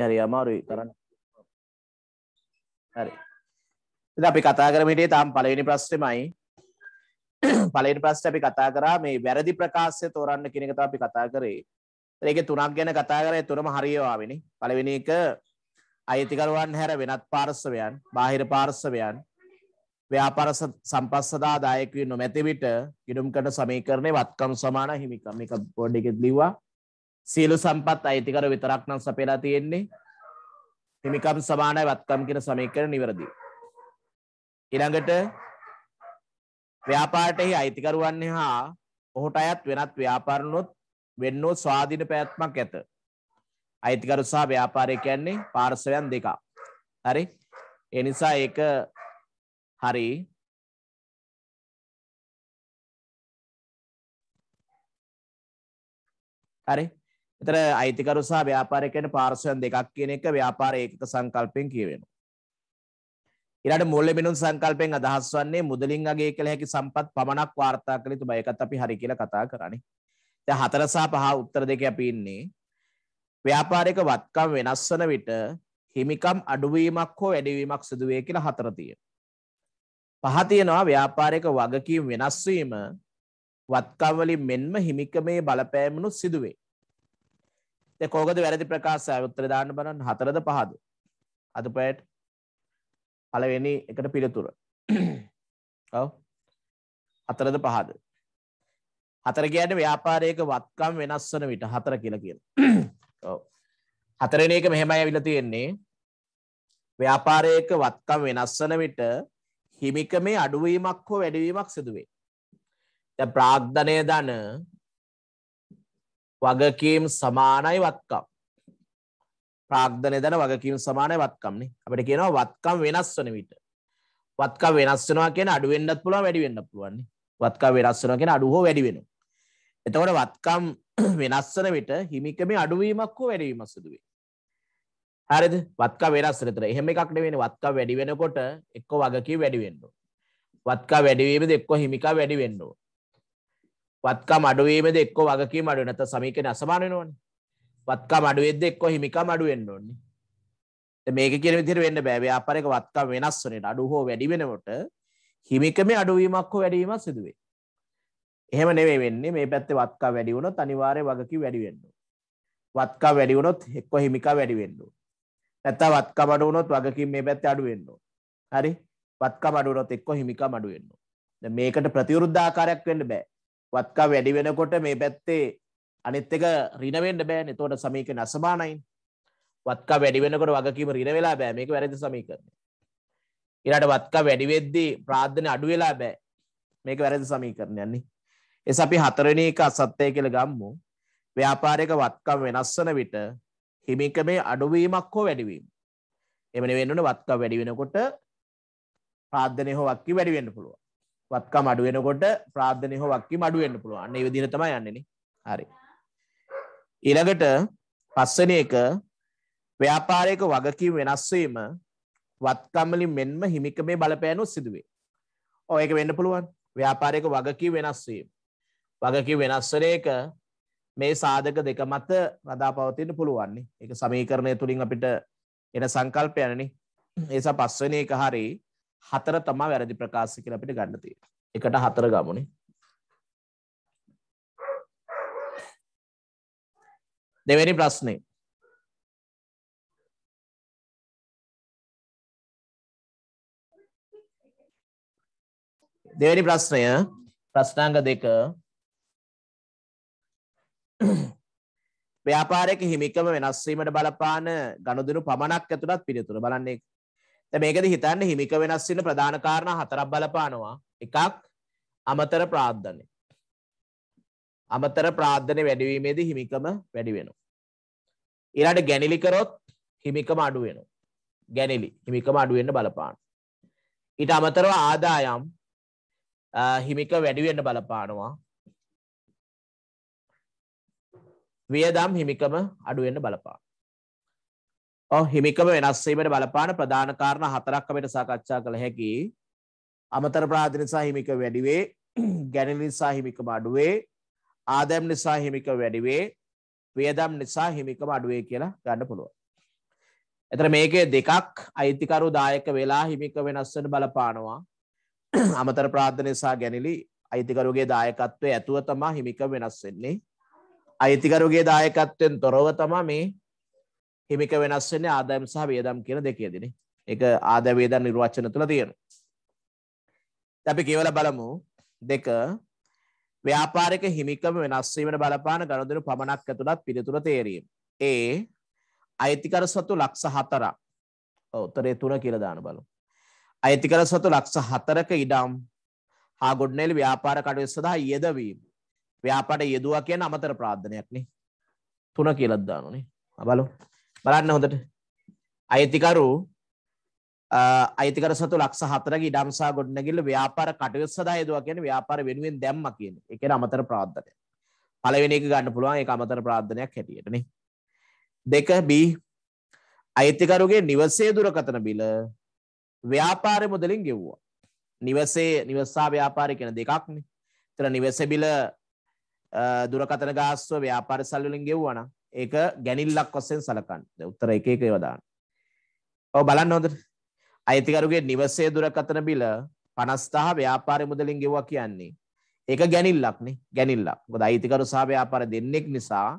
හරි අමාරුයි කරන්න. හරි. ඉතින් අපි කතා කරමු හිටියේ තාම පළවෙනි ප්‍රශ්නේමයි. පළවෙනි ප්‍රශ්නේ අපි කතා කරා මේ වැරදි ප්‍රකාශය තෝරන්න කියන එක තමයි අපි කතා කරේ. ඉතින් ඒකේ තුනක් ගැන කතා කරා ඒ තුනම හරියවාවෙනේ. පළවෙනි එක අයිතිකරුවන් හැර වෙනත් පාර්ශවයන්, බාහිර පාර්ශවයන් ව්‍යාපාර සම්පස්සදා දායක වී නොමැති විට ගිණුම් කරන සමීකරණේ වත්කම් සමාන හිමිකම්. මේක බෝඩ් එකෙත් ලිව්වා. සියලු සම්පත් අයිතිකර විතරක් නම් සපයලා තියෙන්නේ හිමිකම් සමානයි වත්කම් කියන සමීකරණ නිවැරදි. ඊළඟට ව්‍යාපාරටෙහි අයිතිකරුවන් හා ඔහුට අයත් වෙනත් ව්‍යාපාරනොත් වෙන්නෝ ස්වාධීන පැවැත්මක් ඇත. අයිතිකරු සහ ව්‍යාපාරය කියන්නේ පාර්ශවයන් දෙකක්. හරි. ඒ නිසා ඒක හරි හරි එතන අයිතිකරු සහ ව්‍යාපාරිකයන් පාර්ශවයන් දෙකක් කියන එක ව්‍යාපාර ඒකක සංකල්පයෙන් කියවෙනවා. ඊළඟට මූල්‍ය බිඳුන් සංකල්පයෙන් අදහස් වන්නේ මුදලින් අගය කළ හැකි සම්පත් පමණක් වාර්තා කළ යුතු බව ඒකත් අපි හරි කියලා කතා කරානේ. දැන් හතර සහ පහ උත්තර දෙකේ අපි ඉන්නේ. ව්‍යාපාරික වත්කම් වෙනස් වන විට හිමිකම් අඩුවීමක් හෝ වැඩිවීමක් සිදු වේ කියලා හතර තියෙනවා. පහ තියෙනවා ව්‍යාපාරික වගකීම් වෙනස් වීම වත්කම් වලින් මෙන්ම හිමිකමේ බලපෑමනුත් සිදු වේ. කෝගද වැරදි ප්‍රකාශය උත්තර දාන්න බලන්න හතරද පහද අද පැයට පළවෙනි එකට පිළිතුර ඔව් හතරද පහද හතර කියන්නේ ව්‍යාපාරයක වත්කම් වෙනස් වන විට හතර කියලා කියනවා ඔව් හතරෙනි එක මෙහෙමයි අවිලා තියෙන්නේ ව්‍යාපාරයක වත්කම් වෙනස් වන විට හිමිකමේ අඩුවීමක් හෝ වැඩිවීමක් සිදු වේ දැන් ප්‍රාග්ධනය දන වගකීම් සමානයි වත්කම්. ප්‍රාග්ධනය දැන වගකීම් සමානය වත්කම්නේ අපට කියනවා වත්කම් වෙනස් වන විට. වත්කා වෙනස් වෙනවා කියෙන අඩුවෙන්ඩත් පුළුව වැඩිවෙන්න පුළුවන්නේ වත්කා වෙනස් වෙන කියෙන අඩුහෝ වැඩිවෙන. එතකොට වත්කම් වෙනස්සන විට හිමිකම අඩුවීමක් හෝ වැඩවීම සිදුවේ. හරිද වත්කා වෙනස්සරතර එහෙම එකක්න වෙන වත්කා වැඩිවෙනකොට එක්ක වගකී වැඩිවෙන්ඩු. වත්කා වැඩිවීමද එක්ක හිමිකා වැඩිවෙන්ඩෝ වත්කම් අඩුවීමද එක්ක වගකීම අඩුව නැත සමීකන අසමාන වෙනවන වත්කම් අඩුවෙද එක්ක හිමිකම් අඩුවෙන්න ඕන්නේ මේක කියන විදිහට වෙන්න බෑ ව්‍යාපාරයක වත්කම් වෙනස් වෙනට අඩු හෝ වැඩි වෙනකොට හිමිකමේ අඩුවීමක් හෝ වැඩිවීමක් සිදු වෙයි එහෙම නෙවෙයි වෙන්නේ මේ පැත්තේ වත්කම් වැඩි වුණොත් අනිවාර්යයෙන් වගකීම් වැඩි වෙන්න වත්කම් වැඩි වුණොත් එක්ක හිමිකම් වැඩි වෙන්න නැත්නම් වත්කම් අඩු වුණොත් වගකීම් මේ පැත්තේ අඩු වෙන්න හරි වත්කම් අඩු වුණොත් එක්ක හිමිකම් අඩු වෙන්න මේකට ප්‍රතිවිරුද්ධ ආකාරයක් වෙන්න බෑ වත්කා වැඩි වෙනකොට මේ පැත්තේ අනිත් එක රිනවෙන්ඩ බෑන තෝට සමීක නසමානයින් වත්කා වැඩි වෙනකොට වගකීම රින වෙලා බෑ මේක වැරදි සමීකරණය ඉරට වත්කා වැඩිවෙද්දී ප්‍රාධ්ධන අඩු වෙලා බෑ මේක වැරදි සමීකරණයන්නේ එස අපි හතරණ එක අසත්තය කියල ගම්මු ව්‍යාපාරයක වත්කම් වෙනස්සන විට හිමික මේ අඩුවීමක් හෝ වැඩිවීම එමන වෙන්නට වත්කා වැඩි වෙනකොට ප්‍රාධ්ධනය හෝ වක්කි වැඩිවෙන්න පුළුවන් වත්කම් අඩුවෙනකොට ප්‍රාධනය හෝ වක්කීම අඩුවෙන්න්න පුළුවන් ඒ විදිහට තමයි යන්නේ හරි ඊළඟට පස්වෙන එක ව්‍යාපාරයක වගකීම් වෙනස් වීම වත්කම් වලින් මෙන්ම හිමිකමේ බලපෑම සිදුවේ. ඔය ඒක වෙන්න පුළුවන්. ව්‍යාපාරයක වගකීම් වෙනස් වීම. වගකීම් වෙනස් වෙන එක මේ සාධක දෙක මත රඳා පවතින්න පුළුවන් නේ. ඒක සමීකරණය තුලින් අපිට එන සංකල්පයනේ. ඒසා පස්වෙනි එක හරියි හතර තමා වැරදි ප්‍රකාශ කියලා අපිට ගන්න තියෙන්නේ. එකට හතර ගමුනේ. දෙවෙනි ප්‍රශ්නේ දෙවැනි ප්‍රශ්නය ප්‍රශ්නාංග දෙක ව්‍යාපාරයක හිමිකම වෙනස්වීමට බලපාන ගණුදනු පමණක් ඇතුළත් පිළිතුර බලන්නේ මේකද හිතන්න හිමික වෙනස් වෙන ප්‍රධාන කාරණා හතරක් බලපානවා. එකක් අමතර ප්‍රාර්ථනේ. අමතර ප්‍රාර්ථනේ වැඩිවීමේදී හිමිකම වැඩි වෙනවා. ඊළඟට ගැණිලි කරොත් හිමිකම අඩු වෙනවා. ගැණිලි හිමිකම අඩු වෙන්න බලපාන. ඊට අමතරව ආදායම් හිමික වැඩි වෙන්න බලපානවා. වියදම් හිමිකම අඩු වෙන්න බලපාන. හිමිකම වෙනස්සීමට බලපාන ප්‍රධාන කාරණ හතරක් අපිට සාකච්ඡා කළ හැකි. අමතර ප්‍රාධ නිසා හිමික වැඩිවේ, ගැණින නිසා හිමිකම අඩුවේ, ආදම් නිසා හිමික වැඩිවේ, වියදම් නිසා හිමිකම අඩුවේ කියලා ගන්න පුළුවන්. එතන මේකේ දෙකක් අයිතිකරු දායක වෙලා හිමික වෙනස් වෙන බලපානවා. අමතර ප්‍රාධ නිසා ගැණිලි අයිතිකරුගේ දායකත්වයේ ඇතුව තමයි හිමික වෙනස් වෙන්නේ. අයිතිකරුගේ දායකත්වයෙන් තොරව තමයි මේ හිමික වෙනස් වෙන්නේ ආදායම් සහ වියදම් කියන දෙකේදීනේ. ඒක ආදාය වියදම් නිර්වචන තුල තියෙනවා. අපි කියවලා බලමු දෙක ව්‍යාපාරික හිමිකම වෙනස් වීමට බලපාන ගනුදෙනු පමණක් ඇතුළත් පිළිතුර තේරීම. ඒ අයිතිකර සතු ලක්ෂ 4ක්. ඔව් උත්තරේ 3 කියලා දාන්න බලමු. අයිතිකර සතු ලක්ෂ 4ක ඉඩම් හා ගොඩනැගිලි ව්‍යාපාර කටයුතු සඳහා යෙදවීම. ව්‍යාපාරයට යෙදුවා කියන අමතර ප්‍රාර්ථනයක් නේ. 3 කියලා දානවා නේ. බලමු. බලන්න හොඳට අයිතිකරු අයිතිකර සතු ලක්ෂ හතර ඉඩම්සා ගොඩනැගිල්ල ව්‍යාපාර කටයුත් සදා යදවා කියන ව්‍යාපාර වෙනුවෙන් දැම්ම කියන එක අමතර ප්‍රාද්ධනය පළවෙනි එක ගන්න පුළුවන් ඒ අමතර ප්‍රාධ්ධනයක් හැටියටන දෙක බී අයිතිකරුගේ නිවසේ දුරකතන බිල ව්‍යාපාරය මුදලින් ගෙව්වා නිවසේ නිවස්සා ව්‍යාපාරය කෙන දෙකක්න තර නිවස බිල දුරකතන ගාස්ව ව්‍යාපාර සල්ලලින් ගෙව්වන ඒක ගැනිල්ලක් වශයෙන් සලකන්න. උත්තර එක එක ඒවා දාන්න. ඔව් බලන්න හොඳට. අයිතිකරුගේ නිවසේ දුරකථන බිල 50000 ව්‍යාපාර මුදලින් ගෙවුවා කියන්නේ. ඒක ගැනිල්ලක් නේ. ගැනිල්ලක්. මොකද අයිතිකරු සහ ව්‍යාපාර දෙන්නෙක් නිසා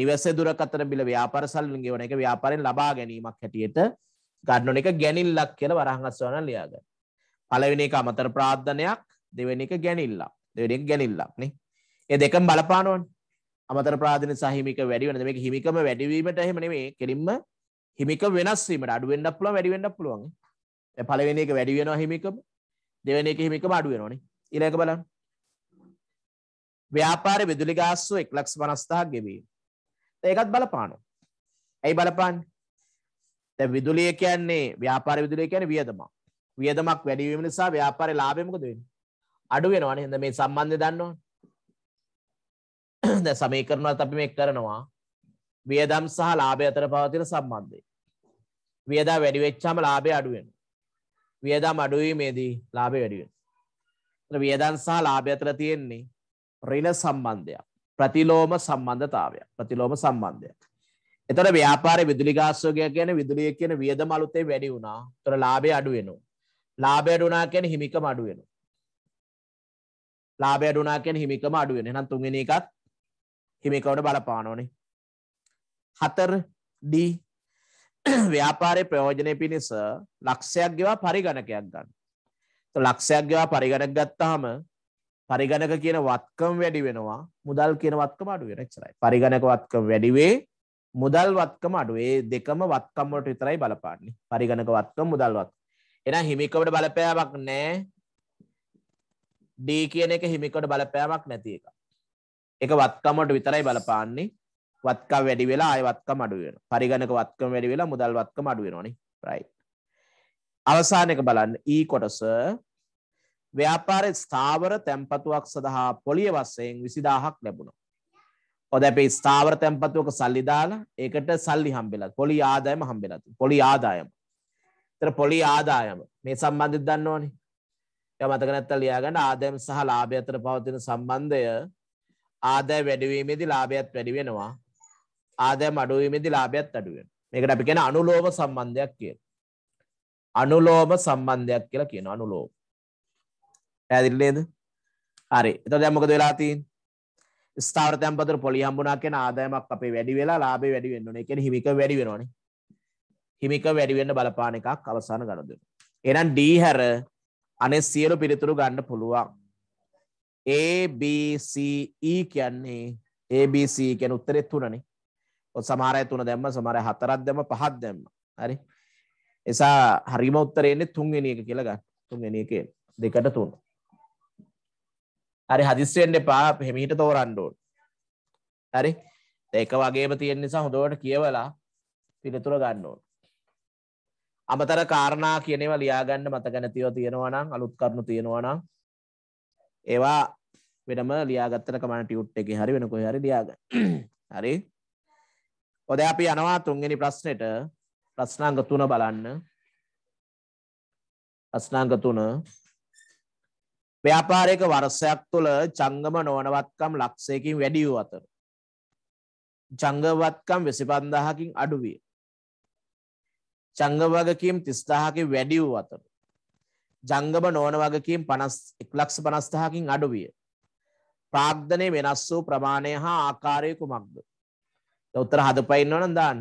නිවසේ දුරකථන බිල ව්‍යාපාර සල්ලි ගෙවන එක ව්‍යාපාරෙන් ලබා ගැනීමක් හැටියට ගන්නන එක ගැනිල්ලක් කියලා වරහන් අස්වන ලියාගන්න. පළවෙනි එක අමතර ප්‍රාර්ථනයක්, දෙවෙනි එක ගැනිල්ලක්. දෙවෙනි එක ගැනිල්ලක් නේ. ඒ දෙකම බලපානවනේ. අමතර ප්‍රාධන සහිමික වැඩි වෙනද මේක හිමිකම වැඩිවීමට එහෙම නෙමෙයි කෙලින්ම හිමිකම වෙනස් වීමට අඩු වෙන්නත් පුළුවන් වැඩි වෙන්නත් පුළුවන් දැන් පළවෙනි එක වැඩි වෙනවා හිමිකම දෙවෙනි එක හිමිකම අඩු වෙනවනේ ඊළඟ එක බලන්න ව්‍යාපාර විදුලි ගාස්තුව 1.5 ගෙවීම දැන් ඒකත් බලපානවා ඇයි බලපාන්නේ දැන් විදුලිය කියන්නේ ව්‍යාපාර විදුලිය කියන්නේ වියදමක් වියදමක් වැඩි වීම නිසා ව්‍යාපාරේ ලාභය මොකද වෙන්නේ අඩු වෙනවනේ. එහෙනම් මේ සම්බන්ධය දන්නවනේ. දැන් සමීකරණවත් අපි මේක කරනවා වියදම් සහ ලාභය අතර පවතින සම්බන්ධය. වියදම් වැඩි වෙච්චාම ලාභය අඩු වෙනවා. වියදම් අඩු වීමේදී ලාභය වැඩි වෙනවා. වියදම් සහ ලාභය අතර තියෙන්නේ ඍණ සම්බන්ධයක්. ප්‍රතිලෝම සම්බන්ධතාවයක්. ප්‍රතිලෝම සම්බන්ධයක්. එතකොට ව්‍යාපාරයේ විදුලි ගාස්වගය කියන්නේ විදුලිය කියන වියදම අලුතෙන් වැඩි වුණා. එතකොට ලාභය අඩු වෙනවා. ලාභය අඩු වුණා කියන්නේ හිමිකම අඩු වෙනවා. ලාභය අඩු වුණා කියන්නේ හිමිකම අඩු වෙනවා. එහෙනම් තුන්වෙනි එකත් හිමිකවට බලපානෝනේ හතර දී ව්‍යාපාරය ප්‍රයෝජනය පිණිස ලක්ෂයක් ගෙවා පරිගණකයක් ගන්න. ලක්ෂයක් ගෙවා පරිගණක ගත්තාම පරිගණක කියන වත්කම් වැඩි වෙනවා මුදල් කියන වත්කම අඩු වෙන එච්චරයි. පරිගණක වත්කම වැඩි වේ මුදල් වත්කම අඩු. ඒ දෙකම වත්කම් වලට විතරයි බලපාන්නේ. පරිගණක වත්කම මුදල් වත්කම. එහෙනම් හිමිකවට බලපෑමක් නැහැ. D කියන එක හිමිකවට බලපෑමක් නැති එක. එක වත්කමට විතරයි බලපාන්නේ වත්කම් වැඩි වෙලා ආය වත්කම් අඩු වෙනවා. පරිගණක වත්කම් වැඩි වෙලා මුදල් වත්කම් අඩු වෙනවනේ. right. අවසාන එක බලන්න E කොටස ව්‍යාපාරයේ ස්ථාවර තැන්පතුවක් සඳහා පොලිය වශයෙන් 20000ක් ලැබුණා. ඔද අපේ ස්ථාවර තැන්පතුවක සල්ලි දාලා ඒකට සල්ලි හම්බෙලා පොලි ආදායම හම්බෙලා පොලි ආදායම. ඒතර පොලි ආදායම මේ සම්බන්ධෙත් දන්න ඕනේ. ඒක මතක නැත්තම් ලියාගන්න ආදායම සහ ලාභය අතර පවතින සම්බන්ධය ආදෑ වැඩවීමේදී ලාභයත් වැඩි වෙනවා ආදෑ මඩුවීමේදී ලාභයත් අඩුවෙන මේකට අපි කියන අනුලෝම සම්බන්ධයක් කියන අනුලෝම සම්බන්ධයක් කියලා කියන අනුලෝම පැදිල්ලේද හරි එතකොට දැන් මොකද වෙලා තියෙන්නේ ස්ථාවර තැන්පතට පොලි හම්බුණා කියන ආදායමක් අපේ වැඩි වෙලා ලාභේ වැඩි වෙන්න ඕනේ. ඒ කියන්නේ හිමික වැඩි වෙනවනේ. හිමික වැඩි වෙන්න බලපාන එකක් අවසාන ගණන දෙනවා. එහෙනම් D හැර අනේ සියලු පිළිතුරු ගන්න පුළුවන්. ABCE කියන්නේ ABC e කියන උත්තරේ තුනනේ. ඔය සමහර අය තුන දැම්ම සමහර අය හතරක් දැම්ම පහක් දැම්ම. හරි. එසා හරිම උත්තරේ එන්නේ තුන්වෙනි එක කියලා ගන්න. තුන්වෙනි එකේ දෙකට තුන. හරි හදිස්සි වෙන්න එපා මෙහිට තෝරන්න ඕන. හරි. ඒක වගේම තියෙන නිසා හොඳට කියවලා පිළිතුර ගන්න ඕන. අමතර කාරණා කියන ඒවා ලියාගන්න මතක නැතිව තියෙනවා නම් අලුත් කරුණු තියෙනවා නම් ඒවා වෙනම ලියාගත්තර කමන ටියුට් එක හරි වෙනකො හරි ලියාග හරි ඔද අපි යනවා තුන්ගනි ප්‍රශ්නයට ප්‍රශ්නාංග තුන බලන්න ප්‍රශ්නාංග තුන ව්‍යාපාරයක වර්සයක් තුළ චංගම නොවනවත්කම් ලක්ෂයකින් වැඩිය වූ අතර ජංගවත්කම් වෙසිපන්දාහකින් අඩුවිය චංගවගකීම් තිස්දාහකි වැඩිය වූ අතර ජංගම නොවන වගකීම් එක්ලක්ෂ පනස්ථහකින් අඩුවිය. ප්‍රාග්ධනය වෙනස් වූ ප්‍රමාණය හා ආකාරයකු මක්ද. උත්තර හද පයින්න ඕන දාන්න.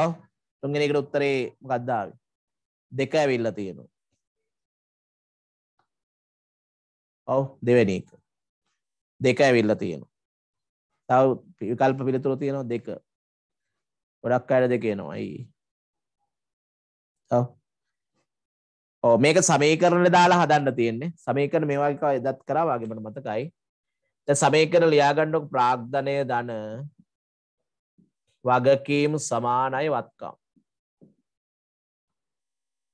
ඔව තුන්ගෙනකට උත්තරේ ගද්දාව. දෙක ඇවිල්ල තියෙනු. ඔව දෙවැනි එක. දෙක ඇවිල්ල තියෙනු. තව විකල්ප පිළිතුරු තියෙනවා දෙක. ගොඩක් අයට දෙකේනවා ඇයි. ඔව් ඕ මේක සමීකරණ දාලා හදන්න තියෙන්නේ සමීකරණ මේ වගේ කව එදත් කරා වගේ මට මතකයි දැන් සමීකරණ ලියා ගන්නකො ප්‍රාග්ධනය ධන වගකීම් සමානයි වත්කම්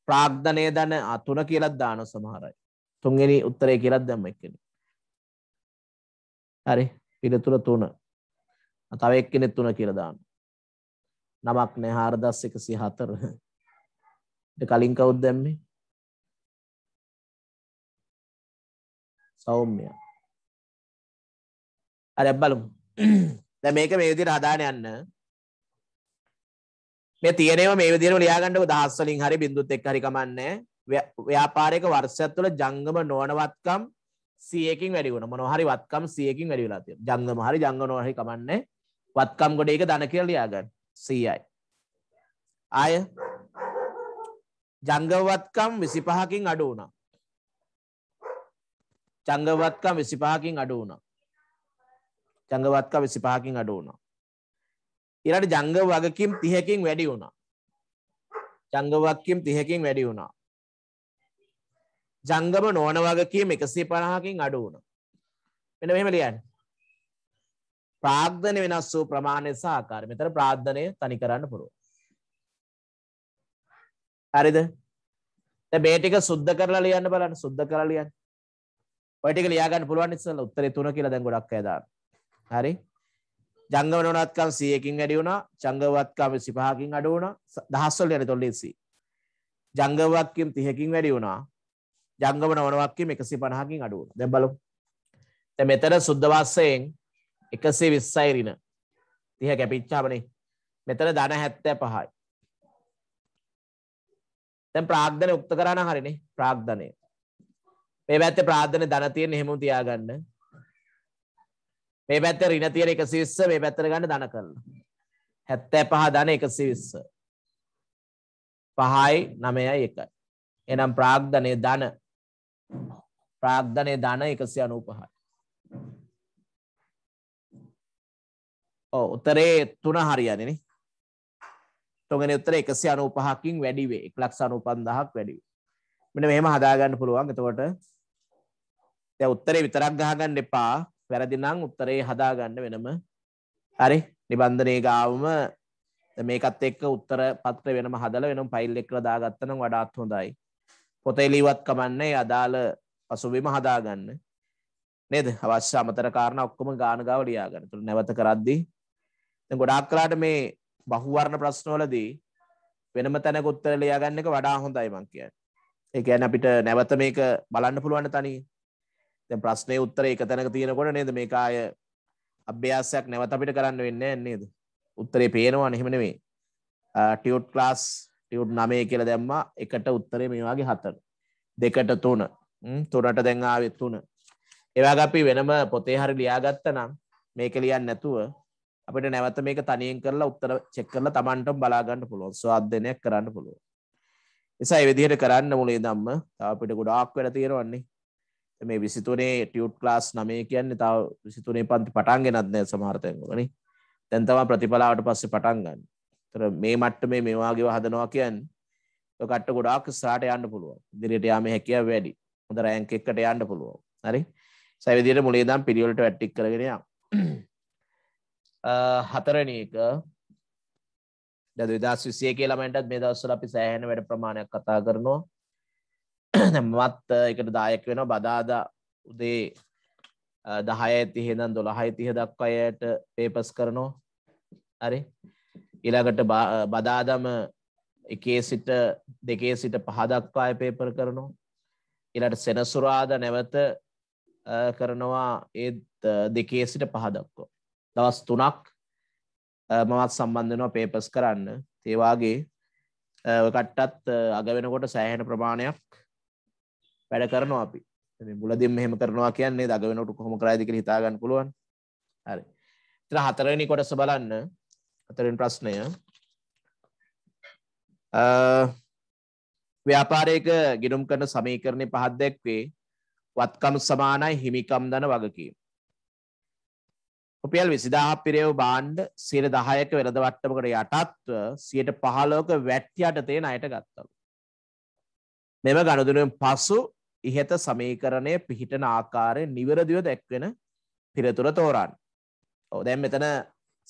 ප්‍රාග්ධනය ධන අතුන කියලා දාන සමහර අය තුන්වෙනි උත්තරේ කියලා දැම්ම එක්කෙනෙක් හරි පිළිතුර තුන තව එක්කෙනෙක් තුන කියලා දාන නමක් නැහැ 4104 කලින් කවුද දැම්මේ සෞම්‍ය අර බලමු දැන් මේක මේ විදිහට හදාගෙන යන්න මේ තියෙනේම මේ විදිහටම ලියා ගන්නකො දහස් වලින් හරි බිඳුත් එක්ක හරි කමන්නේ ව්‍යාපාරයක වර්ෂයක් තුළ ජංගම නොවනවත්කම් 100කින් වැඩි වුණා මොනවා හරි වත්කම් 100කින් වැඩි වෙලා තියෙනවා ජංගම හරි ජංග නොවන හරි කමන්නේ වත්කම් ගොඩ ඒක ධන කියලා ලියා ගන්න 100යි ආය ජංගවත්කම් 25කින් අඩු වුණා චංගවත්කම් විසිපහකින් අඩු වුණා. චංගවත්කම් විසිපහකින් අඩු වුණා. ඊළඟට ජංග වගකීම් 30කින් වැඩි වුණා. ජංග වගකීම් 30කින් වැඩි වුණා. ජංගම නොවන වගකීම් 150කින් අඩු වුණා. මෙන්න මෙහෙම ලියන්න. ප්‍රාග්ධනය වෙනස් වූ ප්‍රමාණය සහ ආකාරය. මෙතන ප්‍රාග්ධනය තනි කරන්න පුළුවන්. හරිද? දැන් මේ ටික සුද්ධ කරලා ලියන්න බලන්න. සුද්ධ කරලා ලියන්න. ඔය ටික ලියා ගන්න පුළුවන් ඉස්සෙල්ලා උත්තරේ 3 කියලා දැන් ගොඩක් අය දාන. හරි. ජංගම නොනවත්කම් 100කින් වැඩි වුණා. ජංගවත්කම් 25කින් අඩු වුණා. දහස් වල යන 1400. ජංගවත්කම් 30කින් වැඩි වුණා. ජංගම නොනවත්කම් 150කින් අඩු වුණා. දැන් බලමු. දැන් මෙතන සුද්ධ වාසයෙන් 120යි ඍණ. 30 කැපිච්චාමනේ. මෙතන ධන 75යි. දැන් ප්‍රාග්ධනය උක්ත කරා නම් හරිනේ. ප්‍රාග්ධනය. මේ පැත්ත ප්‍රාධන ධනතියෙන් හෙමු තියාගන්න මේ පැත්ත රිනතියර එක සිවිස්ස මේ පැත්තර ගන්න දන කරන්න හැත්තෑ පහ දන එක සිවිස්ස පහයි නමයයි එකයි එනම් ප්‍රාග්ධනය ධන ප්‍රාග්ධනය ධන එකසි අනූපහයි ඕ උතරේ තුන හරියනෙන තුගෙන උත්තර එකසි අනූපහකින් වැඩිවේ එක් ලක්ෂ අනූපන්දහක් වැඩිවේ මෙන මෙහෙම හදාගන්න පුළුවන් එතකොට දැන් උත්තරේ විතරක් ගහගන්න එපා. වැරදි නම් උත්තරේ හදාගන්න වෙනම. හරි. නිබන්ධනයේ ගාවම මේකත් එක්ක උත්තර පත්‍ර වෙනම හදලා වෙනම ෆයිල් එකකට දාගත්තා නම් වඩාත් හොඳයි. පොතේ ලියවත් කමන්නේ අදාළ පසුබිම හදාගන්න. නේද? අවශ්‍ය අමතර කාරණා ඔක්කොම ගාන ගාව ලියා ගන්න. ඒතර නැවත කරද්දී දැන් ගොඩාක් කලාට මේ බහුවර්ණ ප්‍රශ්නවලදී වෙනම තැනක උත්තර ලියා ගන්න එක වඩා හොඳයි මං කියන්නේ. ඒ කියන්නේ අපිට නැවත මේක බලන්න පුළුවන් තනියෙන්. දැන් ප්‍රශ්නේ උත්තරේ එක තැනක තියෙනකොට නේද මේක ආය අභ්‍යාසයක් නැවත අපිට කරන්න වෙන්නේ නේද? උත්තරේ පේනවා නෙමෙයි නෙමෙයි. ටියුට් ක්ලාස් ටියුට් 9 කියලා දැම්මා එකට උත්තරේ මේ වගේ 4. දෙකට 3. තුනට දැන් ආවේ 3. ඒ වගේ අපි වෙනම පොතේ හරි ලියාගත්තනම් මේක ලියන්නේ නැතුව අපිට නැවත මේක තනියෙන් කරලා උත්තර චෙක් කරලා Tamanටම බලා ගන්න පුළුවන්. සෝ අධ්‍යයනයක් කරන්න පුළුවන්. එසා මේ විදිහට කරන්න මුලින් ධම්ම තව අපිට ගොඩාක් වැඩ තියෙනවන්නේ. මේ විසිතුනේ ටියුට් ලාස් නමේ කියන්නේ තව විසිතුනේ පන්ති පටන් ගෙනත්නෑ සමහර්තයකනි තැන්තම ප්‍රතිපලාවට පස්සේ පටන් ගන්න තර මේ මට්ට මේ මේවාගේ හදනවා කියන් කට ගොඩාක් සාට යන්න පුළුව දිරිට යාම හැකිය වැඩි හොඳ රෑන්ක එක්කට යන්න පුළුව හරි සැවිදිට මුලේ දම් පිරිියලට වැට්ටික් කරගෙනයා හතරන එක දදදස් විසේ කියලමටත් මේ දස්සල අපි සෑහන වැඩ ප්‍රමාණයක් කතා කරනවා මත් එකට දායක වෙන බදාදා උදේ දහය ඇතිහෙදන් දොළහයි තිහ දක්වයට පේපස් කරනෝ හරි ඉළඟට බදාදම එකේ සිට දෙකේ සිට පහදක්වාය පේපර කරනු ඉලට සෙනසුරාද නැවත කරනවා ඒත් දෙකේ සිට පහදක්කෝ දවස් තුනක් මමත් සම්බන්ධනවා පේපස් කරන්න තේවාගේ කට්ටත් අග වෙනකොට සෑහෙන ප්‍රමාණයක් වැඩ කරනවා අපි මුලදින් මෙහෙම කරනවා කියන්නේ දග වෙනට කොහොම කරයිද කියලා හිතා ගන්න පුළුවන් හරි ඉතින් හතරවෙනි කොටස බලන්න හතරවෙනි ප්‍රශ්නය අ ව්‍යාපාරයක ගිණුම් කරන සමීකරණේ පහක් දැක්වේ වත්කම් සමානයි හිමිකම් දන වගකීම් රුපියල් 20000ක් පිරෙව බාණ්ඩ 10%ක වෙළඳ වට්ටමකට යටත්ව 15%ක වැට් යටතේ ණයට ගත්තලු. මෙම ගනුදෙනුවෙන් පසු ඉහත සමීකරණය පිහිටන ආකාරය නිවරදිව දැක්වෙන පිරතුර තෝරන්. ඔ දැන් මෙතන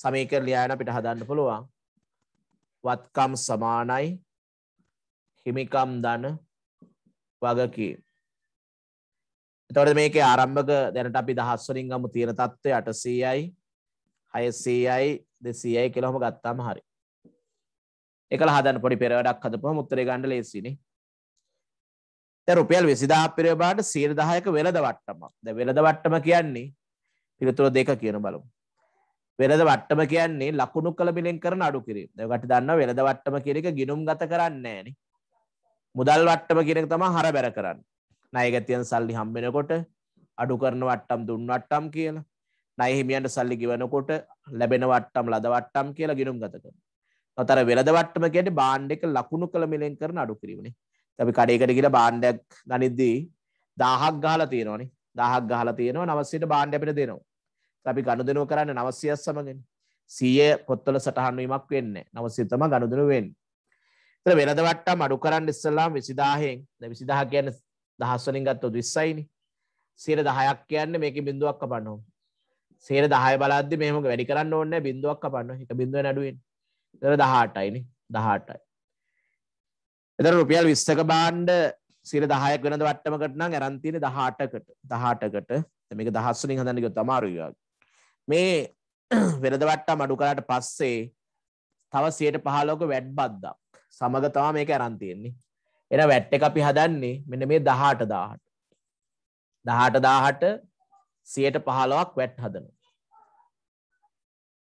සමීකර ලියායන පිට හදන්න පුළුවන් වත්කම් සමානයි හිමිකම් දන වගකීම්. එතොට මේක ආරම්භක දැනට අපි දහස්වරින් අමු තියෙන තත්ත්වය අටසීයයි හයසීයයි දෙසීයයි කෙළොම ගත්තාම හරි. එකල හදන පොඩි පෙරවැඩක් හදපුම මුත්තර ගණඩ ලේසිනේ රුපියල් විසිදා පිරබාට සීර දායක වෙලද වට්ටම ද වෙලද වට්ටම කියන්නේ පිළිතුර දෙක කියන බලු. වෙලද වට්ටම කියන්නේ ලකුණු කළ බිලෙන් කරන අඩු කිරීම ගට දන්න වෙලද වට්ටම කියෙක ගිනුම් ගත කරන්න ෑන මුදල් වට්ටම කියෙනෙක් තම හර බැර කරන්න නයගතියන් සල්ලි හම්බෙනකොට අඩු කරන වට්ටම් දුන්න වට්ටම් කියලා නයහිමියන්ට සල්ලි ගිවනකොට ලැබෙන වට්ටම් ලද වට්ටම් කියලා ගිනුම් ගතක නොතර වෙලද වට්ටම කියට බාණ්ඩෙක ලකුණු කළ මිලෙන් කරන අඩු කිරීමේ අපි කඩේකට කියලා බාණ්ඩයක් ගනිද්දී දාහක් ගහලා තියෙනවානේ දාහක් ගහලා තියෙනවා නවසියට බාණ්ඩ අපිට දෙනවා. අපි ගනුදෙනුව කරන්නේ නවසියත් සමගනේ. 100 පොත්වල සටහන් වීමක් වෙන්නේ. 900 තමයි ගනුදෙනු වෙන්නේ. ඒතර වෙළඳ වට්ටම් අඩු කරන්න ඉස්සෙල්ලාම 20000න් දැන් 20000 කියන්නේ දහස් වලින් ගත්තොත් 20යිනේ. 10ක් කියන්නේ මේකේ බිඳුවක් කපන්න ඕන. 10 බලද්දි මේක වැඩි කරන්න ඕනේ නැහැ බිඳුවක් කපන්න. එක බිඳුවෙන් අඩු වෙන්නේ. ඒතර 18යිනේ. 18යි. එතන රුපියල් 20ක බාණ්ඩ 10ක් වෙනද වට්ටමකට නම් අරන් තියෙන්නේ 18කට 18කට මේක දහස් වලින් හදන්න ගියොත් අමාරුයි වගේ. මේ වෙනද වට්ටම් අඩු කරාට පස්සේ තව 115ක වැට් බද්දක් සමග තමයි මේක අරන් තියෙන්නේ. එන වැට් එක අපි හදන්නේ මෙන්න මේ 18000ට. 18000ට 115ක් වැට් හදනවා.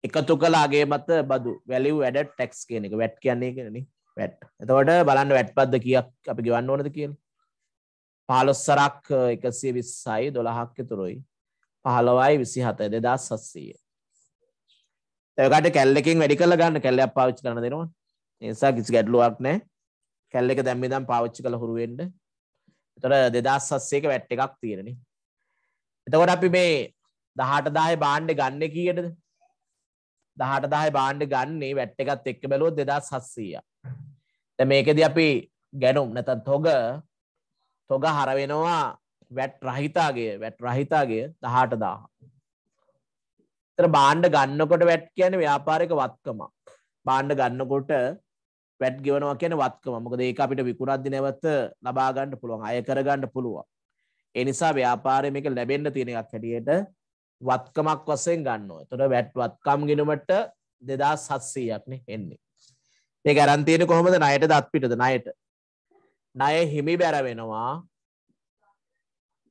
එකතු කළාගේ මත බදු වැලිව් ඇඩඩ් ටැක්ස් කියන එක වැට් කියන්නේ ඒකනේ. වැට් එතවට බලන්න වැට්පත්ද කියක් අපි ගවන්න ඕනද කියල් පහලොස්සරක් එකසිය විස්සයි දොළහක්ක තුරුයි පහලවයි විසි හත දෙදා සස්සය තකට කැල්ලෙකින් වැඩි කල ගන්න කැල්ලයක් පාවිච්චි කරන දෙනවා නිසා කිසි ගැටලුවක් නෑ කැල්ල එක දැම්මිදම් පාවිච්චි කළ හුරුවෙන්ඩ එතොට දෙදා සස්සේක වැට් එකක් තියෙනෙ එතකොට අපි මේ දහට දාය බාණ්ඩ ගන්න කියටද දහට දාය බාණ්ඩ ගන්නේ වැට් එකත් එක්ක බැලෝ දෙදා සස්සීයා මේකෙද අපි ගැනුම් නැතත් තොග තොග හරවෙනවා වැට් රහිතාගේ වැට් රහිතාගේ දහට දාහ. තර බාණ්ඩ ගන්නකොට වැට් කියන ව්‍යාපාරික වත්කමක් බාණ්ඩ ගන්නකොට වැට් ගෙවනවා කියන වත්කම මොකද ඒක අපිට විකුණද්දි නැවත ලබා ගන්න පුළුවන් අය කර ගන්න පුළුවන්. ඒ නිසා ව්‍යාපාරයේ මේක ලැබෙන්න තියෙන එකක් හැටියට වත්කමක් වශයෙන් ගන්නවා. එතකොට වැට් වත්කම් ගිණුමට 2700ක් නේ එන්නේ. මේ ගැරන්තියන කොහොමද නයට දත්පිටද නයට ණය හිමි බැර වෙනවා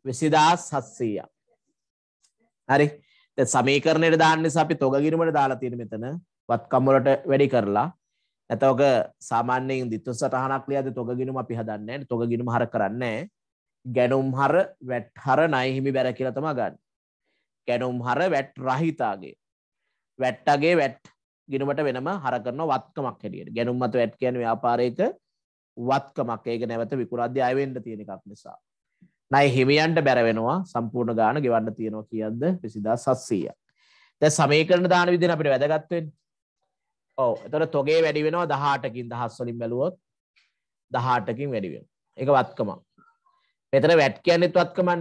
විසිදාස් හස්සීය හරි සමීකරණයට දාන්නේ අපි තොගකිරීමට දාලා තියෙන මෙතන වත්කම්වලට වැඩි කරලා ඇතවක සාමාන්‍යයෙන් දිත්තු සටහනක් ලියද තොගගිනුම අපි හදන්නේ තොගගිනුම හර කරන්නේ ගැනුම් හර වැට් හර නය හිමි බැර කියලා තමා ගන්න. ගැනුම් හර වැට් රහිතාගේ. වැට්ටගේ වැට් ගිනුමට වෙනම හර කරන වත්කමක් හැටියට ගැනුම් මත වැට් කියන ව්‍යාපාරයක වත්කමක් ඒක නැවත විකුරද්‍ය අයවෙන්ට තියෙන එකක් නිසා. නයි හිමියන්ට බැරවෙනවා සම්පූර්ණ ගාන ගෙවන්න තියෙනවා කියද්ද විසිදා සස්සීය. තැ සමේකරන දාන විදින අපිට වැදගත්වෙන් ඕ එතොට තොගේ වැඩි වෙනවා දහටකින් දහස්වලින් බැලුවොත් දහටකින් වැඩිවෙන එක වත්කමක්. මෙතර වැට් කියන්නෙත් වත්කමන්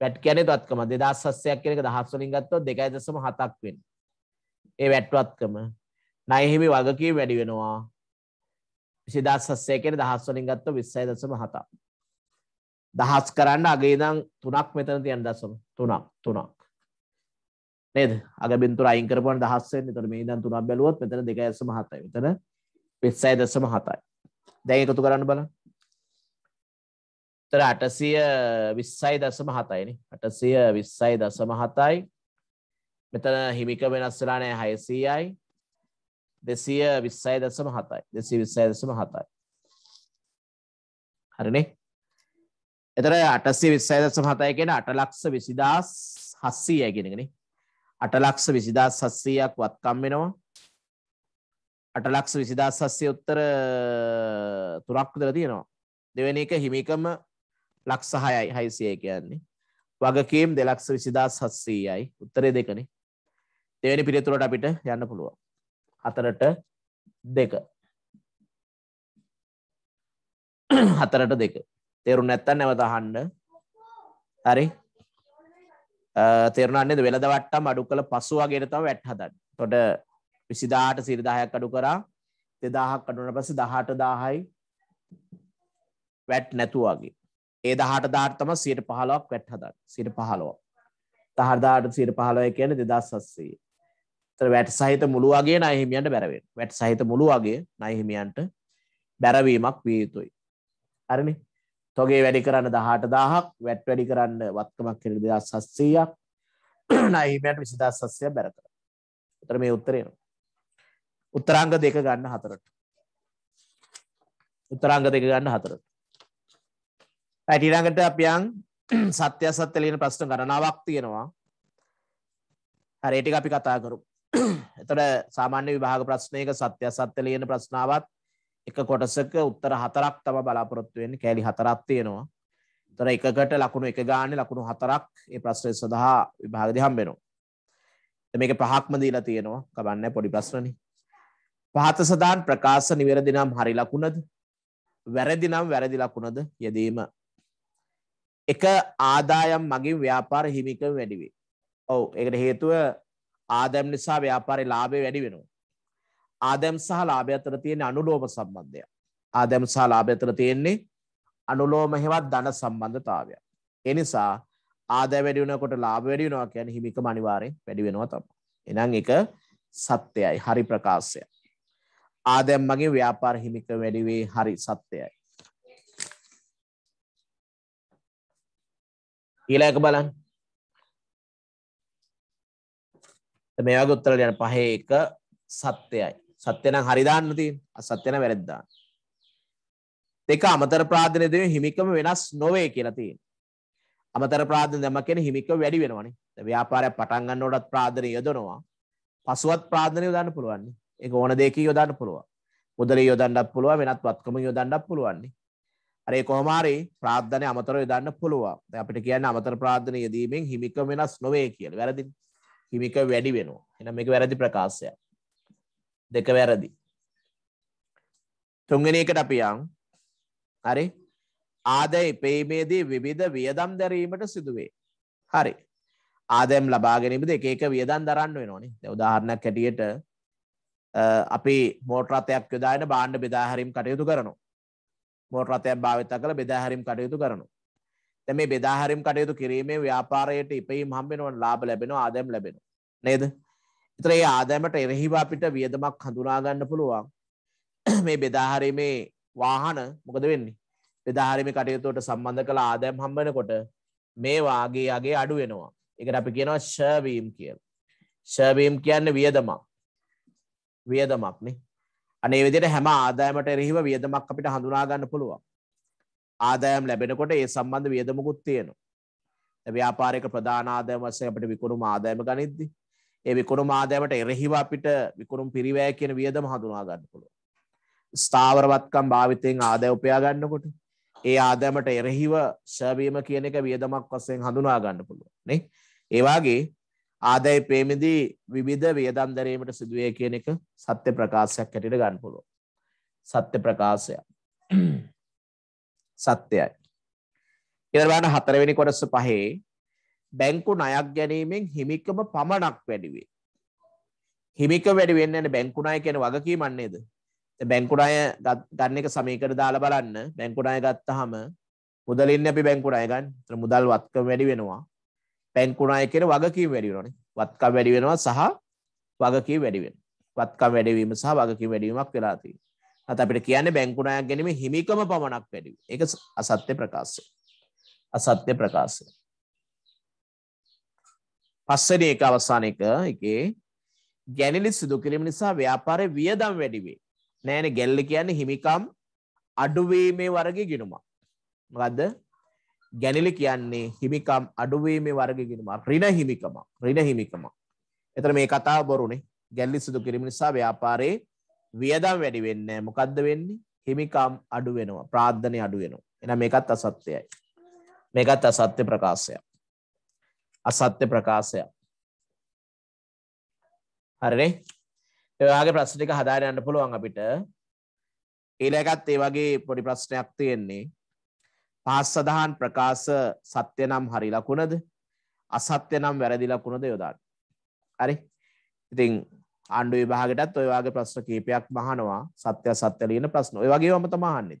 වැට් කියනෙ වත්කම දෙදස් සස්සයක් කෙනෙක දහස්වලින් ගත්තව දෙකයි දසම හතක් වෙන්න ඒ වැට්ටුවත්කම නයහිමි වගකී වැඩි වෙනවා විසිදා සස්සය කෙන දහස් වලින් ගත්ත විස්සයි දසම හතා. දහස් කරන්න අගේදං තුනක් මෙතන තියන් දසම තුනක් තුනක්. නේද අගබින්තුර අයිංකරපන දහස්සෙන් තර මේ දන් තුනක් බැලුවොත් මෙතන දෙක ඇසම හතයි මෙතන විස්සයි දසම හතයි. දැන් එකතු කරන්න බල තර අටසිය විස්සයි දසම හතයිනි අටසිය විස්සයි දසම හතයි මෙතන හිමික වෙනස් වෙලා නෑ හයසීයයි දෙසිය විස්සය දසම හතයි දෙසි විස්සය දසම හතයි හරිනේ එතර අටසේ විස්සය දසම හතයි කියෙන අටලක්ෂ විසිදස් හස්සී ඇගෙනගෙන අටලක්ෂ විසිදස් හස්සීයක් වත්කම් වෙනවා අටලක්ෂ විසිදස් හස්සේ උත්තර තුරක්දර තියෙනවා දෙවැනි එක හිමිකම ලක්සහයයි හයිසිය කියන්නේ වගකීම් දෙලක්ෂ විසිදස් හස්සීයයි උත්තරේ දෙකනේ දෙවැනි පිරිතුරට අපිට යන්න පුළුවන් හතරට දෙක හතරට දෙක තේරු නැත්තන් නැවත අහන්න හරි තේරුණන්නේද වෙළඳ වට්ටම් අඩු කළ පසු වගේ තම වැට් හදන්න තොට විසිදාට සිරිදාහයක් අඩු කරා දෙදාහක් අඩුන පස දහට දාහයි වැට් නැතුවාගේ ඒ දහට ධාර්තම සියට පහලොක් වැට් හදන්න සිට පහලෝ තහරදාට සිට පහලොය කියන දෙදස් සස්සයේ තර වැට සහිත මුළුවගේ නයහිමියන්ට බැරවෙන් වැට සහිත මුළුවගේ නයහිමියන්ට බැරවීමක් විය යුතුයි. අරණි තොගේ වැඩි කරන්න දහට දාහක් වැට් වැඩි කරන්න වත්කමක් කෙන දෙදා සස්සීයක් නහිමයට විසිදා සස්ය බැර කර. උතර මේ උත්තරයන. උත්තරංග දෙක ගන්න හතරට. උත්තරංග දෙක ගන්න හතරට. ඇටිරඟට අපියන් සත්‍ය සත්‍යලීන ප්‍රශ්න ගණනාවක් තියෙනවා හරේටික අපි කතා කරු එතට සාමාන්‍ය විභාග ප්‍රශ්නයක සත්‍ය සත්‍ය ලියන ප්‍රශ්නාවත් එක කොටසක උත්තර හතරක් තම බලාපොරොත්තුවෙන් කෑලි හතරක් තියෙනවා තොර එකකට ලකුණු එක ගාන ලකුණු හතරක් ඒ ප්‍රශ්නය සඳහා විභාගදි හම්බෙනවා මේක පහක්ම දීලා තියෙනවා කබන්න පොඩි ප්‍රශ්නනි පහත සදාන් ප්‍රකාශ නිවැරදි නම් හරි ලකුණද වැරදි නම් වැරදි ලකුණද යෙදීම එක ආදායම් මගින් ව්‍යාපාර හිමිකම වැඩිවේ ඔවු එකට හේතුව ආදැම් නිසා ව්‍යාපාරේ ලාභය වැඩි වෙනවා. ආදැම් සහ ලාභය අතර තියෙන අනුලෝම සම්බන්ධය. ආදැම් සහ ලාභය අතර තියෙන්නේ අනුලෝම හේවත් ධන සම්බන්ධතාවය. ඒ නිසා ආදාය වැඩි වෙනකොට ලාභ වැඩි වෙනවා කියන්නේ හිමිකම අනිවාර්යෙන් වැඩි වෙනවා තමයි. එහෙනම් ඒක සත්‍යයයි හරි ප්‍රකාශය. ආදැම් මගේ ව්‍යාපාර හිමික වැඩි වේ හරි සත්‍යයයි. ඊළඟ බලන්න මේවාගේ උත්තර යන පහේ එක සත්‍යයි. සත්‍ය නම් හරි දාන්න තියෙන. අසත්‍ය නම් වැරදි දාන්න. දෙක අමතර ප්‍රාර්ථනා දෙවි හිමිකම වෙනස් නොවේ කියලා තියෙන. අමතර ප්‍රාර්ථනා දැම්ම කියන්නේ හිමිකම වැඩි වෙනවනේ. දැන් ව්‍යාපාරයක් පටන් ගන්නකොටත් ප්‍රාර්ථනා යොදනවා. පසුවත් ප්‍රාර්ථනා යොදන්න පුළුවන්. ඒක ඕන දෙයකින් යොදන්න පුළුවන්. මුදලේ යොදන්නත් පුළුවන් වෙනත් වත්කමකින් යොදන්නත් පුළුවන්. අර ඒ කොහොම හරි ප්‍රාර්ථනාවේ අමතරව යොදන්න පුළුවන්. දැන් අපිට කියන්නේ අමතර ප්‍රාර්ථනා යෙදීමෙන් හිමිකම වෙනස් නොවේ කියලා. වැරදිනේ. හිමික වැඩි වෙනවා එනම් එක වැරදි ප්‍රකාශය දෙක වැරදි තුන්ගෙන එකට අපියන් හරි ආදැයි පේමේදී විවිධ වියදම් දැරීමට සිදුවේ හරි ආදැම් ලබාගැනීමද එක එක වියදන් දරන්න වෙනවානේ දවදාහරණයක් හැටියට අපි මෝටරතයක් යොදාන බාණ්ඩ බෙදාහරීම් කටයුතු කරනවා මෝටරතයක් භාවිත කළ බෙදාහරීම් කටයුතු කරනවා දැ මේ බෙදාහරම් කටයුතු කිරීමේ ව්‍යාපාරයට ඉපයිම් හම්බෙනවන් ලාබ ලැබෙන ආදැම් ලැබෙන නේද එතරේ ආදෑමට එරෙහිවා අපිට වියදමක් හඳුනාගන්න පුළුවන් මේ බෙදාහරීමේ වාහන මොකද වෙන්නේ බෙදාහරිම කටයුතුවට සම්බන්ධ කළ ආදැම් හම්බෙනකොට මේ වාගේ අගේ අඩු වෙනවා එකට අපි කියනවා ශවීම් කියල ශවීම් කියන්න වියදමක් වියදමක්නේ අනේ විදිට හැම ආදායමට එරෙහිව වියදමක් අපිට හඳුනාගන්න පුළුවන් ආදායම් ලැබෙනකොට ඒ සම්බන්ධ වියදමකුත් තියෙනවා. ව්‍යාපාරික ප්‍රධාන ආදායම වශයෙන් අපිට විකුණුම ආදායම ගනිද්දි ඒ විකුණුම ආදායමට එරෙහිව අපිට විකුණුම් පිරිවැය කියන වියදම හඳුනා ගන්න පුළුවන්. ස්ථාවරවත්කම් භාවිතයෙන් ආදාය උපයා ගන්නකොට ඒ ආදායමට එරෙහිව ශාවීම කියන එක වියදමක් වශයෙන් හඳුනා ගන්න පුළුවන් නේ. ඒ වාගේ ආදාය ප්‍රේමදී විවිධ වියදම් දැරීමට සිදුවේ කියන එක සත්‍ය ප්‍රකාශයක් හැටියට ගන්න පුළුවන්. සත්‍ය ප්‍රකාශයක්. සත්‍යයි. ඊළඟ බලන්න හතරවෙනි කොටස පහේ බැංකු ණයක් ගැනීමෙන් හිමිකම පමණක් වැඩි වේ. හිමික වැඩි වෙන්නේ නැහැ බැංකු ණය කියන වගකීමක් නේද? බැංකු ණය ගන්න එක සමීකරණ දාලා බලන්න බැංකු ණය ගත්තාම මුදලින් අපි බැංකු ණය ගන්න. ඒතර මුදල් වත්කම වැඩි වෙනවා. බැංකු ණය කියන වගකීම වැඩි වෙනවානේ. වත්කම් වැඩි වෙනවා සහ වගකීම වැඩි වෙනවා. වත්කම් වැඩි වීම සහ වගකීම වැඩි වීමක් වෙලා තියෙනවා. අත අපිට කියන්නේ බැංකුණයක් ගැනීම හිමිකම පමණක් වැඩි. ඒක අසත්‍ය ප්‍රකාශය. අසත්‍ය ප්‍රකාශය. පස්වෙනි එක අවසාන එක එකේ ගැනිලි සිදු කිරීම නිසා ව්‍යාපාරයේ වියදම් වැඩි වේ. නෑනේ ගැල්ල කියන්නේ හිමිකම් අඩුවීමේ වර්ගයේ ගිණුමක්. මොකද්ද? ගැනිලි කියන්නේ හිමිකම් අඩුවීමේ වර්ගයේ ගිණුමක්. ඍණ හිමිකමක්. ඍණ හිමිකමක්. එතන මේ කතාව බොරුනේ. ගැල්ලි සිදු කිරීම නිසා ව්‍යාපාරයේ වියදම් වැඩි වෙන්න මොකක්ද වෙන්නේ හිමිකම් අඩු වෙනවා ප්‍රාද්ධනය අඩු වෙනවා එන මේකත් අසත්‍යයයි මේකත් අසත්‍ය ප්‍රකාශයක් අසත්‍ය ප්‍රකාශයක් හරිනේ ඔයාගේ ප්‍රශ්න ටික හදාගෙන යන්න පුළුවන් අපිට ඊළඟත් ඒ වගේ පොඩි ප්‍රශ්නයක් තියෙන්නේ පහස් සඳහන් ප්‍රකාශ සත්‍ය නම් හරි ලකුණද අසත්‍ය නම් වැරදි ලකුණද යොදාන්න හරි ඉතින් ආණ්ඩු විභාගයටත් ඔය වගේ ප්‍රශ්න කීපයක් මහනවා සත්‍ය සත්‍ය ලියන ප්‍රශ්න. ඔය වගේම තමයි අහන්නේ.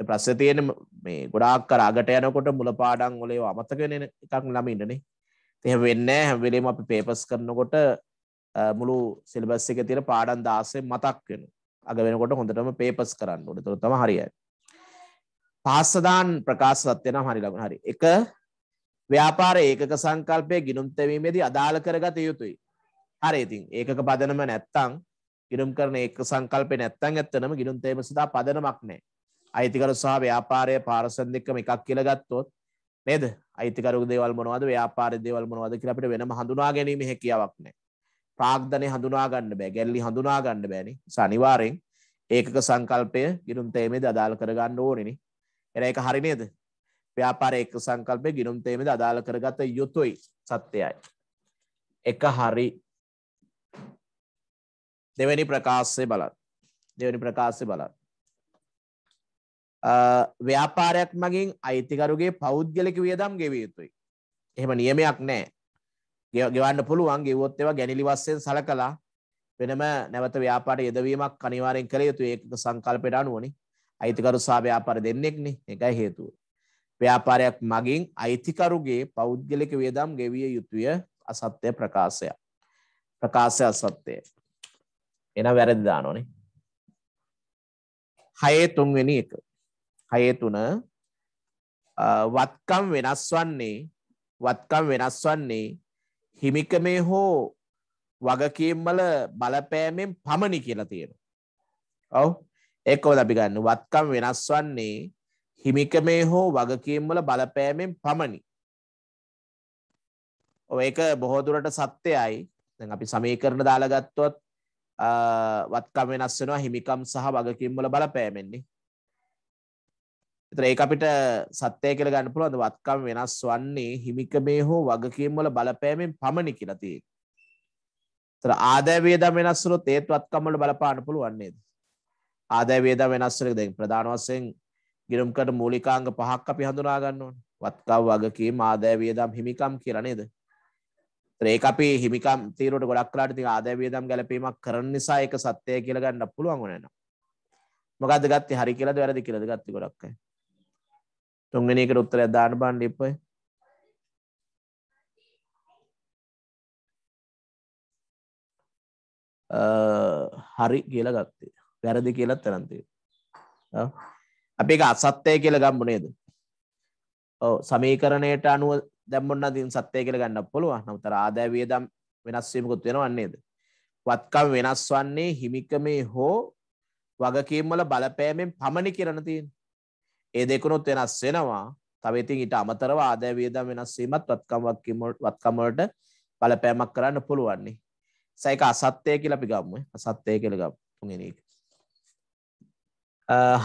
ඒ ප්‍රශ්නේ තියෙන මේ ගොඩාක් අර අගට යනකොට මුලපාඩම් වල ඒවා අමතක වෙන එකක් ළමින්නනේ. ඉතින් එහෙම වෙන්නේ නැහැ. හැම වෙලේම අපි පේපර්ස් කරනකොට මුළු සිලබස් එකේ තියෙන පාඩම් 16 මතක් වෙනවා. අග වෙනකොට හොඳටම පේපර්ස් කරන්න ඕනේ. ඒක තමයි හරියයි. පාස්සදාන් ප්‍රකාශ සත්‍ය නම් හරි ලබන හරි. එක ව්‍යාපාර ඒකක සංකල්පය ගිනුම් තැවීමේදී අදාළ කරගත යුතුයි. හරි ඉතින් ඒකක පදනම නැත්තං ගිනුම් කරන ඒක සංකල්පේ නැත්තං ඇත්තනම ගිනුම් තේම සඳහා පදනමක් නැහැ. අයිතිකරු සහ ව්‍යාපාරය පාර්සන් දෙකම එකක් කියලා ගත්තොත් නේද? අයිතිකරු දේවල් මොනවද ව්‍යාපාරයේ දේවල් මොනවද කියලා අපිට වෙනම හඳුනා ගැනීම හැකියාවක් නැහැ. ප්‍රාග්ධනය හඳුනා ගන්න බෑ. ගැල්ලි හඳුනා ගන්න බෑනේ. අනිවාර්යෙන් ඒකක සංකල්පය ගිනුම් තේමේදී අදාළ කරගන්න ඕනේනේ. එන ඒක හරි නේද? ව්‍යාපාරයේ ඒක සංකල්පය ගිනුම් තේමේදී අදාළ කරගත යුතුයි සත්‍යයයි. එක හරි දෙවැනි ප්‍රකාශය බලත් දෙවැනි ප්‍රකාශය බලත් ව්‍යාපාරයක් මගින් අයිතිකරුගේ පෞද්ගලික වියදම් ගෙවිය යුතුයි. එහෙම නියමයක් නෑ ගෙවන්න පුළුවන් ගෙවොත් ඒවා ගැනිලි වස්සයෙන් සලකලා වෙනම නැවත ව්‍යාපාර යෙදවීමක් අනිවාර්යෙන් කළ යුතුයි ඒක සංකල්පයට අනුවනේ. අයිතිකරු සහ ව්‍යාපාර දෙන්නෙක්නේ. ඒකයි හේතුව. ව්‍යාපාරයක් මගින් අයිතිකරුගේ පෞද්ගලික වියදම් ගෙවිය යුතුය අසත්‍ය ප්‍රකාශය. ප්‍රකාශය අසත්‍යයි. එන වැරදි දානෝනේ හයේ තුන්වෙනි එක හයේ තුන වත්කම් වෙනස් වන්නේ වත්කම් වෙනස් වන්නේ හිමිකමේ හෝ වගකීම් වල බලපෑමෙන් පමණි කියලා තියෙනවා ඔව් ඒක කොහොමද අපි ගන්න වත්කම් වෙනස් වන්නේ හිමිකමේ හෝ වගකීම් වල බලපෑමෙන් පමණි ඔය ඒක බොහෝ දුරට සත්‍යයි දැන් අපි සමීකරණ දාලා ගත්තොත් වත්කම් වෙනස් වෙනවා හිමිකම් සහ වගකීම් වල බලපෑමෙන්නේ. ඒතර ඒක අපිට සත්‍යය කියලා ගන්න පුළුවන්. වත්කම් වෙනස් වන්නේ හිමිකමේ හෝ වගකීම් වල බලපෑමෙන් පමණි කියලා තියෙනවා. ඒතර ආදාය වේදම් වෙනස් වුණොත් ඒත් වත්කම් වල බලපාන්න පුළුවන් නේද? ආදාය වේදම් වෙනස් වෙන එක දැන් ප්‍රධාන වශයෙන් ගිනුම්කට මූලිකාංග පහක් අපි හඳුනා ගන්න ඕනේ. වත්කම් වගකීම් ආදාය වේදම් හිමිකම් කියලා නේද? ඒක අපි හිමිකම් තීරුවට ගොඩක් කලාට ඉතින් ආදාය වියදම් ගැලපීමක් කරන නිසා ඒක සත්‍යය කියලා ගන්න පුළුවන් වුණේ නෑ. මොකද්ද ගත්තේ හරි කියලාද වැරදි කියලාද ගත්තේ ගොඩක් අය. තුන්වෙනි එකට උත්තරයක් දාන්න බාන්න ඉප්පයි. හරි කියලා ගත්තේ. වැරදි කියලා තරම් තියෙනවා. අපි ඒක අසත්‍යය කියලා ගම්මු නේද? ඔව් සමීකරණයට අනුව දැම්බොන්න දින් සත්‍යය කියල ගන්න පුළුවන් නමුතර ආදෑවිය දම් වෙනස්වීමකුත් වෙනවන්නේද. වත්කම් වෙනස් වන්නේ හිමිකමේ හෝ වගකීම්වල බලපෑමෙන් පමණි කරනතින්. ඒ දෙකුණොත් වෙනස් වෙනවා තවතින් ඊට අමතරව ආදෑවේදම් වෙනස්වීමත් වත්කම්වක් වත්කමට බලපෑමක් කරන්න පුළුවන්නේ. සයික අසත්‍යය කියලා පිගම්ම අසත්‍යය කළගම් තුගෙනක.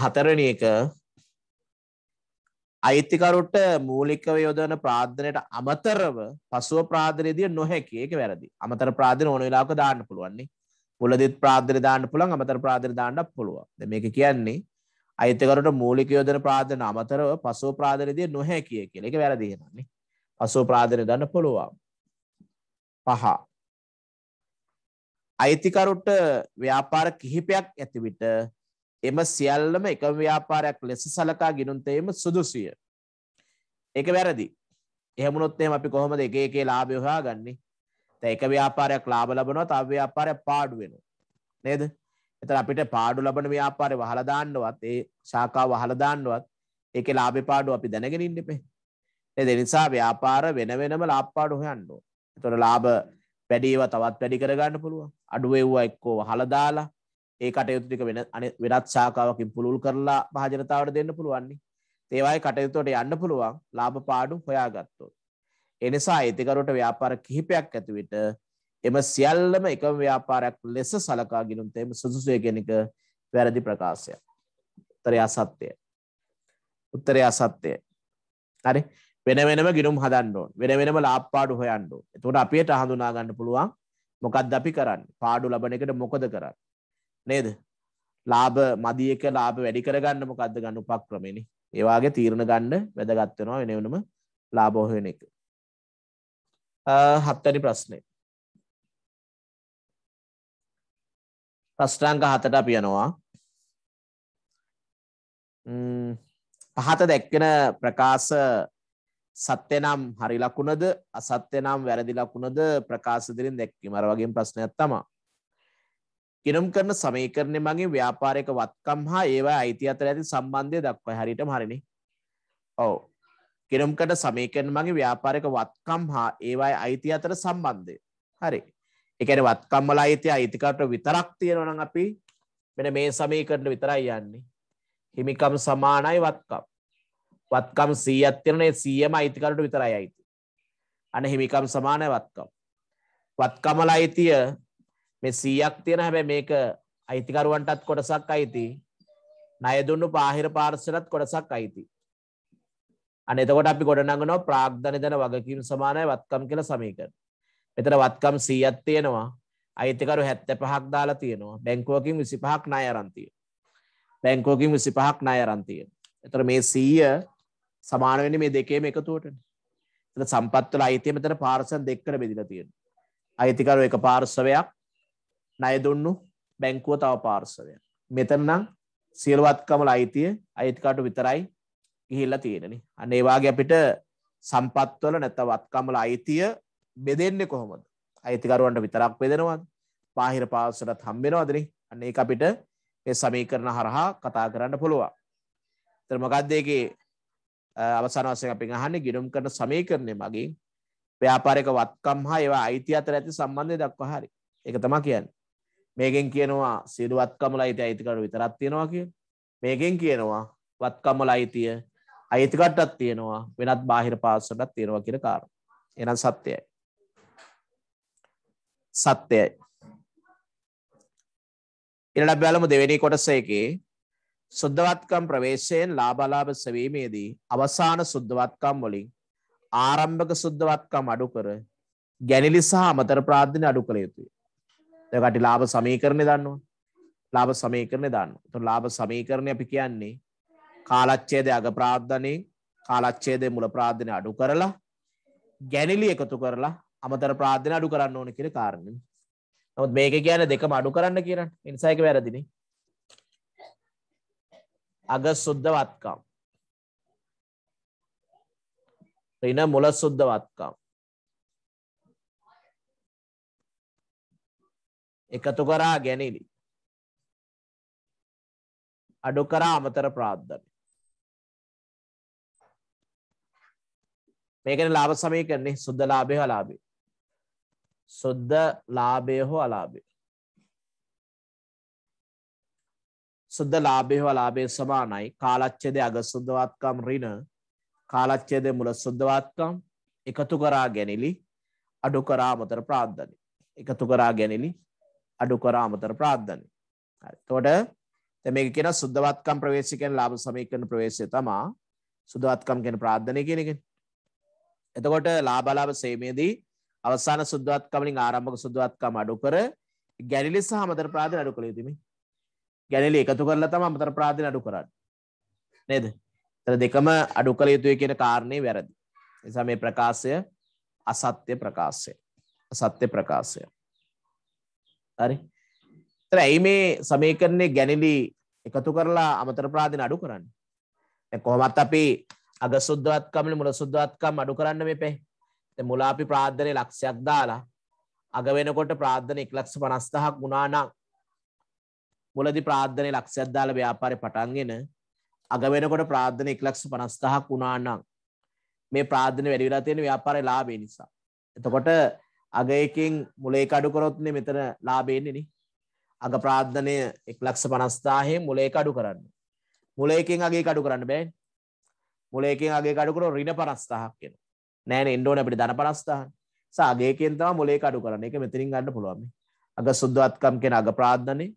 හතරණ එක අයිතිකරුට මූලිකව යොදවන ප්‍රාධනයට අමතරව පසුව ප්‍රාධනයදිය නොහැකි ඒක වැරදි. අමතර ප්‍රාධන ඕන වෙලාවක දාන්න පුළුවන්නේ. මුලදිත් ප්‍රාධන දාන්න පුළුවන් අමතර ප්‍රාධන දාන්නත් පුළුවන්. දැන් මේක කියන්නේ අයිතිකරුට මූලික යොදවන ප්‍රාධන අමතරව පසුව ප්‍රාධනයදිය නොහැකි කියලා. ඒක වැරදි වෙනන්නේ. පසුව ප්‍රාධන දාන්න පුළුවන්. පහ. අයිතිකරුට ව්‍යාපාර කිහිපයක් ඇති විට එම සියල්ලම එකම ව්‍යාපාරයක් ලෙස සලකා ගිනුන්තේම සුදුසුය. ඒක වැරදි. එහෙම වුණොත් එහෙම අපි කොහොමද එක එකේ ලාභය හොයාගන්නේ? දැන් එක ව්‍යාපාරයක් ලාභ ලබනවා තව ව්‍යාපාරයක් පාඩු වෙනවා. නේද? එතන අපිට පාඩු ලබන ව්‍යාපාරේ වහලා දාන්නවත් ඒ ශාඛාව වහලා දාන්නවත් ඒකේ ලාභේ පාඩු අපි දැනගෙන ඉන්න ඉපේ. නේද? ඒ නිසා ව්‍යාපාර වෙන වෙනම ලාභ පාඩු හොයන්න ඕන. එතකොට ලාභ වැඩි ඒවා තවත් වැඩි කරගන්න පුළුවන්. අඩු ඒවා එක්කෝ වහලා දාලා ඒ කටයුතු ටික වෙන වෙනත් ශාකාවකින් පුළුල් කරලා මහජනතාවට දෙන්න පුළුවන්නේ. ඒවායේ කටයුතුවට යන්න පුළුවන් ලාභ පාඩු හොයාගත්තොත්. එනිසා ඒතිකරුට ව්‍යාපාර කිහිපයක් ඇති විට එම සියල්ලම එකම ව්‍යාපාරයක් ලෙස සලකා ගිනුම් තේම සුදුසුය කෙනෙක වැරදි ප්‍රකාශය. උත්තරය අසත්‍යය. උත්තරය අසත්‍යය. හරි වෙන වෙනම ගිනුම් හදන්න ඕන. වෙන වෙනම ලාභපාඩු හොයන්න ඕන. එතකොට අපිට හඳුනා ගන්න පුළුවන් මොකක්ද අපි කරන්නේ? පාඩු ලබන එකට මොකද කරන්නේ? නේද ලාභ මදියක ලාභ වැඩි කරගන්න මොකක්ද ගන්න උපක්‍රමෙනි ඒවාගේ තීරණ ගන්න වැදගත් වෙනවා වෙන වෙනම ලාභ හොයන එක හත්වැනි ප්‍රශ්නේ ප්‍රශ්නාංක හතට අපි යනවා පහත දැක්කෙන ප්‍රකාශ සත්‍ය නම් හරි ලකුණද අසත්‍ය නම් වැරදි ලකුණද ප්‍රකාශ දෙලින් දැක්කීම අර වගේ ප්‍රශ්නයක් තමයි ගෙනුම් කරන සමීකරණය මගේ ව්‍යාපාරයක වත්කම් හා ඒවා අයිති අතර ඇති සම්බන්ධය දක්වයි හරියටම හරිනේ. ඔව්. ගෙනුම් කරන සමීකරණ මගේ ව්‍යාපාරයක වත්කම් හා ඒවා අයිති අතර සම්බන්ධය. හරි. ඒ කියන්නේ වත්කම් වල අයිති අයිතිකාරට විතරක් තියෙනවා නම් අපි මෙන්න මේ සමීකරණ විතරයි යන්නේ. හිමිකම් සමානයි වත්කම්. වත්කම් 100ක් තියෙනනේ 100ම අයිතිකාරට විතරයි අයිති. අනේ හිමිකම් සමානයි වත්කම්. වත්කම අයිතිය මේ 100ක් තියෙන හැබැයි මේක අයිතිකරුවන්ටත් කොටසක් අයිති. ණය දුන්නු පාහිර පාර්සලත් කොටසක් අයිති. අනේ එතකොට අපි ගොඩනගනවා ප්‍රාග්ධන දන වගකීම් සමානයි වත්කම් කියලා සමීකරණ. මෙතන වත්කම් 100ක් තියෙනවා. අයිතිකරු 75ක් දාලා තියෙනවා. බැංකුවකින් 25ක් ණය අරන් තියෙනවා. බැංකුවකින් 25ක් ණය අරන් තියෙනවා. එතකොට මේ 100 සමාන වෙන්නේ මේ දෙකේම එකතුවටනේ. එතන සම්පත් වල අයිතිය මෙතන පාර්සල් දෙකකට බෙදලා තියෙනවා. අයිතිකරු එක පාර්ශවයක් නයදුන්නු බැංකුව තව පාර්සවය. මෙතනම් සියලුවත්කමල අයිතිය අයිතිකාටු විතරයි ඉහිල්ල තියෙනනි. අන්න ඒවාගේ අපිට සම්පත්වල නැතවත්කමල අයිතිය බෙදෙන්නේ කොහොමද. අයිතිකරුවන්ට විතරක් බෙදෙනවද පාහිර පාසටත් හම්බෙනවදනි අන්න ඒ අපිට ඒ සමීකරණ හරහා කතා කරන්න පුළුවන්. තරමකක්දයගේ අවසාන වසය අපි අහන්නේ ගිනුම් කරන සමීකරණය මගින් ව්‍යාපාරක වත්කම් හා ඒවා අයිති අතර ඇති සම්බන්ධය දක්වා හරි එක තමා කියන්නේ. මේකෙන් කියනවා සියලු වත්කමල අයිති අයිතිකරු විතරක් තියෙනවා කිය මේකෙන් කියනවා වත්කමල අයිතිය අයිතිකටත් තියෙනවා වෙනත් බාහිර පාසටත් තියෙනවා කියන කාර එනම් සත්‍යයයි සත්‍යයයි ඉරට බැලම දෙවෙනි කොටස එකේ සුද්ධවත්කම් ප්‍රවේශයෙන් ලාබලාභ සවීමේදී අවසාන සුද්ධවත්කම් වලින් ආරම්භක සුද්ධවත්කම් අඩු කර ගැනිලි සහ අමතර ප්‍රාධ්‍යන අඩු කළ යුතුයි. දැකට ලාභ සමීකරණය දන්නවා ලාභ සමීකරණය දන්න තු ලාභ සමීකරණය අපි කියන්නේ කාලච්චේද අග ප්‍රාධ්ධනය කාලච්චේදය මුල ප්‍රාධ්ධනය අඩු කරලා ගැනිලි එකතු කරලා අමතර ප්‍රාධ්‍යන අඩු කරන්න ඕන කියර කාරණ නමුත් මේක කියන දෙකම අඩු කරන්න කියන්න නිසායක වැරදින අග සුද්ධ වත්කාම් රින මුල සුද්ධ වත්කාම් එකතු කරා ගැනිනි. අඩු කරා අමතර ප්‍රාද්ධන. මේකන ලාභ සමය කරන්නේ සුද්ද ලාභය හලාබේ. සුද්ද ලාභය හෝ අලාබේ. සුද්ද ලාභය හෝ ලාභය සමානයි කාලච්චෙද අග සුද්ධවත්කම් රින කාලච්චේද මුල සුද්ධවත්කම් එකතු කරා ගැනිලි අඩු කරා අමතර ප්‍රාද්ධනය. එකතු කරා ගැනිලි අඩු කර අමතර ප්‍රාද්ධනය. තෝට තැමේ කියෙන සුද්ධවත්කම් ප්‍රවේශිකෙන් ලාබ සමීකන ප්‍රවේශය තමා සුදවත්කම් කෙන ප්‍රාධ්ධනය කෙනෙකින්. එතකොට ලාබලාබ සේමේදී අවසාන සුද්වත්කමින් ආරම්භක සුද්වත්කම අඩු කර ගැනිලි සහ අමතර ප්‍රාධන අඩු කළ යුතුමි. ගැනිලි එකතු කරලා තම අමතර ප්‍රාධන අඩු කරන්න. නේද? තර දෙකම අඩු කළ යුතුය කියන කාරණේ වැරදි. නිසා මේ ප්‍රකාශය අසත්‍ය ප්‍රකාශය. අසත්‍ය ප්‍රකාශය. හරි එතන ඇයි මේ සමීකරණේ ගැණිලි එකතු කරලා අමතර ප්‍රාදීන අඩු කරන්නේ දැන් කොහොමත් අපි අග සුද්ධවත්කම් මුල සුද්ධවත්කම් අඩු කරන්න මෙපේ දැන් මුලා අපි ප්‍රාද්දනේ ලක්ෂයක් දාලා අග වෙනකොට ප්‍රාද්දන 150000ක් වුණා නම් මුලදී ප්‍රාද්දනේ ලක්ෂයක් දාලා ව්‍යාපාරේ පටන්ගෙන අග වෙනකොට ප්‍රාද්දන 150000ක් වුණා නම් මේ ප්‍රාද්දනේ වැඩි වෙලා තියෙන ව්‍යාපාරේ ලාභය නිසා එතකොට අගයකින් මුලේක අඩු කරොත්නේ මෙතන ලාබෙන්නේෙන අග ප්‍රාද්ධනය එක් ලක්ෂ පනස්ථාහය මුලේක අඩු කරන්න මුලේකින් අගේ කඩු කරන්න බෑ මුලේකින් අගේ කඩුකර රින පනස්ථාහක් කියෙන නෑන ඉන්ඩෝන අපිට දන පනස්ථාහ සාගේකෙන්තවා මුලේ කඩු කරන එක මෙතිරින් ගන්න පුළුවන් අග සුද්ධවත්කම් කෙන අග ප්‍රාද්ධනය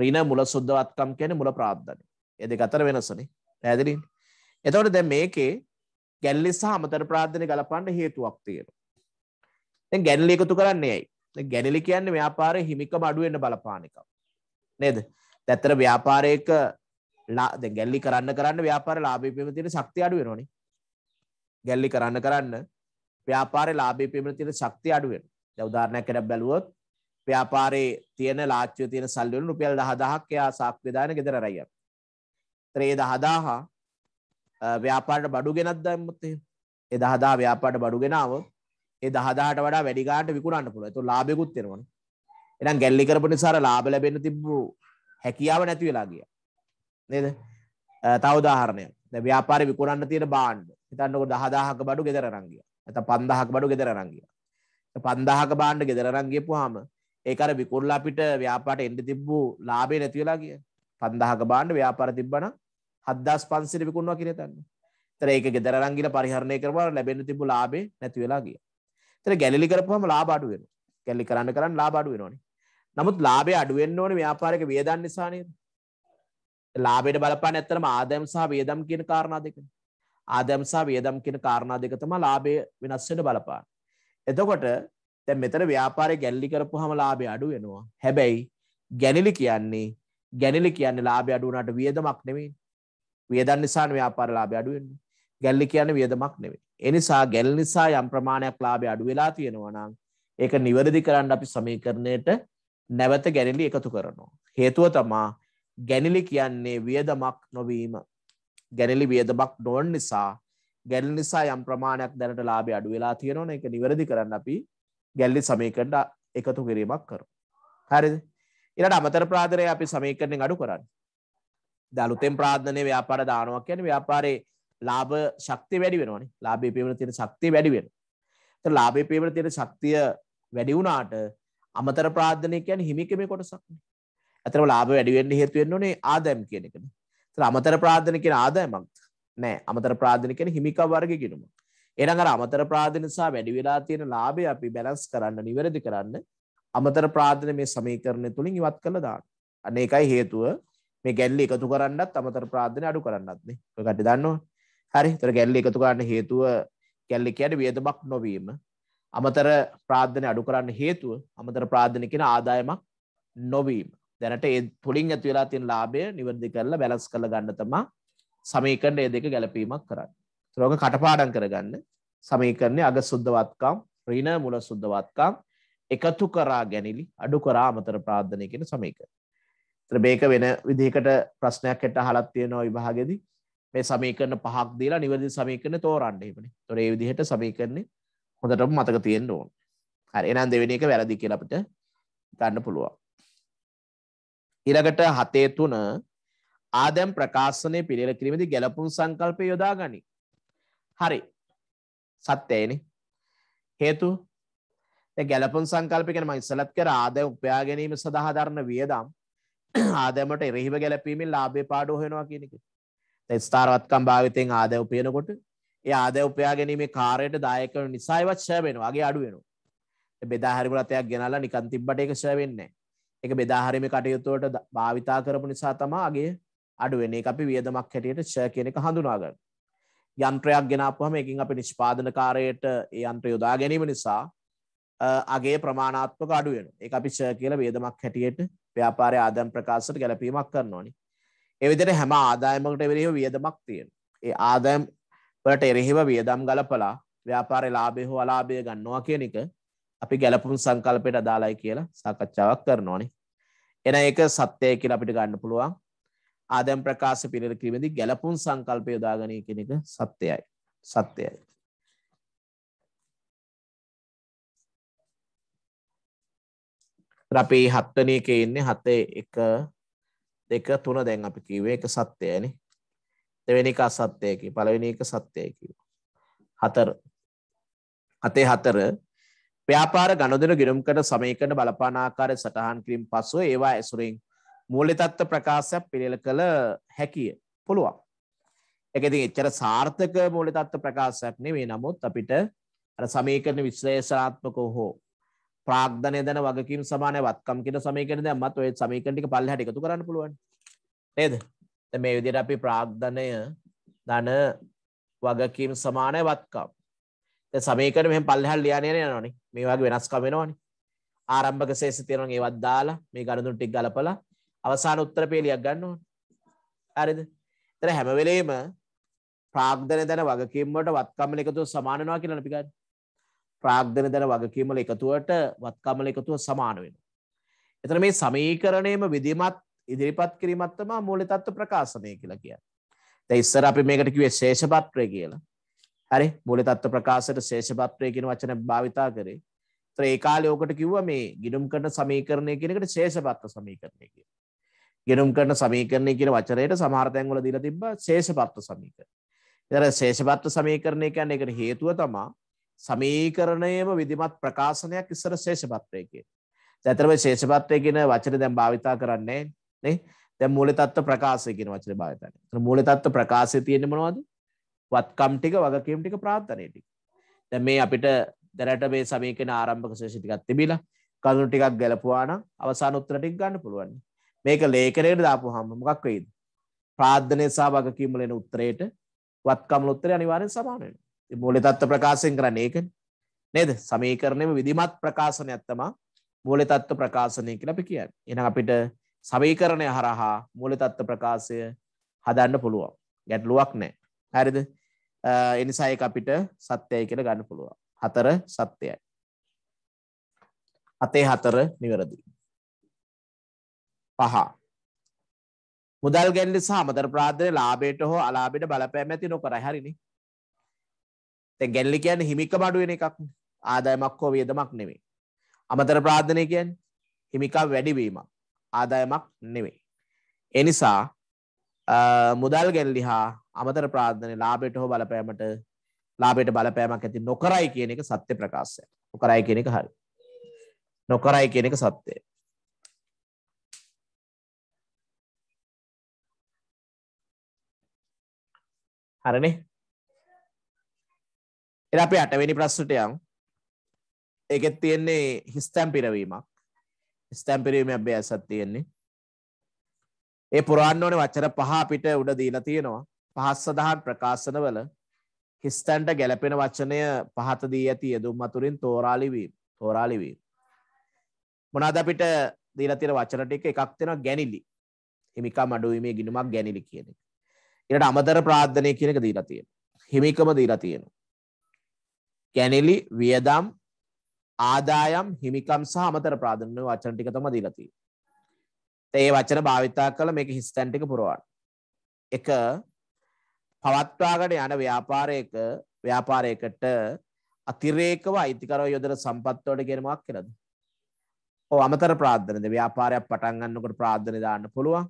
රින මුල සුද්ධවත්කම් කෙන මුල ප්‍රාද්ධනය එද අතර වෙනස්සනේ පැදිරින් එතවට දැ මේකේ ගැල්ලි සහ අමතර ප්‍රාධනය ගලපන්ඩ හේතුවක් තියෙනවා දැන් ගැනලි එකතු කරන්නේ ඇයි? දැන් ගැනලි කියන්නේ ව්‍යාපාරයේ හිමිකම අඩු වෙන්න බලපාන එක. නේද? දැත්තර ව්‍යාපාරයක දැන් ගැලි කරන්න කරන්න ව්‍යාපාරේ ලාභය පීම තියෙන ශක්තිය අඩු වෙනවනේ. ගැලි කරන්න කරන්න ව්‍යාපාරේ ලාභය පීම තියෙන ශක්තිය අඩු වෙනවා. දැන් උදාහරණයක් කරලා බැලුවොත් ව්‍යාපාරේ තියෙන ලාච්චුවේ තියෙන සල්ලි වලින් රුපියල් 10000ක් එයා සාක්කුවේ දාන ගෙදර අරයි යනවා. ඒ 10000 ව්‍යාපාරට බඩු ගෙනත් දැම්මොත් එහෙම. ඒ 10000 ව්‍යාපාරට බඩු ගෙනාවොත් ඒ 10000ට වඩා වැඩි ගානට විකුණන්න පුළුවන්. ඒක ලාභයකුත් වෙනවනේ. එහෙනම් ගැල්ලි කරපු නිසා අර ලාභ ලැබෙන්න තිබ්බු හැකියාව නැති වෙලා ගියා. නේද? තව උදාහරණයක්. දැන් ව්‍යාපාරේ විකුණන්න තියෙන බාණ්ඩ. හිතන්නකෝ 10000ක බඩු ගෙදර අරන් ගියා. නැත්නම් 5000ක බඩු ගෙදර අරන් ගියා. 5000ක බාණ්ඩ ගෙදර අරන් ගියපුවාම ඒක අර විකුණලා අපිට ව්‍යාපාරට එන්න තිබ්බු ලාභේ නැති වෙලා ගියා. 5000ක බාණ්ඩ ව්‍යාපාර තිබ්බනම් 7500 විකුණනවා කියලා හිතන්න. ඒතර ඒක ගෙදර අරන් ගිහලා පරිහරණය කරපුවා ලැබෙන්න තිබ්බු ලාභේ නැති වෙලා ගියා. එතන ගැලලි කරපුවම ලාභ අඩු වෙනවා. ගැලලි කරන්න කරන්න ලාභ අඩු වෙනවනේ. නමුත් ලාභය අඩු වෙන්න ඕනේ ව්‍යාපාරික වියදම් නිසා නේද? ලාභයට බලපාන ඇත්තටම ආදායම් සහ වියදම් කියන කාරණා දෙකනේ. ආදායම් සහ වියදම් කියන කාරණා දෙක තමයි ලාභය වෙනස් වෙන්න බලපාන. එතකොට දැන් මෙතන ව්‍යාපාරය ගැලලි කරපුවාම ලාභය අඩු වෙනවා. හැබැයි ගැලලි කියන්නේ ගැලලි කියන්නේ ලාභය අඩු වුණාට වියදමක් නෙමෙයි. වියදම් නිසානේ ව්‍යාපාර ලාභය අඩු වෙන්නේ. ගැලලි කියන්නේ වියදමක් නෙමෙයි. එනිසා ගැල් නිසා යම් ප්‍රමාණයක් ලාභය අඩු වෙලා තියෙනවා නම් ඒක නිවැරදි කරන්න අපි සමීකරණයට නැවත ගැනිලි එකතු කරනවා. හේතුව තමා ගැනිලි කියන්නේ වියදමක් නොවීම. ගැනිලි වියදමක් නොවන නිසා ගැල් නිසා යම් ප්‍රමාණයක් දැනට ලාභය අඩු වෙලා තියෙනවනේ ඒක නිවැරදි කරන්න අපි ගැල්ලි සමීකරණ එකතු කිරීමක් කරමු. හරිද? ඊළඟ අමතර ප්‍රාදරය අපි සමීකරණෙන් අඩු කරන්නේ. දැන් අලුතෙන් ප්‍රාදනයේ ව්‍යාපාර දානවා කියන්නේ ව්‍යාපාරේ ලාභ ශක්තිය වැඩි වෙනවානේ. ලාභයේ පේවන තියෙන ශක්තිය වැඩි වෙනවා. ඒතර ලාභයේ පේවන තියෙන ශක්තිය වැඩි වුණාට අමතර ප්‍රාර්ථනය කියන්නේ හිමිකමේ කොටසක්නේ. ඇත්තටම ලාභ වැඩි වෙන්න හේතු වෙන්න ඕනේ ආදායම් කියන එකනේ. ඒතර අමතර ප්‍රාර්ථන කියන ආදායමක් නෑ. අමතර ප්‍රාර්ථන කියන්නේ හිමිකම් වර්ගයේ ගිණුමක්. එහෙනම් අර අමතර ප්‍රාර්ථන නිසා වැඩි වෙලා තියෙන ලාභය අපි බැලන්ස් කරන්න, නිවැරදි කරන්න අමතර ප්‍රාර්ථන මේ සමීකරණය තුලින් ඉවත් කරලා දාන්න. අන්න ඒකයි හේතුව මේ ගැල්ලි එකතු කරන්නත් අමතර ප්‍රාර්ථන අඩු කරන්නත් නේ. ඔය කට්ටිය දන්නවනේ. හරි තර ගැල්ලි එකතු කරන්න හේතුව ගැල්ලි කියන්නේ වියදමක් නොවීම අමතර ප්‍රාර්ථනය අඩු කරන්න හේතුව අමතර ප්‍රාර්ථනය කියන ආදායමක් නොවීම දැනට ඒ තුලින් ඇති වෙලා තියෙන ලාභය නිවැරදි කරලා බැලන්ස් කරලා ගන්න තමා සමීකරණය දෙක ගැළපීමක් කරන්නේ. ඒතකොට කටපාඩම් කරගන්න සමීකරණයේ අග සුද්ධවත්කම් ඍණ මුල සුද්ධවත්කම් එකතු කරා ගැනීමලි අඩු කරා අමතර ප්‍රාර්ථනය කියන සමීකරණය. ඒතර මේක වෙන විදිහකට ප්‍රශ්නයක් හෙට අහලක් තියෙනවා විභාගෙදී මේ සමීකරණ පහක් දීලා නිවැරදි සමීකරණ තෝරන්න එහෙමනේ. ඒතොර ඒ විදිහට සමීකරණේ හොඳටම මතක තියෙන්න ඕන. හරි එහෙනම් දෙවෙනි එක වැරදි කියලා අපිට ගන්න පුළුවන්. ඊළඟට හතේ තුන ආදම් ප්‍රකාශනය පිළිල කිරීමේදී ගැළපුණු සංකල්පය යොදා ගනි. හරි. සත්‍යයනේ. හේතු ගැලපුන් සංකල්ප ගැන මම ඉස්සලත් කර ආදාය උපයා ගැනීම සඳහා දරන වියදම් ආදායමට එරෙහිව ගැලපීමෙන් ලාභේ පාඩුව හොයනවා කියන එක. ස්ථාරවත්කම් භාවිතයෙන් ආදය උපයනකොට ඒ ආදය උපයා ගැනීමේ කාරයට දායකවන නිසා ඒවත් ෂය වෙනවා. අගේ අඩු වෙනවා. බෙදා හරිපු රතයක් ගෙනල්ලා නිකන් තිබ්බට ඒක ෂය වෙන්නේ නැහැ. ඒක බෙදා හරීමේ කටයුතු වලට භාවිතා කරපු නිසා තමයි අගේ අඩු වෙන්නේ. ඒක අපි වියදමක් හැටියට ෂය කියන එක හඳුනා ගන්න. යන්ත්‍රයක් ගෙනාපුවාම ඒකෙන් අපි නිෂ්පාදන කාර්යයට ඒ යන්ත්‍රය යොදා ගැනීම නිසා අගේ ප්‍රමාණාත්මක අඩු වෙනවා. ඒක අපි ෂය කියලා වියදමක් හැටියට ව්‍යාපාරයේ ආදායම් ප්‍රකාශයට ගැලපීමක් කරනවානේ. එවිදිට හැම ආදායමකට එරෙහිව වියදමක් තියෙන. ඒ ආදායම් වලට එරෙහිව වියදම් ගලපලා ව්‍යාපාරය ලාභය හෝ අලාභය ගන්නවා කියන එක අපි ගැලපුම් සංකල්පයට අදාළයි කියලා සාකච්ඡාවක් කරනවානේ. එන ඒක සත්‍යය කියලා අපිට ගන්න පුළුවන්. ආදම් ප්‍රකාශ පිළිල කිරීමේදී ගැලපුම් සංකල්පය යොදාගනී කියන එක සත්‍යයයි. සත්‍යයයි. අපි හත්වන එකේ ඉන්නේ හතේ එක දෙක තුන දැන් අපි කිව්වේ එක සත්‍යයනේ දෙවෙනි එක අසත්‍යය කිව්වා පළවෙනි එක සත්‍යය කිව්වා හතර අතේ හතර ව්‍යාපාර ගනුදෙනු ගිණුම්කට සමීකරණ බලපාන ආකාරය සටහන් කිරීම පසුව ඒවා ඇසුරින් මූල්‍ය තත්ත්ව ප්‍රකාශයක් පිළිල කළ හැකිය පුළුවන් ඒක ඉතින් එච්චර සාර්ථක මූල්‍ය තත්ත්ව ප්‍රකාශයක් නෙවෙයි නමුත් අපිට අර සමීකරණ විශ්ලේෂණාත්මකව හෝ ප්‍රාග්ධනය දැන වගකීම් සමානය වත්කම් කියට සමීකරණ දැම්මත් ඔය සමීකරණ ටික පල්ලෙහාට එකතු කරන්න පුළුවන් නේද මේ විදිහට අපි ප්‍රාග්ධනය ධන වගකීම් සමානය වත්කම් දැන් සමීකරණ මෙහෙම පල්ලෙහාට ලියන්න යන යනවනේ මේ වගේ වෙනස්කම් වෙනවනේ ආරම්භක ශේෂ තියෙනවා ඒවත් දාලා මේ ගණදුන ටික ගලපලා අවසාන උත්තර පේලියක් ගන්න ඕනේ හරිද එතන හැම වෙලේම ප්‍රාග්ධනය දැන වගකීම් වලට වත්කම් එකතු සමාන වෙනවා කියලා අපි ගන්න ප්‍රාග්ධන දැන වගකීමල එකතුවට වත්කමල එකතුව සමාන වෙන. එතන මේ සමීකරණයම විදිමත් ඉදිරිපත් කිරීමත්තම මූලිතත්ව ප්‍රකාශනය කියලා කිය. තැ ඉස්සර අපි මේකට කිවේ ශේෂපත්‍රය කියලා. හරි මූලිතත්ව ප්‍රකාශයට ශේෂපත්‍රය කියෙන වචන භාවිතා කරේ ත්‍ර ඒකාලයෝකට කිව්ව මේ ගිනුම් කරන සමීකරණය කෙනෙකට ශේෂපත්ත සමීකරණය කිය. ගෙනුම් කරන සමීකරණය කියන වචනයට සමාර්තයන්ගොල දිල තිබ ශේෂපත්ව සමීකර. තර ශේෂපත්ව සමීකරණය කියන්න එකට හේතුව තමා සමීකරණයම විධමත් ප්‍රකාශනයක් ඉස්සර ශේෂපත්‍රයකේ. ඇතරම ශේෂපත්‍රය කියෙන වචන දැම් භාවිතා කරන්නේ නේ දැ මූලතත්ව ප්‍රකාශයකෙන වචන භාවිතන මූලතත්ව ප්‍රකාශය තියෙන මනවාද වත්කම්ටික වගකීම්ටික ප්‍රාත්ථනයටික. දැ මේ අපිට දැරට මේ සමීකෙන ආරම්භක ශේෂිතිකත් තිබිලා කලු ටිකක් ගැලපුවාන අවසාන උත්තරටික් ගන්න පුළුවන් මේක ලේකරයට දාපු හම මොකක් වෙයිද ප්‍රාධ්ධනය සහ වගකීමලෙන උත්තරයට වත්කමල උත්තර අනිවාරෙන් සමානයට මූලතත්ව ප්‍රකාශයෙන් කරන්න ඒකන නේද සමීකරණයම විදිමත් ප්‍රකාශනයක් තමා මූලතත්ව ප්‍රකාශනය කියලා අපි කියන්නේ. එහෙනම් අපිට සමීකරණය හරහා මූලතත්ව ප්‍රකාශය හදන්න පුළුවන්. ගැටලුවක් නැහැ. හරිද? ඒ නිසා ඒක අපිට සත්‍යයි කියලා ගන්න පුළුවන්. හතර සත්‍යයි. අතේ හතර නිවැරදි. පහ මුදල් ගැන්ඩි සහ අමතර ප්‍රාධනය ලාබේට හෝ අලාබෙට බලපෑම ඇති නොකරයි හරිනි තැ ගැල්ලි කියන්න හිමික බඩුවෙන එකක් ආදායමක් හෝ වියදමක් නෙවේ. අමතර ප්‍රාධනය කියන් හිමිකා වැඩිවීමක් ආදායමක් නෙවේ. එනිසා මුදල් ගැල්ලි හා අමතර ප්‍රාධනය ලාබෙට හෝ බලපෑමට ලාබෙට බලපෑමක් ඇති නොකරයි කියන එක සත්‍ය ප්‍රකාශය නොකරයි කියන එක හරි. නොකරයි කියන එක සත්‍යය. හරනේ එ අපේ අටවැනි ප්‍රශ්නටයන් ඒකෙත් තියෙන්නේ හිස්තැම් පිරවීමක් ස්තැම් පිරීම අභ්‍යසත් තියෙන්නේ ඒ පුරාණ ඕන වචර පහ අපිට උඩ දීලා තියෙනවා පහස් සඳහන් ප්‍රකාශනවල හිස්තැන්ට ගැලපෙන වචනය පහත දී ඇති යෙදුම් අතුරින් තෝරාලිවීම තෝරාලිවීම මොනාද අපිට දීලා තියෙන වචන ටික එකක් තියෙනවා ගැනිලි හිමිකම් අඩුවීමේ ගිණුමක් ගැනිලි කියන එක ඊට අමතර ප්‍රාර්ථනය කියන එක දීලා තියෙනවා හිමිකම දීලා තියෙනවා කැනෙලි වියදම් ආදායම් හිමිකම් සහ අමතර ප්‍රාධාන්‍ය වචන ටික තමයි දීලා තියෙන්නේ. ඒ වචන භාවිතා කළ මේක හිස්තැන් ටික පුරවන්න. එක පවත්වාගෙන යන ව්‍යාපාරයක ව්යාපාරයකට අතිරේකව අයිතිකරව යොදන සම්පත් වලට කියනමක් කියලාද? ඔව් අමතර ප්‍රාධානද ව්‍යාපාරයක් පටන් ගන්නකොට ප්‍රාධාන දාන්න පුළුවන්.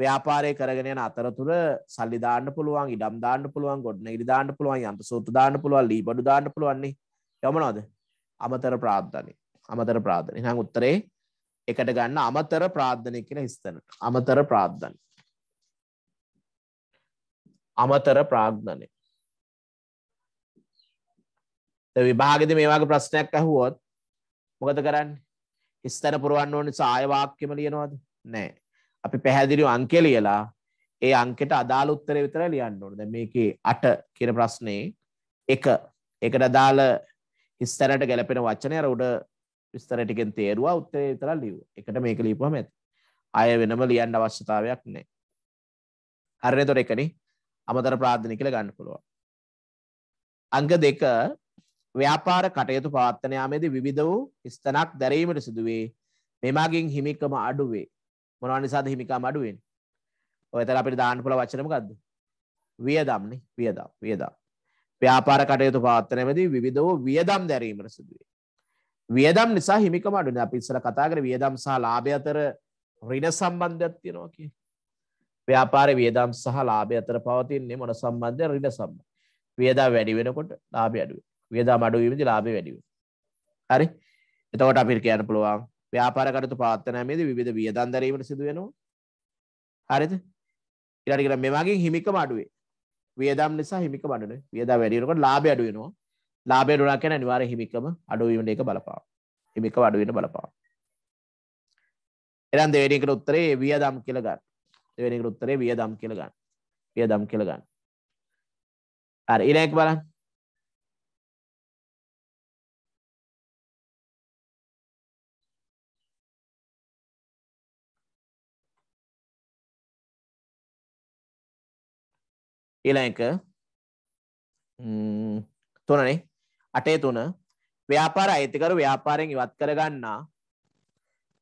ව්‍යාපාරය කරගෙන යන අතරතුර සල්ලි දාන්න පුළුවන් ඉඩම් දාන්න පුළුවන් ගොඩනැගිලි දාන්න පුළුවන් යන්ත්‍ර සූත්‍ර දාන්න පුළුවන් ලී බඩු දාන්න පුළුවන්නේ යමනවද අමතර ප්‍රාර්ථනේ අමතර ප්‍රාර්ථනේ එහෙනම් උත්තරේ එකට ගන්න අමතර ප්‍රාර්ථනේ කියලා හිස්තන අමතර ප්‍රාර්ථනේ අමතර ප්‍රාර්ථනේ දැන් විභාගෙදි මේ වගේ ප්‍රශ්නයක් අහුවොත් මොකද කරන්නේ හිස්තන පුරවන්න ඕනේ සාය වාක්‍යෙම ලියනවද නැහැ අපි පැහැදිලිව අංක ලියලා ඒ අංකෙට අදාළ උත්තරය විතරයි ලියන්න ඕනේ. දැන් මේකේ 8 කියන ප්‍රශ්නේ 1 ඒකට අදාළ හිස්තැනට ගැලපෙන වචනය අර උඩ විස්තර ටිකෙන් තේරුවා උත්තරය විතරක් ලියුවා. එකට මේක ලියපුවම ඇති. ආය වෙනම ලියන්න අවශ්‍යතාවයක් නැහැ. හරිනේ ඒතොර එකනේ. අමතර ප්‍රාර්ථනා කියලා ගන්න පුළුවන්. අංග දෙක ව්‍යාපාර කටයුතු පවත්වන යාමේදී විවිධ වූ ස්ථනක් දැරීමට සිදුවේ. මෙමගින් හිමිකම අඩුවේ. මොනවා නිසාද හිමිකම් අඩු වෙන්නේ? ඔය එතන අපිට දාන්න පුළුවන් වචන මොකද්ද? වියදම්නේ වියදම් වියදම්. ව්‍යාපාර කටයුතු පවත්වනමේදී විවිධ වූ වියදම් දැරීමට සිදු වේ. වියදම් නිසා හිමිකම අඩු වෙනවා. අපි ඉස්සර කතා කරේ වියදම් සහ ලාභය අතර ඍණ සම්බන්ධයක් තියෙනවා කියන. ව්‍යාපාර වියදම් සහ ලාභය අතර පවතින්නේ මොන සම්බන්ධය ඍණ සම්බන්ධය. වියදම් වැඩි වෙනකොට ලාභය අඩු වෙනවා. වියදම් අඩු වීමදී ලාභය වැඩි වෙනවා. හරි? එතකොට අපිට කියන්න පුළුවන් ව්‍යාපාර කටයුතු ප්‍රාර්ථනාමේදී විවිධ වියදම් දැරීමට සිදු වෙනවා. හරිද? ඊළඟට කියන මේ වගේ හිමිකම අඩුවේ. වියදම් නිසා හිමිකම අඩුනේ. වියදම් වැඩි වෙනකොට ලාභය අඩු වෙනවා. ලාභය අඩු වෙනවා කියන්නේ අනිවාර්ය හිමිකම අඩු වීමට ඒක බලපානවා. හිමිකම අඩු වෙන බලපානවා. එනම් දෙවෙනි එකට උත්තරේ වියදම් කියලා ගන්න. දෙවෙනි එකට උත්තරේ වියදම් කියලා ගන්න. වියදම් කියලා ගන්න. හරි ඊළඟට බලන්න. ඊළඟ එක තුනනේ අටේ තුන ව්‍යාපාර අයිතිකරු ව්‍යාපාරයෙන් ඉවත් කරගන්නා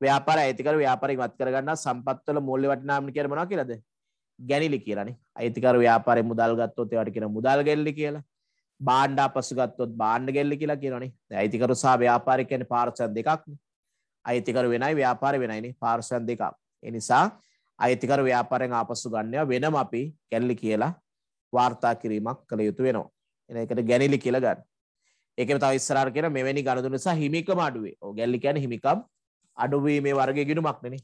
ව්‍යාපාර අයිතිකරු ව්‍යාපාරයෙන් ඉවත් කරගන්නා සම්පත්වල මූල්‍ය වටිනාකම කියන්නේ මොනවා කියලාද? ගැනිලි කියලානේ. අයිතිකරු ව්‍යාපාරයෙන් මුදල් ගත්තොත් ඒවට කියන මුදල් ගැනිලි කියලා. බාණ්ඩ අපසු ගත්තොත් බාණ්ඩ ගැනිලි කියලා කියනවනේ. දැන් අයිතිකරු සහ ව්‍යාපාරය කියන්නේ පාර්ශ්වයන් දෙකක්නේ. අයිතිකරු වෙනයි ව්‍යාපාර වෙනයිනේ පාර්ශ්වයන් දෙකක්. ඒ නිසා අයිතිකරු ව්‍යාපාරයෙන් ආපසු ගන්නවා වෙනම අපි ගැනිලි කියලා වාර්තා කිරීමක් කළ යුතු වෙනවා. එන එකට ගැනිලි කියලා ගන්න. ඒකේ තව ඉස්සරහට කියන මෙවැනි ගණදුන සහ හිමිකම අඩුවේ. ඔව් ගැල්ලි කියන්නේ හිමිකම් අඩු වීමේ වර්ගයේ ගිණුමක් නෙනේ.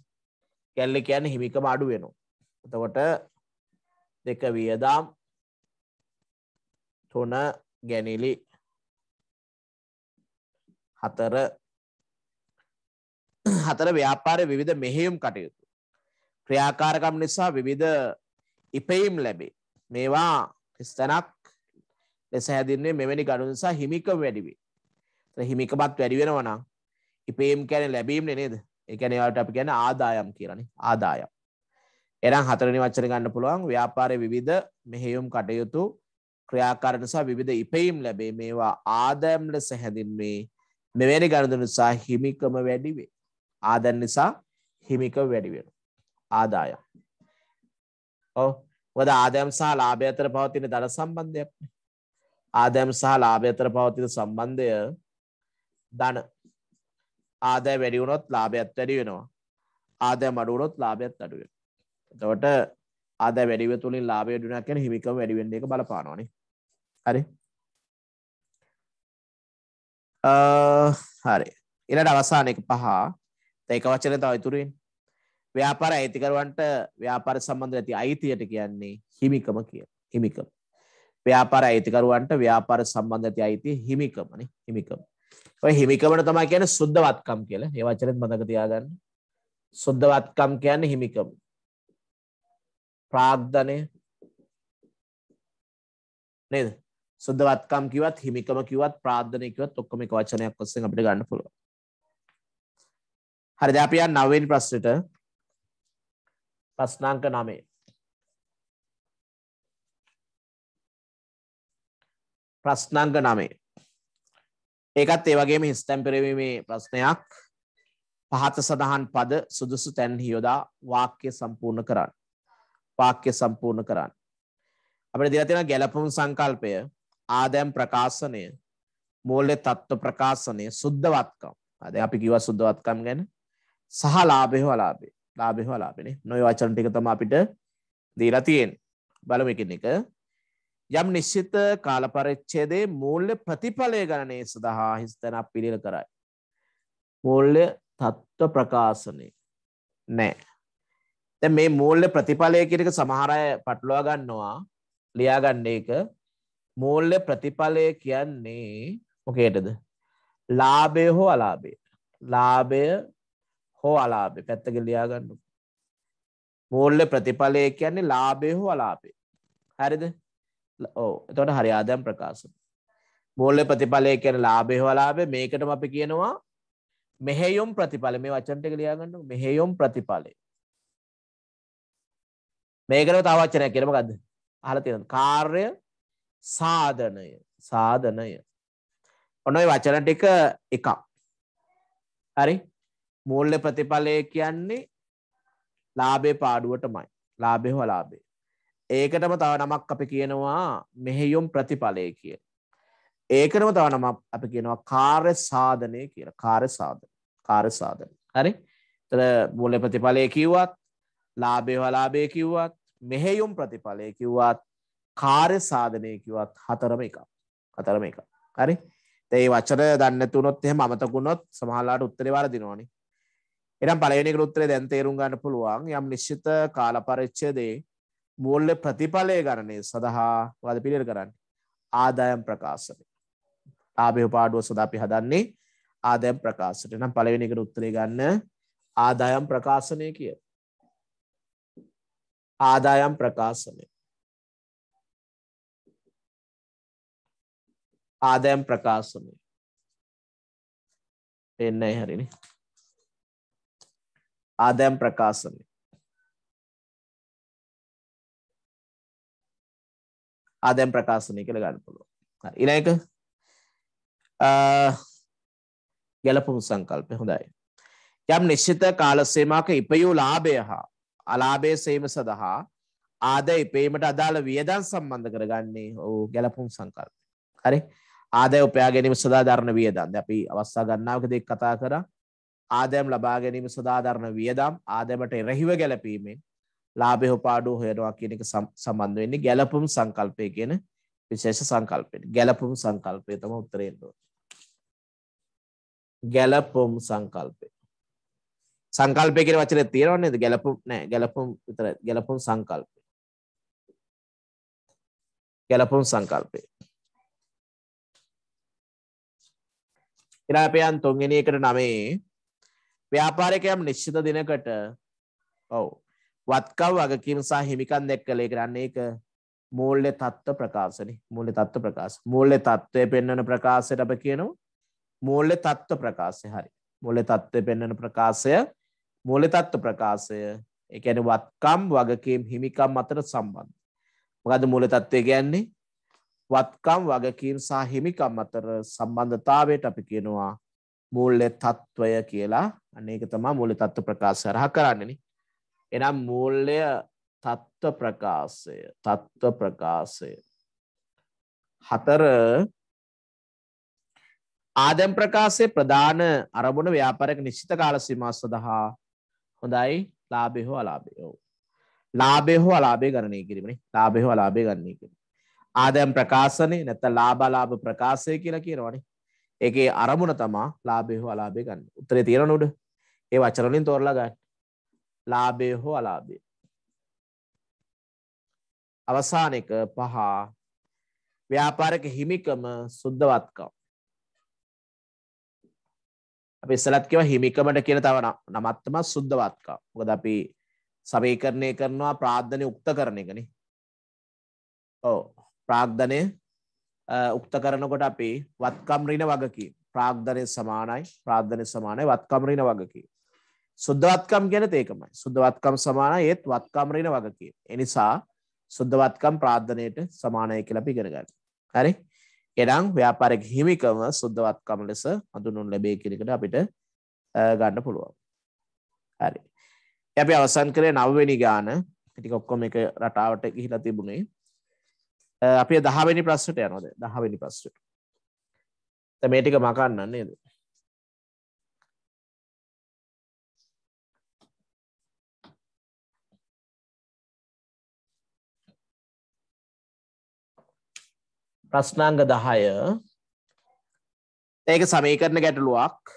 ගැල්ලි කියන්නේ හිමිකම අඩු වෙනවා. එතකොට දෙක වියදම් තුන ගැනිලි හතර හතර ව්‍යාපාරය විවිධ මෙහෙයුම් කටයුතු. ක්‍රියාකාරකම් නිසා විවිධ ඉපයීම් ලැබේ. මේවා ස්තනක් ලෙස හැදින්නේ මෙවැනි ගඩු නිසා හිමිකම වැඩිවේ. හිමිකමත් වැඩි වෙනවා නම් ඉපේම් කියන්නේ ලැබීමනේ නේද? ඒ කියන්නේ ඒවට අපි කියන්නේ ආදායම් කියලානේ. ආදායම්. එහෙනම් හතරවෙනි වචන ගන්න පුළුවන් ව්‍යාපාරයේ විවිධ මෙහෙයුම් කටයුතු ක්‍රියාකාරණ සහ විවිධ ඉපේම් ලැබේ මේවා ආදායම් ලෙස හැදින්නේ මෙවැනි ගණුදු නිසා හිමිකම වැඩි වේ. ආදන් නිසා හිමිකම වැඩි වෙනවා. ආදායම්. ඔව් මොකද ආදෑම් සහ ලාභය අතර පවතින දර සම්බන්ධයක් ආදෑම් සහ ලාභය අතර පවතින සම්බන්ධය ධන ආදාය වැඩි වුණොත් ලාභයත් වැඩි වෙනවා ආදාය අඩු වුණොත් ලාභයත් අඩු වෙනවා එතකොට ආදාය වැඩි වීම තුලින් ලාභය වැඩි වෙනවා කියන්නේ හිමිකම වැඩි වෙන එක බලපානවනේ හරි අ හරි ඊළඟ අවසාන එක පහ තේක වචනේ තව ඉතුරු වෙන්නේ ව්‍යාපාර අයිතිකරුවන්ට ව්‍යාපාර සම්බන්ධ ඇති අයිතියට කියන්නේ හිමිකම කිය හිමිකම ව්‍යාපාර අයිතිකරුවන්ට ව්‍යාපාර සම්බන්ධ ඇති අයිතිය හිමිකමනේ හිමිකම ඔය හිමිකමට තමයි කියන්නේ සුද්ධවත්කම් කියලා ඒ වචනේත් මතක තියාගන්න සුද්ධවත්කම් කියන්නේ හිමිකම ප්‍රාග්ධනය නේද සුද්ධවත්කම් කිවත් හිමිකම කිවත් ප්‍රාධනය කිවත් ඔක්කොම එක වචනයක් ඔස්සේ අපිට ගන්න පුළුවන් හරිද අපි යන් නවවෙනි ප්‍රශ්නෙට ප්‍රශ්නාංක නමේ ප්‍රශ්නාංක නමේ ඒකත් ඒ වගේම හිස්තැම් පිරවීමේ ප්‍රශ්නයක් පහත සඳහන් පද සුදුසු තැන්හි යොදා වාක්‍ය සම්පූර්ණ කරන්න වාක්‍ය සම්පූර්ණ කරන්න අපට දිරතින ගැලපුම් සංකල්පය ආදැම් ප්‍රකාශනය මූල්‍ය තත්ත්ව ප්‍රකාශනය සුද්ධවත්කම් අද අපි කිව සුද්ධවත්කම් ගැන සහ ලාභය හලාබේ ලාබෙ හලාපෙන නොය වචන ටික තම අපිට දීලා තියෙන් බලමකින් එක යම් නිශ්චිත කාලපරච්චේදේ මූල්්‍ය ප්‍රතිඵලය ගණනය සඳහා හිස්තැනක් පිළිල කරයි. මූල්්‍ය තත්ත්ව ප්‍රකාශනය නෑ. තැ මේ මූල්්‍ය ප්‍රතිඵලය කිරික සමහරය පටලවා ගන්නවා ලියාගන්න එක මූල්්‍ය ප්‍රතිඵලය කියන්නේ මොකේටද ලාබය හෝ අලාබේ ලාබය හෝ අලාබේ පැත්තක ලියාගන්නු. මූල්ල ප්‍රතිඵලය කියන්නේ ලාබේ හෝ අලාපේ. හරිද ඕ එතොට හරි ආදයම් ප්‍රකාශ. මූල්ල ප්‍රතිඵලය කියන ලාබේ හොලාබේ මේකටම අපි කියනවා මෙහෙයුම් ප්‍රතිඵල මේ වචන්ට ලියාගන්න මෙහෙයුම් ප්‍රතිඵලේ. මේකට තවච්චනය කියෙනම ගද හලතින කාර්ය සාධනය සාධනය ඔන්නයි වචන ටික එකක් හරි මූල්්‍ය ප්‍රතිඵලය කියන්නේ ලාබේ පාඩුවටමයි ලාබෙ හෝ ලාබේ ඒකටම තව නමක් අපි කියනවා මෙහෙයුම් ප්‍රතිඵලය කිය ඒකටම තව නම අපි කියනවා කාර්ය සාධනය කියල කාර්ය සාධන කාර්ය සාධන හරි තර මූල්‍ය ප්‍රතිඵලය කිව්වත් ලාබේ හලාබේ කිව්වත් මෙහෙයුම් ප්‍රතිඵලය කිව්වත් කාර්ය සාධනය කිවත් හතරම එකක් හතරම එක හරි ඒ වචර දන්න තුනොත් එහෙම අමතකුණොත් සමහලාට උත්තරවාර දිනවානේ එනම් පලවෙනික උත්තරේ දැන් තේරුම් ගන්න පුළුවන් යම් නිශ්චිත කාල පරිච්ඡේදයේ මූල්‍ය ප්‍රතිඵලය ගණනය සඳහා වද පිළිවෙල කරන්නේ ආදායම් ප්‍රකාශනය. ආභය පාඩුව සඳහා අපි හදන්නේ ආදායම් ප්‍රකාශනය. නම් පළවෙනි එකට උත්තරේ ගන්න ආදායම් ප්‍රකාශනය කිය. ආදායම් ප්‍රකාශනය. ආදායම් ප්‍රකාශනය. එන්නයි හරිනේ. ආදම් ප්‍රකාශනය. ආදම් ප්‍රකාශනය කියලා ගන්න පුළුවන්. හරි ඊළඟ එක ගැලපුම් සංකල්පය හොඳයි. යම් නිශ්චිත කාල සීමාවක ඉපයූ ලාභය හා අලාභයේ සේම සඳහා ආදය ඉපීමට අදාළ වියදම් සම්බන්ධ කරගන්නේ ඔව් ගැලපුම් සංකල්පය. හරි ආදය උපයා ගැනීම සඳහා දරන වියදම්. අපි අවස්ථා ගණනාවකදී කතා කරා ආදෑම් ලබා ගැනීම සදාධරණ වියදම් ආදෑමට එරහිව ගැලපීමෙන් ලාභය හොපාඩුව හොයනවා කියන එක සම්බන්ධ වෙන්නේ ගැලපුම් සංකල්පය කියන විශේෂ සංකල්පයට. ගැලපුම් සංකල්පය තමයි උත්තරේ එන්නේ. ගැලපුම් සංකල්පය. සංකල්පය කියන වචනේ තියෙනව නේද? ගැලපුම් නෑ ගැලපුම් විතරයි. ගැලපුම් සංකල්පය. ගැලපුම් සංකල්පය. ඉරාපයන් තුන්වෙනි එකට නමේ ව්‍යාපාරකයම් නිශ්චිත දිනකට ඔව් වත්කව් වගකීම සහ හිමිකන් දැක් කළේ කරන්නේ ඒක මූල්‍ය තත්ත්ව ප්‍රකාශනේ මූල්‍ය තත්ත්ව ප්‍රකාශ මූල්‍ය තත්ත්වය පෙන්වන ප්‍රකාශයට අප කියනවා මූල්‍ය තත්ත්ව ප්‍රකාශය හරි මූල්‍ය තත්ත්වය පෙන්වන ප්‍රකාශය මූල්‍ය තත්ත්ව ප්‍රකාශය ඒ කියන්නේ වත්කම් වගකීම් හිමිකම් අතර සම්බන්ධ මොකද මූල්‍ය තත්ත්වය කියන්නේ වත්කම් වගකීම් සහ හිමිකම් අතර සම්බන්ධතාවයට අපි කියනවා මූල්‍ය තත්ත්වය කියලා අනේක තමා මූල්‍ය තත්ත්ව ප්‍රකාශ කරහ කරන්නේනි. එනම් මූල්‍ය තත්ත්ව ප්‍රකාශය තත්ත්ව ප්‍රකාශය හතර ආදම් ප්‍රකාශය ප්‍රධාන අරමුණ ව්‍යාපරක නිශ්චිත කාල සීමා සඳහා හොඳයි ලාභය හෝ අලාභය හෝ ලාභය හෝ අලාභය ගණනය කිරීමනේ ලාභය හෝ අලාභය ගණනය කිරීම ආදම් ප්‍රකාශනේ නැත්නම් ලාභ අලාභ ප්‍රකාශය කියලා කියනවනේ ඒකේ අරමුණ තමා ලාභය හෝ අලාභය ගන්න. උත්තරේ තියෙනව නේද? ඒ වචන වලින් තෝරලා ගන්න. ලාභය හෝ අලාභය. අවසාන එක පහ ව්‍යාපාරික හිමිකම සුද්ධවත්කම්. අපි ඉස්සලත් කියව හිමිකමට කියන තව නමත් තමයි සුද්ධවත්කම්. මොකද අපි සමීකරණය කරනවා ප්‍රාග්ධනය උක්ත කරන එකනේ. ඔව් ප්‍රාග්ධනය උක්ත කරනකොට අපි වත්කම්රීන වගකි ප්‍රාග්ධනය සමානයි ප්‍රාධනය සමානය වත්කම්රීන වගකි. සුද්ධවත්කම් ගැන ඒකමයි සුද්ධවත්කම් සමාන ඒත් වත්කම්රීන වගකි. එනිසා සුද්ධවත්කම් ප්‍රාධනයට සමානය කලපි කරගන්න. හරි එඩං ව්‍යාපාරක හිමිකම සුද්ධවත්කම ලෙස හඳුනුන් ලැබේ කිරිකට අපිට ගන්න පුළුවන්. හරි. ඇපි අවසන් කරේ නවවෙනි ගාන ටික ඔක්කොම එක රටාවට ගිහිලා තිබුණේ අපේ දහවෙනි ප්‍රශ්නට යනවාද දහවෙනි ප්‍රශ්නට දැන් මේ ටික මකන්න නේද ප්‍රශ්නාංග 10 ඒක සමීකරණ ගැටලුවක්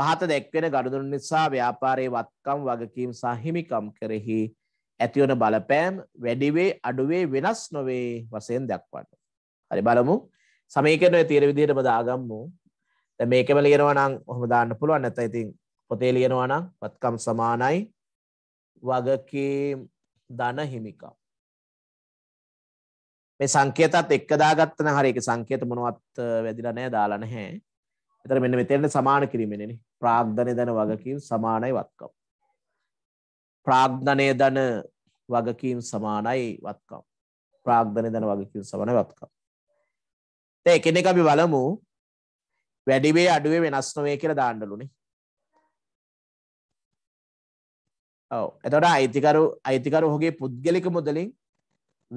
පහත දැක්වෙන ගනුදෙනු නිසා ව්‍යාපාරයේ වත්කම් වගකීම් සහ හිමිකම් කෙරෙහි ඇතිවන බලපෑම් වැඩිවේ අඩුවේ වෙනස් නොවේ වසයෙන් දක්වට. හරි බලමු සමීකරණය තීර විදිහටම දාගම්මු. දැන් මේකම ලියනවා නම් ඔහොම දාන්න පුළුවන් නැත්නම් ඉතින් පොතේ ලියනවා නම් වත්කම් සමානයි වගකීම් ධන හිමිකම්. මේ සංකේතත් එක්ක දාගත්ත නම් හරි ඒක සංකේත මොනවත් වැදිලා නැහැ දාලා නැහැ. ඒතර මෙන්න මෙතෙන්ට සමාන කිරීමනේ නේ. ප්‍රාග්ධනය දන වගකීම් සමානයි වත්කම්. ප්‍රාග්ධනය දන වගකීම් සමානයි වත්කම්. ප්‍රාග්ධනය දන වගකීම් සමන වත්කම්. තේ කෙනෙක් අපි බලමු වැඩිවේ අඩුවේ වෙනස් නොවේ කියලා දාණ්ඩලුනේ. ඔව්. එතකොට අයිතිකරු අයිතිකරු ඔහුගේ පුද්ගලික මුදලින්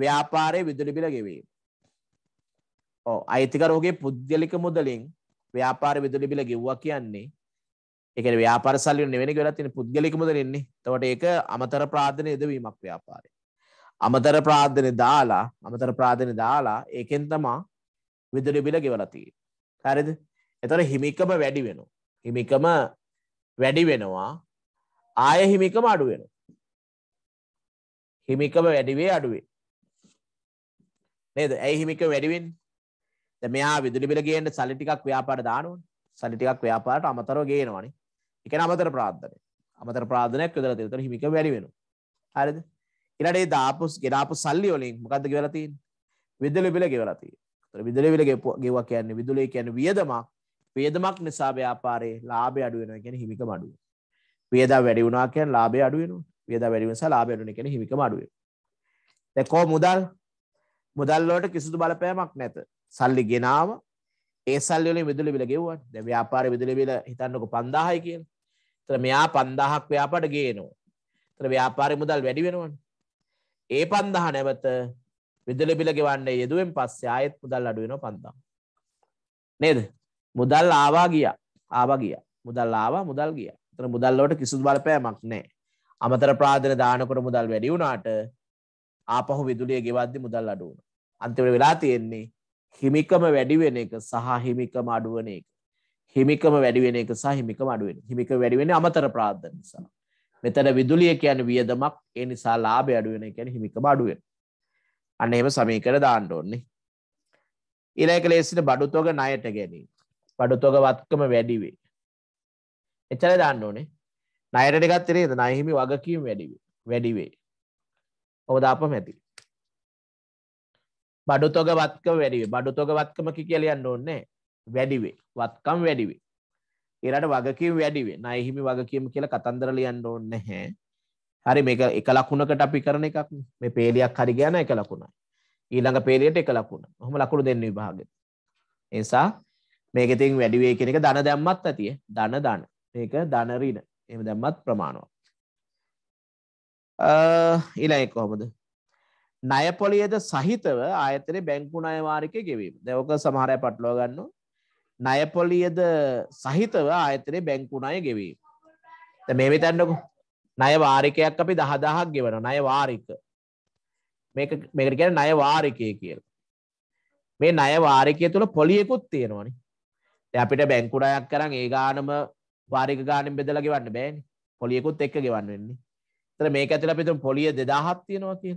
ව්‍යාපාරයේ විදුලි බිල ගෙවීම. ඔව් අයිතිකරු ඔහුගේ පුද්ගලික මුදලින් ව්‍යාපාර විදුලි බිල ගෙවුවා කියන්නේ එකන ව්‍යාපාර සල්ලි නෙවෙනි වෙලා තියෙන පුද්ගලික මුදලෙන්නේ. එතකොට ඒක අමතර ප්‍රාර්ථන යදවීමක් ව්‍යාපාරේ. අමතර ප්‍රාර්ථන දාලා අමතර ප්‍රාර්ථන දාලා ඒකෙන් තමා විදුලි බිල ගෙවලා තියෙන්නේ. හරිද? එතකොට හිමිකම වැඩි වෙනවා. හිමිකම වැඩි වෙනවා. ආය හිමිකම අඩු වෙනවා. හිමිකම වැඩිවේ අඩුවේ. නේද? ඇයි හිමිකම වැඩි වෙන්නේ? දැන් මෙයා විදුලි බිල ගේන්න සල්ලි ටිකක් ව්‍යාපාර දානවනේ. සල්ලි ටිකක් ව්‍යාපාරට අමතරව ගේනවනේ. එක අමතර ප්‍රාධනය අමතර ප්‍රාධනයක් යොදල තෙතර හිමික වැඩිවෙන හරිද ඉරටේ දාපුස් ගෙනාපු සල්ලි ඔලින් මොකක්ද කියවලතින් විදල බිල ගෙවලති විදල විල ගෙවක් කියන්නේ විදුලේ කියන වියදමක් වේදමක් නිසා ව්‍යාපාරයේ ලාභය අඩු වෙනවා කියන්නේ හිමික මඩුව. වේදා වැඩි වුණා කියන්නේ ලාභය අඩු වෙනවා. වේදා වැඩි වෙනසම ලාභය අඩු වෙන කියන්නේ හිමික මඩුව. දැන් කො මුදල් මුදල් වලට කිසිදු බලපෑමක් නැත. සල්ලි ගෙනාව ඒ සල්ලි වලින් විදුලි බිල ගෙවුවා. දැන් ව්‍යාපාරයේ විදුලි බිල හිතන්නකො 5000යි කියලා. තර මෙයා පන්දාහක් ව්‍යාපට ගේනවා. තර ව්‍යාපාරි මුදල් වැඩි වෙනවන. ඒ පන්දහ නැවත විදලබිල ගෙවන්නේ යෙදුවෙන් පස්සේ ආයෙත් මුදල් අඩු වෙනවා පන්දා. නේද? මුදල් ආවා ගියා. ආවා ගියා. මුදල් ආවා මුදල් ගියා. එතන මුදල් වලට කිසිදු බලපෑමක් නැහැ. අමතර ප්‍රාදන දානකොට මුදල් වැඩි වුණාට ආපහු විදුලිය ගෙවද්දි මුදල් අඩු වුණා. අන්තිමට වෙලා තියෙන්නේ හිමිකම වැඩි වෙන එක සහ හිමිකම අඩු වෙන එක. හිමිකම වැඩිවෙන එක සහ හිමිකම අඩුවෙන හිමික වැඩිවෙන අමතර ප්‍රාද්ධ නිසා මෙතන විදුලිය කියන වියදමක් ඒ නිසා ලාභය අඩුවෙන කියන හිමිකම අඩුවෙන අන්න එහෙම සමීකර දාන්න ඕනේ ඊළඟ ලේසින බඩුතොග ණයට ගැනීම බඩුතොග වත්කම වැඩි වේ එච්චර දාන්න ඕනේ ණයට ගත්තේ නේද ණය හිමි වගකීම් වැඩි වේ වැඩි වේ ඔබ දාපම ඇති බඩුතොග වත්කම වැඩි වේ බඩුතොග වත්කම කි කියලා යන්න ඕනේ වැඩිවේ වත්කම් වැඩිවේ ඒරට වගකීම් වැඩිවේ නයහිමි වගකීම කියලා කතන්දර ලියන්න ඕනේ නැහැ හරි මේක එක ලකුණකට අපි කරන එකක් මේ පේලියක් හරි ගියා නම් එක ලකුණයි ඊළඟ පේලියට එක ලකුණ ඔහොම ලකුණු දෙන්න විභාගෙට ඒ නිසා මේක ඉතින් වැඩි වේ කියන එක ධන දැම්මත් ඇතිය ධන ධන මේක ධන ඍණ එහෙම දැම්මත් ප්‍රමාණවත් අ ඊළඟ කොහොමද ණය පොලියද සහිතව ආයතනයේ බැංකු ණය වාරිකය ගෙවීම දැන් ඔක සමහර අය පටලවා ගන්නවා නයපොලියද සහිතව ආයතනය බැංකුණය ගෙවීම. මේ විතැන්නකු නය වාරිකයක් අපි දහදහක් ගෙවන නය වාරික මේකට ගැන නය වාරිකය කියල. මේ නය වාරිකය තුළ පොලියකුත් තියෙනවනි අපිට බැංකුඩයක් කරන්න ඒ ගානම වාරික ගානෙන් බෙදල ගෙවන්න බෑන් පොලියකුත් එක්ක ගෙවන්න වෙන්නේ තර මේක ඇතුල අපිතුම් පොලිය දෙදාහක් තියෙනවා කිය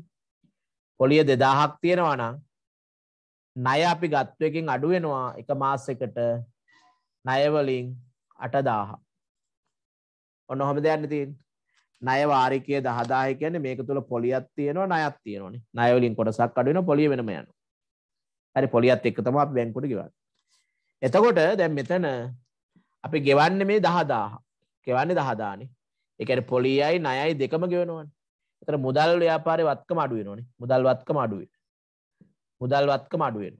පොලිය දෙදාහක් තියෙනවනම් ණය අපි ගත්ත එකෙන් අඩු වෙනවා එක මාසෙකට ණයවලින් 8000. ඔන්න ඔහොම දෙයක් නේ තියෙන්නේ. ණය වාරිකයේ 10000 කියන්නේ මේක තුල පොලියක් තියෙනවා ණයක් තියෙනවනේ. ණය වලින් කොටසක් අඩු වෙනවා පොලිය වෙනම යනවා. හරි පොලියත් එක්ක තමයි අපි බැංකුවට ගෙවන්නේ. එතකොට දැන් මෙතන අපි ගෙවන්නේ මේ 10000. ගෙවන්නේ 10000 නේ. ඒ කියන්නේ පොලියයි ණයයි දෙකම ගෙවනවනේ. එතන මුදල් ව්‍යාපාරේ වත්කම අඩු වෙනවනේ. මුදල් වත්කම අඩු වෙනවා. මුදල් වත්කම අඩුවෙන.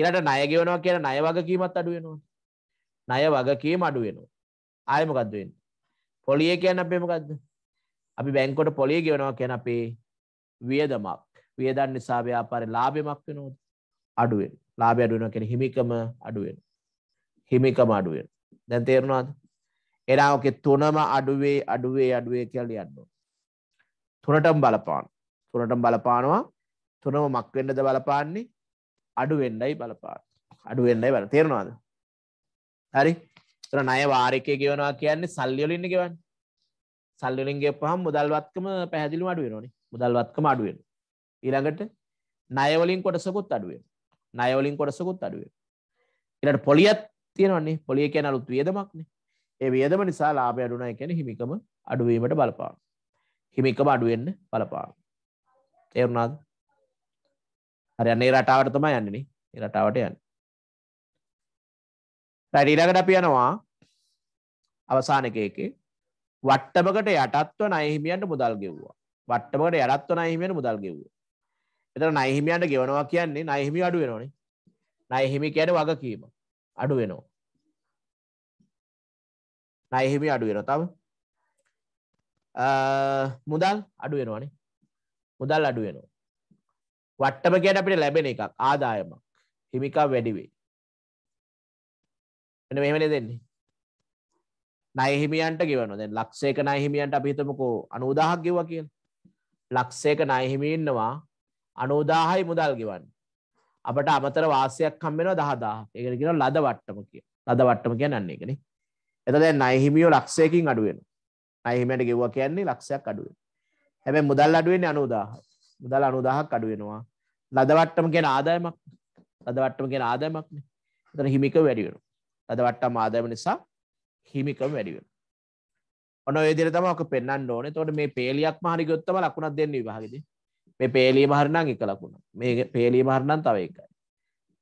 ඉරට ණයගෙවනවා කියන ණය වගකීමත් අඩුවෙනවා. ණය වගකීම අඩුවෙනවා. ආයෙ මොකද්ද වෙන්නේ? පොලිය කියන්නේ අපේ මොකද්ද? අපි බැංකුවට පොලිය ගෙවනවා කියන අපේ වියදමක්. වියදම් නිසා ව්‍යාපාරේ ලාභෙමක් වෙනවද? අඩු වෙනවා. ලාභය අඩු වෙනවා කියන්නේ හිමිකම අඩු වෙනවා. හිමිකම අඩු වෙනවා. දැන් තේරුණාද? එනවා ඔකේ තුනම අඩුවේ අඩුවේ අඩුවේ කියලා ලියන්න ඕන. තුනටම බලපාන. තුනටම බලපානවා තුනම මක් වෙන්නද බලපාන්නේ අඩු වෙන්නයි බලපාන්න අඩු වෙන්නයි බල තේරෙනවද හරි එතන ණය වාරිකය ගෙවනවා කියන්නේ සල්ලි වලින් ගෙවන්නේ සල්ලි වලින් ගෙවපුවාම මුදල් වත්කම පැහැදිලිවම අඩු වෙනවනේ මුදල් වත්කම අඩු වෙනවා ඊළඟට ණය වලින් කොටසකුත් අඩු වෙනවා ණය වලින් කොටසකුත් අඩු වෙනවා ඊළඟට පොලියත් තියෙනවනේ පොලිය කියන්නේ අලුත් වියදමක්නේ ඒ වියදම නිසා ලාභය අඩු වෙනවා කියන්නේ හිමිකම අඩු වීමට බලපාන හිමිකම අඩු වෙන්න බලපාන තේරුණාද හරි අන්නේ රටාවට තමයි යන්නේ මේ රටාවට යන්න. රයිට් ඊළඟට අපි යනවා අවසාන එක එකේ වට්ටමකට යටත්ව නයහිමියන්ට මුදල් ගෙව්වා. වට්ටමකට යටත්ව නයහිමියන්ට මුදල් ගෙව්වා. එතන නයහිමියන්ට ගෙවනවා කියන්නේ නයහිමිය අඩු වෙනවනේ. නයහිමි කියන්නේ වගකීම. අඩු වෙනවා. නයහිමි අඩු වෙනවා. තව මුදල් අඩු වෙනවානේ. මුදල් අඩු වෙනවා. වට්ටම ගැන අපිට ලැබෙන එකක් ආදායමක් හිමිකා වැඩිවේ එන මෙහෙමනේ දෙන්නේ ණය හිමියන්ට ගෙවනවා දැන් ලක්ෂයක ණය හිමියන්ට අපි හිතමුකෝ 90000ක් ගෙවුවා කියලා ලක්ෂයක ණය හිමි ඉන්නවා 90000යි මුදල් ගෙවන්නේ අපට අමතර වාසියක් හම්බ වෙනවා 10000ක් ඒකට කියනවා ලද වට්ටම කියලා ලද වට්ටම කියන්නේ අන්න ඒකනේ එතකොට දැන් ණය හිමියෝ ලක්ෂයකින් අඩු වෙනවා ණය හිමියන්ට ගෙවුවා කියන්නේ ලක්ෂයක් අඩු වෙනවා හැබැයි මුදල් අඩු වෙන්නේ 90000යි මුදල් 90000ක් අඩු වෙනවා ලදවට්ටම ගැන ආදායමක් ලදවට්ටම ගැන ආදායමක්න තන හිමික වැඩිවෙන ලදවට්ටම ආදායම නිසා හිමිකම වැඩිවෙන ඔන ඒදිර තමක පෙන්න්න ඕන තොට මේ පේලියක් මහරි ගොත්තම ලකුණක් දෙන්න විවාහගද මේ පේලී මහරණං එක ලකුණ මේ පේලී මහරණන් තව එකයි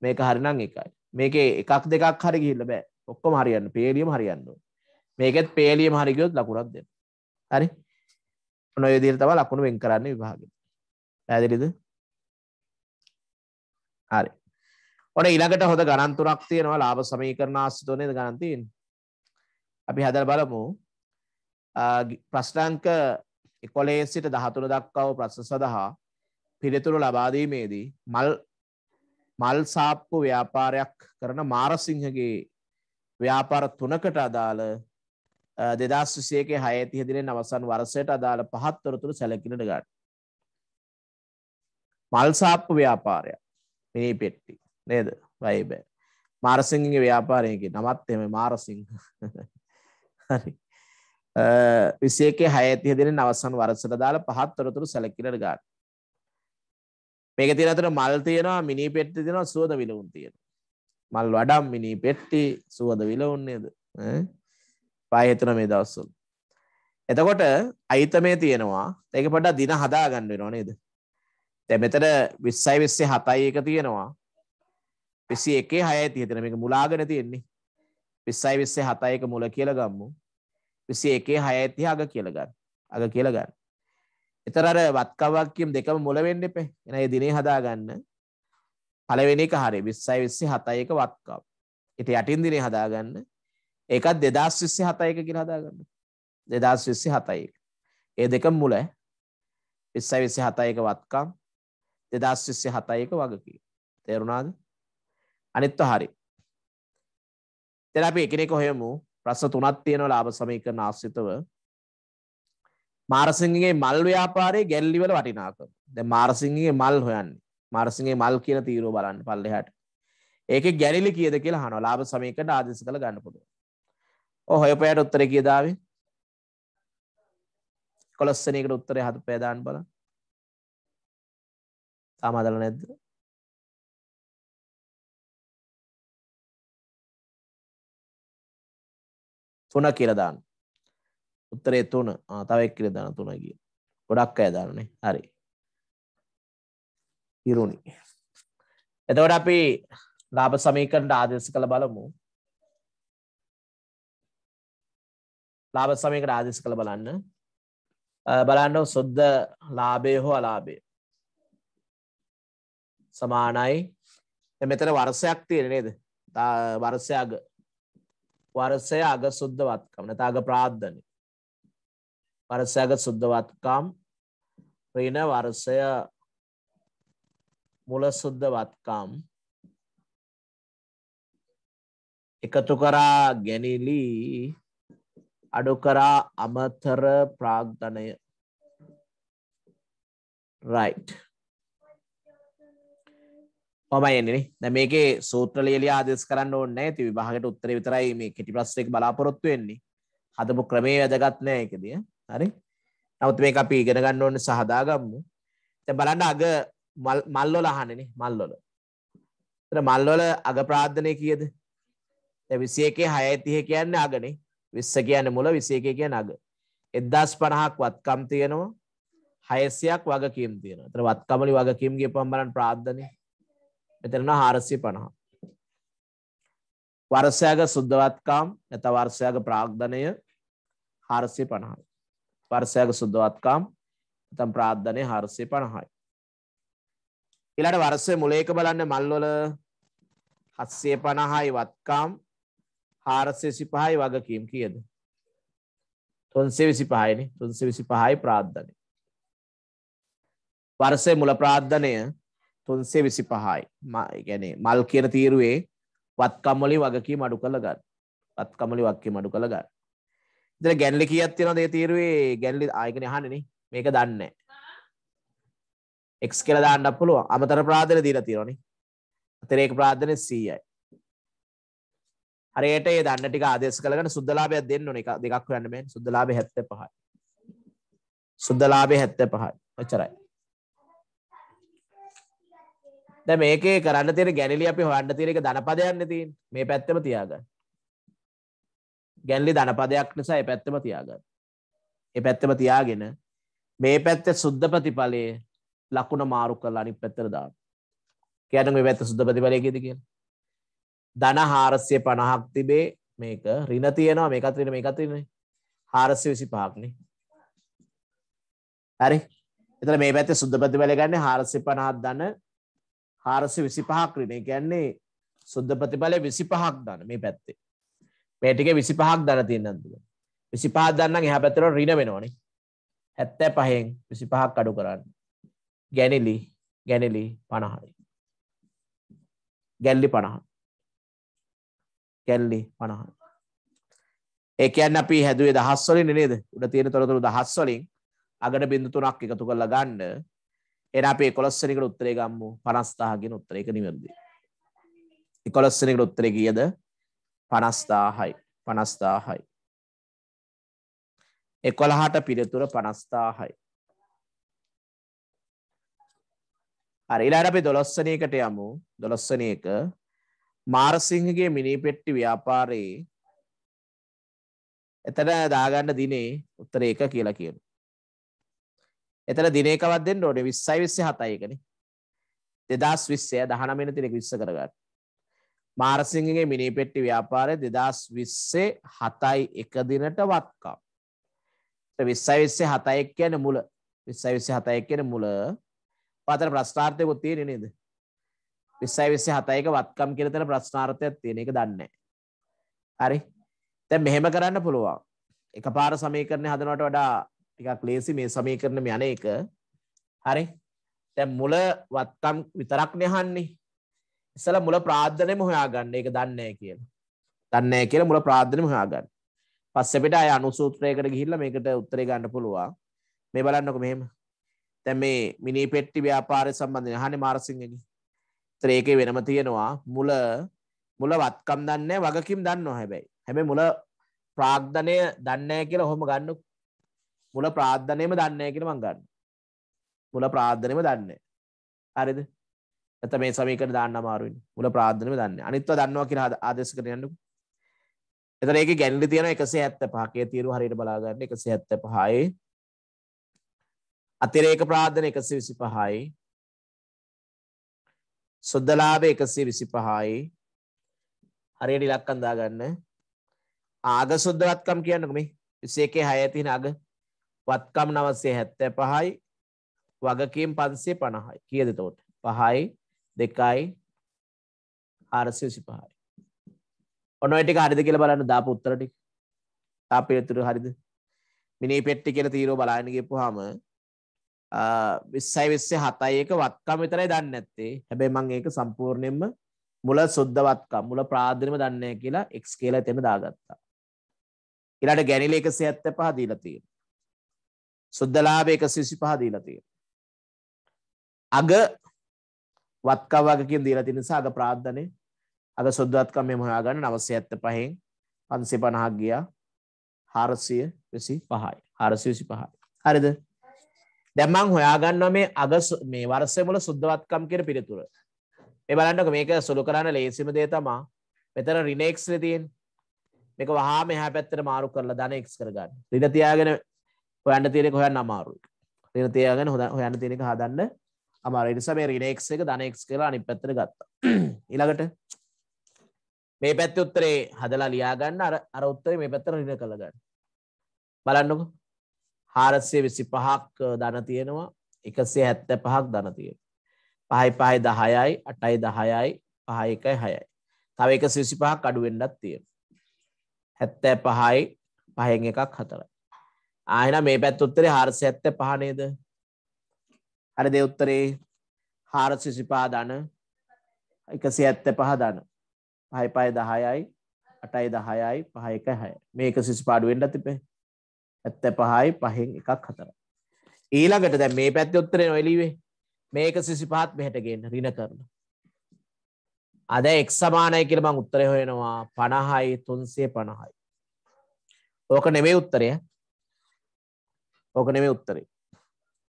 මේක හරිනං එකයි මේක එකක් දෙකක් හරි ගිල්ල බෑ ඔක්කොම හරියන්න පේලියම හරියන්න මේකෙත් පේලියම හරිගයොත් ලකුණක් දෙන්න හරි නොයදිර තම ලකුණු වෙන් කරන්න විභාග ඇදිරිද හරි ඔන ඊළඟට හොඳ ගණන් තුනක් තියෙනවා ලාභ සමීකරණ ආශ්‍රිතවනේ ගණන් තියෙන්නේ. අපි හදලා බලමු. ප්‍රශ්න අංක 11 සිට 13 දක්වා ප්‍රශ්න සඳහා පිළිතුරු ලබා දීමේදී මල් මල් සාප්පු ව්‍යාපාරයක් කරන මාරසිංහගේ ව්‍යාපාර තුනකට අදාළ 2021 6 30 අවසන් වර්ෂයට අදාළ පහත් තොරතුරු සැලකිනට ගන්න. මල් සාප්පු ව්‍යාපාරයක් මිනි පෙට්ටි නේද වයිබෑ මාරසිංහගේ ව්‍යාපාරයකි නමත් එම මාරසිංහ හරි විසේක හයතිය දෙන අවසන් වරසට දාලා පහත් තොරතුරු සැලකිලට ගාඩ මේක තිනතට මල් තියෙනවා මිනි පෙට්ටි දෙෙනවා සුවද විලවුන් තියෙන මල් වඩම් මිනි පෙට්ටි සුවද විලවුන්නේද පායතුන මේ දවස්සුල් එතකොට අයිතමේ තියෙනවා ඒක පඩා දින හදා ගන්න වෙනවා නේද දැන් මෙතන 20යි 27යි එක තියෙනවා 21 6යි තියෙන මේක මුලාගෙන තියෙන්නේ 20යි 27යි එක මුල කියලා ගමු 21 6යි 30 අග කියලා ගන්න අග කියලා ගන්න. ඊතර අර වත්කවක් කියම් දෙකම මුල වෙන්න එපේ. එන ඒ දිනේ හදා ගන්න. පළවෙනි එක හරිය 20යි 27යි එක වත්කව. ඊට යටින් දිනේ හදා ගන්න. ඒකත් 2027 එක කියලා හදා ගන්න. 2027 එක. ඒ දෙකම මුල 2027 එක වත්කම් දෙදස්සිස්්‍ය හතයක වගකි තේරුණාද අනිත්ව හරි තෙරපි එකනෙක හොයමු ප්‍රස තුනත් තියෙනව ලාභ සමයක නාස්්‍යතව මාරසිංහගේ මල් ව්‍යාපාරය ගැල්ලිවල වටිනාක ද මාරසිංහගේ මල් හොයන්න මාරසිගේ මල් කියන තීරු බලන්න පල්ලෙහට ඒක ගැලිලි කියද කියලා හන ලාභ සමයකට ආදෙස කළ ගන්න පුඩුව හොයපයට උත්තර කියදාවේ කොලස්සනකට උත්තරය හතු පේදාන් බලා තාම හදලා නැද්ද තුන කියලා දාන්න උත්තරේ තුන තව එක් කියලා දාන තුන කිය ගොඩක් අය දානනේ හරි ඉරුණි එතකොට අපි ලාභ සමීකරණට ආදේශ කළ බලමු ලාභ සමීකරණ ආදේශ කළ බලන්න බලන්න සුද්ධ ලාභය හෝ අලාභය සමානයි මෙතන වර්සයක් තියෙන නේද වර්සය අග වර්සය අග සුද්ධවත්කම් නැත අග ප්‍රාද්ධන වර්සය අග සුද්ධවත්කම් රින වර්සය මුල සුද්ධවත්කම් එකතු කරා ගැනිලි අඩු කරා අමතර ප්‍රාග්ධනය right මමයි එන්නේ දැ මේකේ සූත්‍රලියලි ආදෙස් කරන්න ඕන්න ඇති විභාගට උත්තර විතරයි මේ කෙටි ප්‍රශ්නෙක් බලාපොරොත්තු වෙන්නේ හදපු ක්‍රමේ වැදගත් නෑ එකදිය හරි නමුත් මේක අපි ඉගෙන ගන්න ඕන්න සහදාගම්මු දැන් බලන්න අග මල්වල අහන්නේ මල්වල එතන මල්වල අග ප්‍රාර්ථනේ කීයද දැන් 21 6 කියන්නේ අගනේ 20 කියන්නේ මුල 21 කියන්නේ අග 1050ක් වත්කම් තියෙනවා 600ක් වගකීම් තියෙනවා. එතන වත්කම් වල වගකීම් ගියපම් බලන්න ප්‍රාර්ථනේ මෙතන හාරසිය පණහා. වර්සයාග සුද්ධවත්කාම් නැත වර්සයාග ප්‍රාග්ධනය හාරසිය පණහයි. වර්සයාග සුද්ධවත්කාම් තම් ප්‍රාද්ධනය හාරසේ පණහයි. ඉලට වර්සය මුලේක බලන්න මල්වල හත්සේ පණහායි වත්කාම් හාරසය සිපහයි වගකීම් කියද. තුන්සේ විසි පහයිනි තුන්සේ විසි පහයි ප්‍රාද්ධනය. වර්සය මුල ප්‍රාද්ධනය තුන්සේ විසි පහයි ගැන මල් කියන තීරුවේ වත්කම්මලි වගකී මඩු කළ ගන්න වත්කමලි වක්කේ මඩු කළ ගන්න දර ගැල්ලි කියත් තියෙන දේ තීරුවේ ගැල්ලි ආයකන හනින මේක දන්න එක් කියල දාන්නක් පුළුව අමතර ප්‍රාධන දීර තිරණි අතරේක ප්‍රාධන සීයයි හරයට ඒ දන්න ටික ආදෙස් කළගන සුද්දලාබයක් දෙන්න එක දෙකක් වන්නමෙන් සුද්දලාබ හැත්ත පහයි සුද්දලාබේ හැත්ත පහයි පච්චරයි දැ මේකේ කරන්න තියෙන ගැනිලි අපි හොන්ඩ තිරක දනපදයන්න තින් මේ පැත්තම තියාග ගැල්ලි දනපදයක් නිසා එ පැත්තම තියාග එ පැත්තම තියාගෙන මේ පැත්ත සුද්ධ ප්‍රතිඵලේ ලකුණ මාරු කල් අනි පැත්තර දාන්න කියන මේ පැත්ත සුද්ධ ප්‍රතිඵලයකිෙද කිය දන හාරස්ය පණහක් තිබේ මේක රින තියෙනවා මේ එකත්‍රන මේ එකතිරන්නේ හාරස්්‍ය විසි පාක්න හරි එතන මේ පැත්ත සුද්ධ ප්‍රතිඵල ගන්න හාරස්‍ය පණහත් දන්න හාරසි විසිපහක් රින ගැන්නේ සුද්ධ ප්‍රතිඵලය විසිපහක් දන මේ පැත්තේ මේටික විසිපහක් දන තියන්නතුල විසිපහ දන්න එහ පැතර රින වෙනවාන හැත්තෑ පහෙන් විසිපහක් අඩු කරන්න ගැනිලි ගැනිලි පණහයි ගැල්ලි පණහ ගැල්ලි පණහ ඒකයන් අපි හැදුවේ දහස්වලින් නේද උඩ තියෙන තොරතුරු දහස්වලින් අගට බිඳු තුනක් එකතු කරලා ගන්න එන අපේ කොළොස්සනකට උත්තරේ ගම්මු පනස්ථාහගෙන උත්තරේක නිවරදි. එකොළොස්සනකට උත්තරේ කියද පනස්ථාහයි පනස්ථාහයි. එකොළහට පිරතුර පනස්ථාහයි. අරිලාට අපි දොළොස්සනයකට යමු දොළොස්සනයක මාරසිංහගේ මිනිපෙට්ටි ව්‍යාපාරයේ එතන දාගන්න දිනේ උත්තර එක කියලා කියනු. එතන දිනේකවත් දෙන්න ඕනේ 20යි 27යි එකනේ 2020 19 වෙනි දිනේ 20 කරගන්න මාරසිංහගේ මිනී පෙට්ටි ව්‍යාපාරය 2020 7යි 1 දිනට වත්කම් 20යි 27යි කියන්නේ මුල 20යි 27යි කියන්නේ මුල පාතර ප්‍රශ්නාර්ථයකුත් තියෙන්නේ නේද 20යි 27යි එක වත්කම් කියලා තන ප්‍රශ්නාර්ථයක් තියෙන එක දන්නේ නැහැ හරි දැන් මෙහෙම කරන්න පුළුවන් එකපාර සමීකරණ හදනවට වඩා ටිකක් ලේසි මේ සමීකරණම යන එක. හරි. දැන් මුල වත්තම් විතරක් නහන්නේ. ඉස්සලා මුල ප්‍රාද්දණයම හොයාගන්න. ඒක දන්නේ නැහැ කියලා. දන්නේ නැහැ කියලා මුල ප්‍රාද්දණයම හොයාගන්න. පස්සේ අපිට ආය අනුසූත්‍රයකට ගිහිල්ලා මේකට උත්තරේ ගන්න පුළුවන්. මේ බලන්නකො මෙහෙම. දැන් මේ මිනි පෙට්ටි ව්‍යාපාරය සම්බන්ධයෙන් අහන්නේ මාරසිංහගේ. ඉතින් ඒකේ වෙනම තියෙනවා මුල මුල වත්කම් දන්නේ වගකීම් දන්නවා හැබැයි. හැබැයි මුල ප්‍රාග්ධනය දන්නේ කියලා ඔහොම ගන්නකෝ. මුල ප්‍රාද්ධනයම දන්නේ කියලා මං ගන්න. මුල ප්‍රාද්ධනයම දන්නේ. හරිද? නැත්නම් මේ සමීකරණ දාන්න අමාරුයි. මුල ප්‍රාද්ධනයම දන්නේ. අනිත්ව දන්නවා කියලා ආදේශ කරගෙන යන්නකෝ. එතන ඒකේ ගැණිලි තියෙනවා 175. කේ තීරුව හරියට බලා ගන්න 175යි. අතිරේක ප්‍රාර්ධන 125යි. සුද්ධලාභ 125යි. හරියට ඉලක්කම් දාගන්න. ආග සුද්ධවත්කම් කියන්නකෝ මේ 21 6 තියෙන අග වත්කම් නවස්සේ හැත්තැ පහයි වගකීම් පන්සේ පණහයි කියද තෝට පහයි දෙකයි ආරසිසි පහයි ඔනොටි හරිද කියල බලන්න දා පුත්තරටි තාපිරතුරු හරිද මිනි පෙට්ටි කියල තීරෝ බලායනගේ පුහම විස්සයි විස්සේ හතයි එක වත්කම් විතරයි දන්න ඇත්තේ හැබැයි මං ඒක සම්පූර්ණයෙන්ම මුල සුද්ධවත්කම් මුල ප්‍රාධනම දන්නේ කියලා එක්ස් කියලා තෙන දාගත්තා ඉලාට ගැනිල එක සයත්ත පහ දීලතිීම සුද්දලාභ එක සිසි පහදී ලතිය. අග වත්කවගකින් දීලති නිසා අග ප්‍රාද්ධනය අග සුද්වත්කම් මෙ හොයාගන්න නවසය ඇත්ත පහෙන් පන්සේ පණහක් ගියා හාරසිය වෙසි පහයි හාරසිසි පහයි. හරිද දැම්මං හොයාගන්න මේ අග මේ වර්සයමුල සුද්දවත්කම් කියෙන පිරිතුර. එබලන්නක මේක සුළු කරන්න ලේසිම දේ තමා මෙතර රිනෙක්ස් ලතියෙන් මේක වහා මෙහ පැත්තර මාරු කරලා ධනෙක්ස් කරගන්න රින තියාගෙන හොයන්න තියෙනෙ හොයන්න අමාරුයි රින තියගෙන හොඳ හොයන්න තියෙනක හදන්න අමාර නිසා මේ රිනෙක් එක ධනෙක් කියලා අනි පැත්තර ගත්තා ඉළඟට මේ පැත්ත උත්තරේ හදලා ලියාගන්න අර අර උත්තරේ මේ පැත්තර රින කළගන්න බලන්නක හාරස්සේ විසි පහක් දන තියෙනවා එකසේ හැත්ත පහක් දන තියෙන පහයි පහයි දහයයි අටයි දහයයි පහයි එකයි හයයි තව එක සිසි පහක් අඩුවෙන්ඩත් තියෙන හැත්තෑ පහයි පහෙන් එකක් හතරයි ආයන මේ පැත් උත්තරේ හාරසය ඇත්ත පහනේද හරි දෙ උත්තරේ හාරසිසිපා දන එකසි ඇත්ත පහ දන පහයි පය දහයයි අටයි දහයයි පහ එක හය මේක සිසි පාඩුවෙන්ට තිබේ ඇත්ත පහයි පහෙන් එකක් හතර ඊළඟට දැ මේ පැත්ත උත්තරේ නොවැලිවේ මේක සිසි පහත් මෙහටගෙන් රින කරන අද එක් සමානය කියල මං උත්තරය හොයෙනවා පණහයි තුන්සේ පණහයි ඕක නෙමේ උත්තරය ඕක නෙමේ උත්තරේ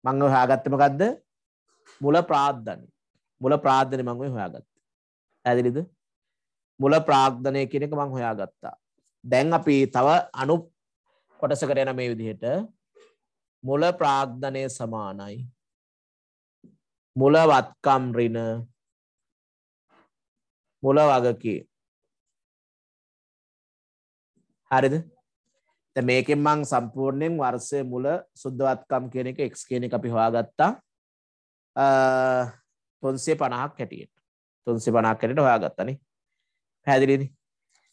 මං හොයාගත්තේ මොකද්ද මුල ප්‍රාග්ධනය මුල ප්‍රාග්ධනය මං හොයාගත්තේ ඇදිරිද මුල ප්‍රාග්ධනය කියන එක මං හොයාගත්තා දැන් අපි තව අනු කොටසකට යන මේ විදිහට මුල ප්‍රාග්ධනය සමානයි මුල වත්කම් රින මුල වගකී හරිද මේකෙන් මං සම්පූර්ණයෙන් වර්සය මුල සුද්ධවත්කම් කියන එක එක්ස් කියන අපි හොයාගත්තා තුන්සේ පණහක් හැටියට තුන්සේ පණක් කැට හොයාගත්තන පැදිලිදි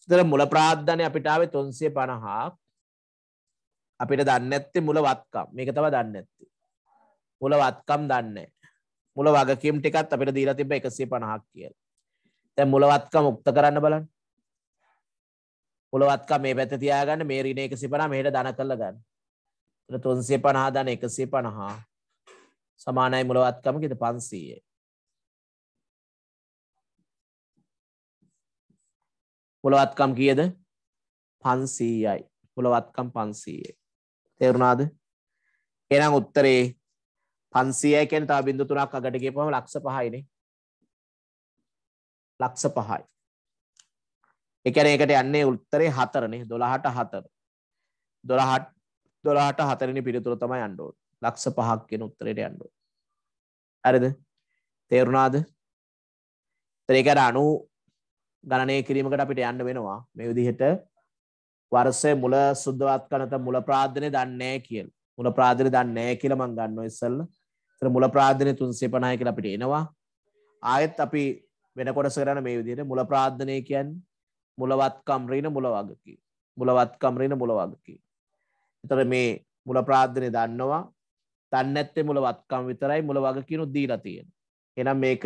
තර මුල ප්‍රාධ්ධනය අපිටාව තුන්සේ පණහා අපිට දන්න ඇත්තේ මුල වත්කම් මේක තව දන්න ඇත්ති මුල වත්කම් දන්නේ මුල වගකම් ටිකත් අපිට දීලා තිබ එකසේ පණහක් කියල තැ මුලවත්කම් උක්ත කරන්න බලන්න පොළොවත්ක මේ පැත තියාගන්න මේ රින එක සිපන මෙහට දන කරල ගන්න තුන්සේ පණහා දන එකසේ පණහා සමානයි මුලවත්කම ගෙත පන්සීයේ පොළොවත්කම් කියද පන්සීයයි පොළොවත්කම් පන්සීයේ තේරුණාද එනම් උත්තරේ පන්සියයකැන තා බිඳු තුරක් අගටගේ පම ලක්ෂ පහයිනේ ලක්ෂ පහයි එකැන එකට යන්නේ උත්තරේ හතරනේ දොළහට හතර දොළහට දොළහට හතරනි පිරිතුර තමයි අන්ඩෝ ලක්ෂ පහක් කියෙන උත්තරයට අන්ඩෝ ඇරද තේරුණාද තේකට අනු ගණනය කිරීමකට අපිට යන්න වෙනවා මේ විදිහට වර්සය මුල සුද්ධවත් කනත මුල ප්‍රාධනය දන්නේ කියල් මුල ප්‍රාධනය දන්නේ කියල මං ගන්න ඉස්සල්ල තර මුල ප්‍රාධනය තුන්සේ පණය කියලා අපිට එනවා ආයෙත් අපි වෙන කොටස කරන මේ විදිහට මුල ප්‍රාධනය කියන්නේ මුලවත්කම් රීන මුලවගකි මුලවත්කම් රීන මුලවගකි එතර මේ මුල ප්‍රාධනය දන්නවා තන්න ඇත්තේ මුලවත්කම් විතරයි මුල වගකිනු දීලා තියෙන එනම් මේක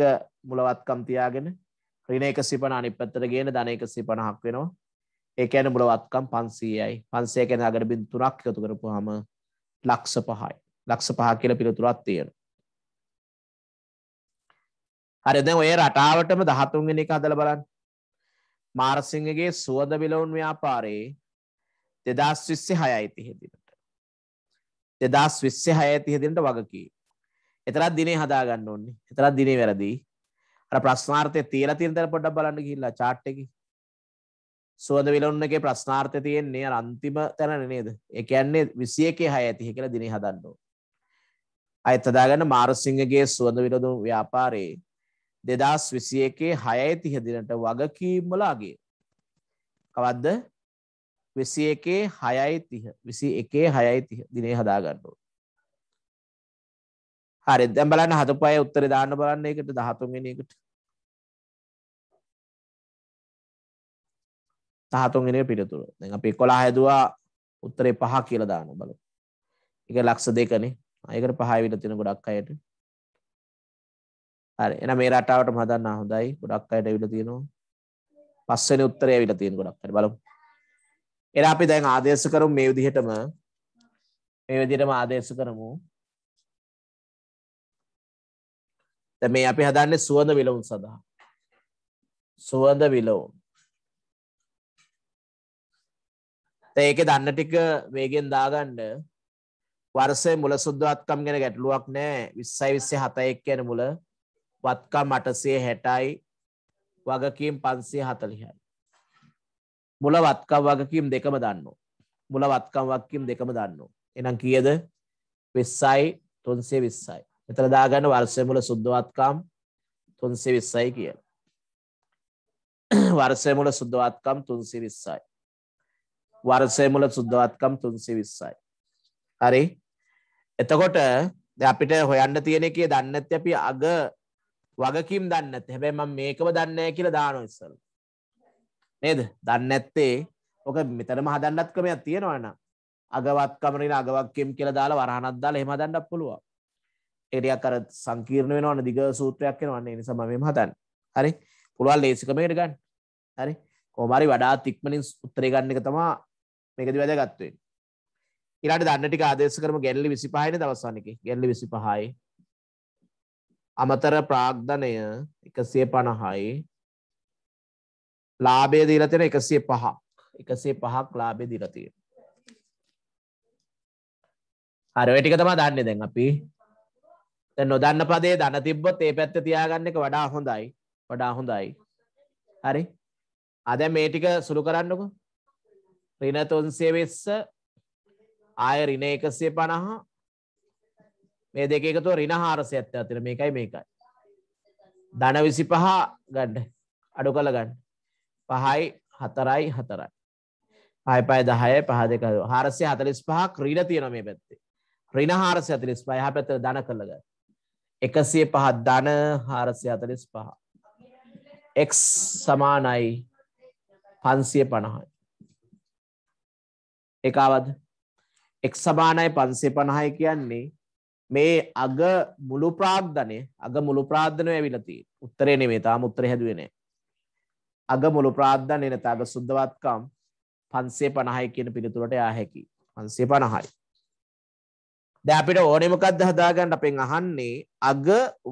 මුලවත්කම් තියාගෙන රින එක සිපන අනිපත්තර ගෙන ධන එක සිපනහක් වෙනවා ඒක ඇන මුලවත්කම් පන්සීයයි පන්සේ කැන අගට බින් තුරක් යතු කරපු හම ලක්ෂ පහයි ලක්ෂ පහ කියල පිළිතුරත් තියෙන හරිද ඔය රටාවටම දහතුන්ගෙන එක අදල බලන්න මාරසිංහගේ සුවද බිලවුන් ව්‍යාපාරයේ දෙදස් විස්සෙ හය අයිතිහෙදිනට. දෙදස් විස්සෙ හය ඇතිහෙදිනට වගකී. එතරත් දිනේ හදාගන්න ඕන්නේ එතරත් දිනේ වැරදිී අර ප්‍රශ්නාර්ථය තියල තිරතර පොඩ්ඩක් බලන්න ගිහිල්ලා chart එකේ සුවඳ විලවුන් එකේ ප්‍රශ්නාර්ථය තියෙන්නේ අර අන්තිම තැන නේද ඒ කියන්නේ 21 6 කියලා දිනේ හදන්න ඕන අයත් හදාගන්න මාරසිංහගේ සුවඳ විලවුන් ව්‍යාපාරයේ දෙදස් විසි එකේ හයයි තිහ දිනට වගකීම්මලාගේ. කවද්ද විසි එකේ හයයි තිහ විසි එකේ හයයි දිනේ හදාගන්නුව. හරි දැම්බලන්න හතු පය උත්තර දාන්න බලන්න එකට දහතුන්ගෙනකට තහතුන්ගෙන පිළිතුරු අපි කොලා හැදවා උත්තරේ පහ කියල දාන බල එක ලක්ෂ දෙකනේ අයකට පහයි විට තින ගොඩක් අයට හරි එහෙනම් මේ රටාවටම හදන්න හොඳයි ගොඩක් අයට ඇවිල්ලා තියෙනවා පස්වෙනි උත්තරය ඇවිල්ලා තියෙන ගොඩක් අයට බලමු එහෙනම් අපි දැන් ආදේශ කරමු මේ විදිහටම මේ විදිහටම ආදේශ කරමු දැන් මේ අපි හදන්නේ සුවඳ විලවුන් සඳහා සුවඳ විලවුන් දැන් ඒකේ දන්න ටික වේගෙන් දාගන්න වර්ෂයේ මුල සුද්ධවත්කම් ගැන ගැටලුවක් නැහැ 20 27 කියන මුල වත්කම් අටසේ හැටයි වගකීම් පන්සේ හතලිහයි. මුල වත්කම් වගකීම් දෙකම දන්න. මුල වත්කම් වක්කීම් දෙකම දන්න. එනම් කියද වෙස්සයි තුන්සේ විස්සයි. එතර දාගන්න වර්සය මුල සුද්ධවත්කම් තුන්සේ විස්සයි කියල. වර්සය මුල සුද්ධවත්කම් තුන්සේ විස්සයි. වර්සය මුල සුද්ධවත්කම් තුන්සේ විස්සයි. හරි එතකොට අපිට හොයන්න තියෙන කිය දන්නත් අපි අග වගකීම් දන්න ඇත හැබැයි මම මේකම දන්නේ කියලා දානවා ඉස්සල් නේද දන්න ඇත්තේ ඕක මෙතනම හදන්නත් ක්‍රමයක් තියෙනවා නම් අගවත් කමරින අගවක්කම් කියලා දාලා වරහනක් දාලා එහෙම හදන්නත් පුළුවන් ඒ ටිකක් අර සංකීර්ණ වෙනවනේ දිග සූත්‍රයක් වෙනවනේ ඒ නිසා මම මේව හදන්නේ හරි පුළුවන් ලේසිකමකට ගන්න හරි කොහොම හරි වඩාත් ඉක්මනින් උත්තරේ ගන්න එක තමයි මේකදී වැදගත් වෙන්නේ ඊළඟට දන්න ටික ආදේශ කරමු ගැල්ලි 25 නේ දවස් වන්නේකේ ගැල්ලි 25යි අමතර ප්‍රාග්ධනය එකසිය පණහයි ලාබය දීලතෙන එකසිය පහක් එකසේ පහක් ලාබේ දිරතිය අරවැටික තමා දන්න දැන් අපි නොදන්න පදේ දන තිබ්බොත් ඒ පැත්ත තියාගන්න එක වඩා හොඳයි වඩා හොඳයි හරි අද මේ ටික සුළු කරන්නකු රින තුන්සේ වෙස්ස ආය රින එකසේ පණහා මේ දෙක එකතුව රිනහාරසය ඇත්ත අතර මේකයි මේකයි. දන විසි පහ ගඩ්ඩ අඩු කළ ගන්න. පහයි හතරයි හතරයි. පයිපයි දහය පහ දෙක හාරසය හතලිස් පහ ක්‍රීඩ තියෙන මේ පැත්තේ. රිනහාරසය ඇතිලිස් පහ හ පැත දන කළග. එකසිය පහ දන හාරසය අතලිස් පහ. එක් සමානයි පන්සිය පණහයි. එකවද එක් සමානයි පන්සේ පණහයි කියන්නේ මේ අග මුළු ප්‍රාග්ධනය අග මුළු ප්‍රාධනය ඇවිලති උත්තරේ නෙමේ තාම උත්තර හැදුවනේ අග මුළු ප්‍රාධ්ධනය නත අග සුද්ධවත්කම් පන්සේ පණහයි කියන පිළිතුරට යාහැකි පන්සේ පණහයි දැ අපිට ඕනෙමකක්ද හදාගන්න අපෙන් අහන්නේ අග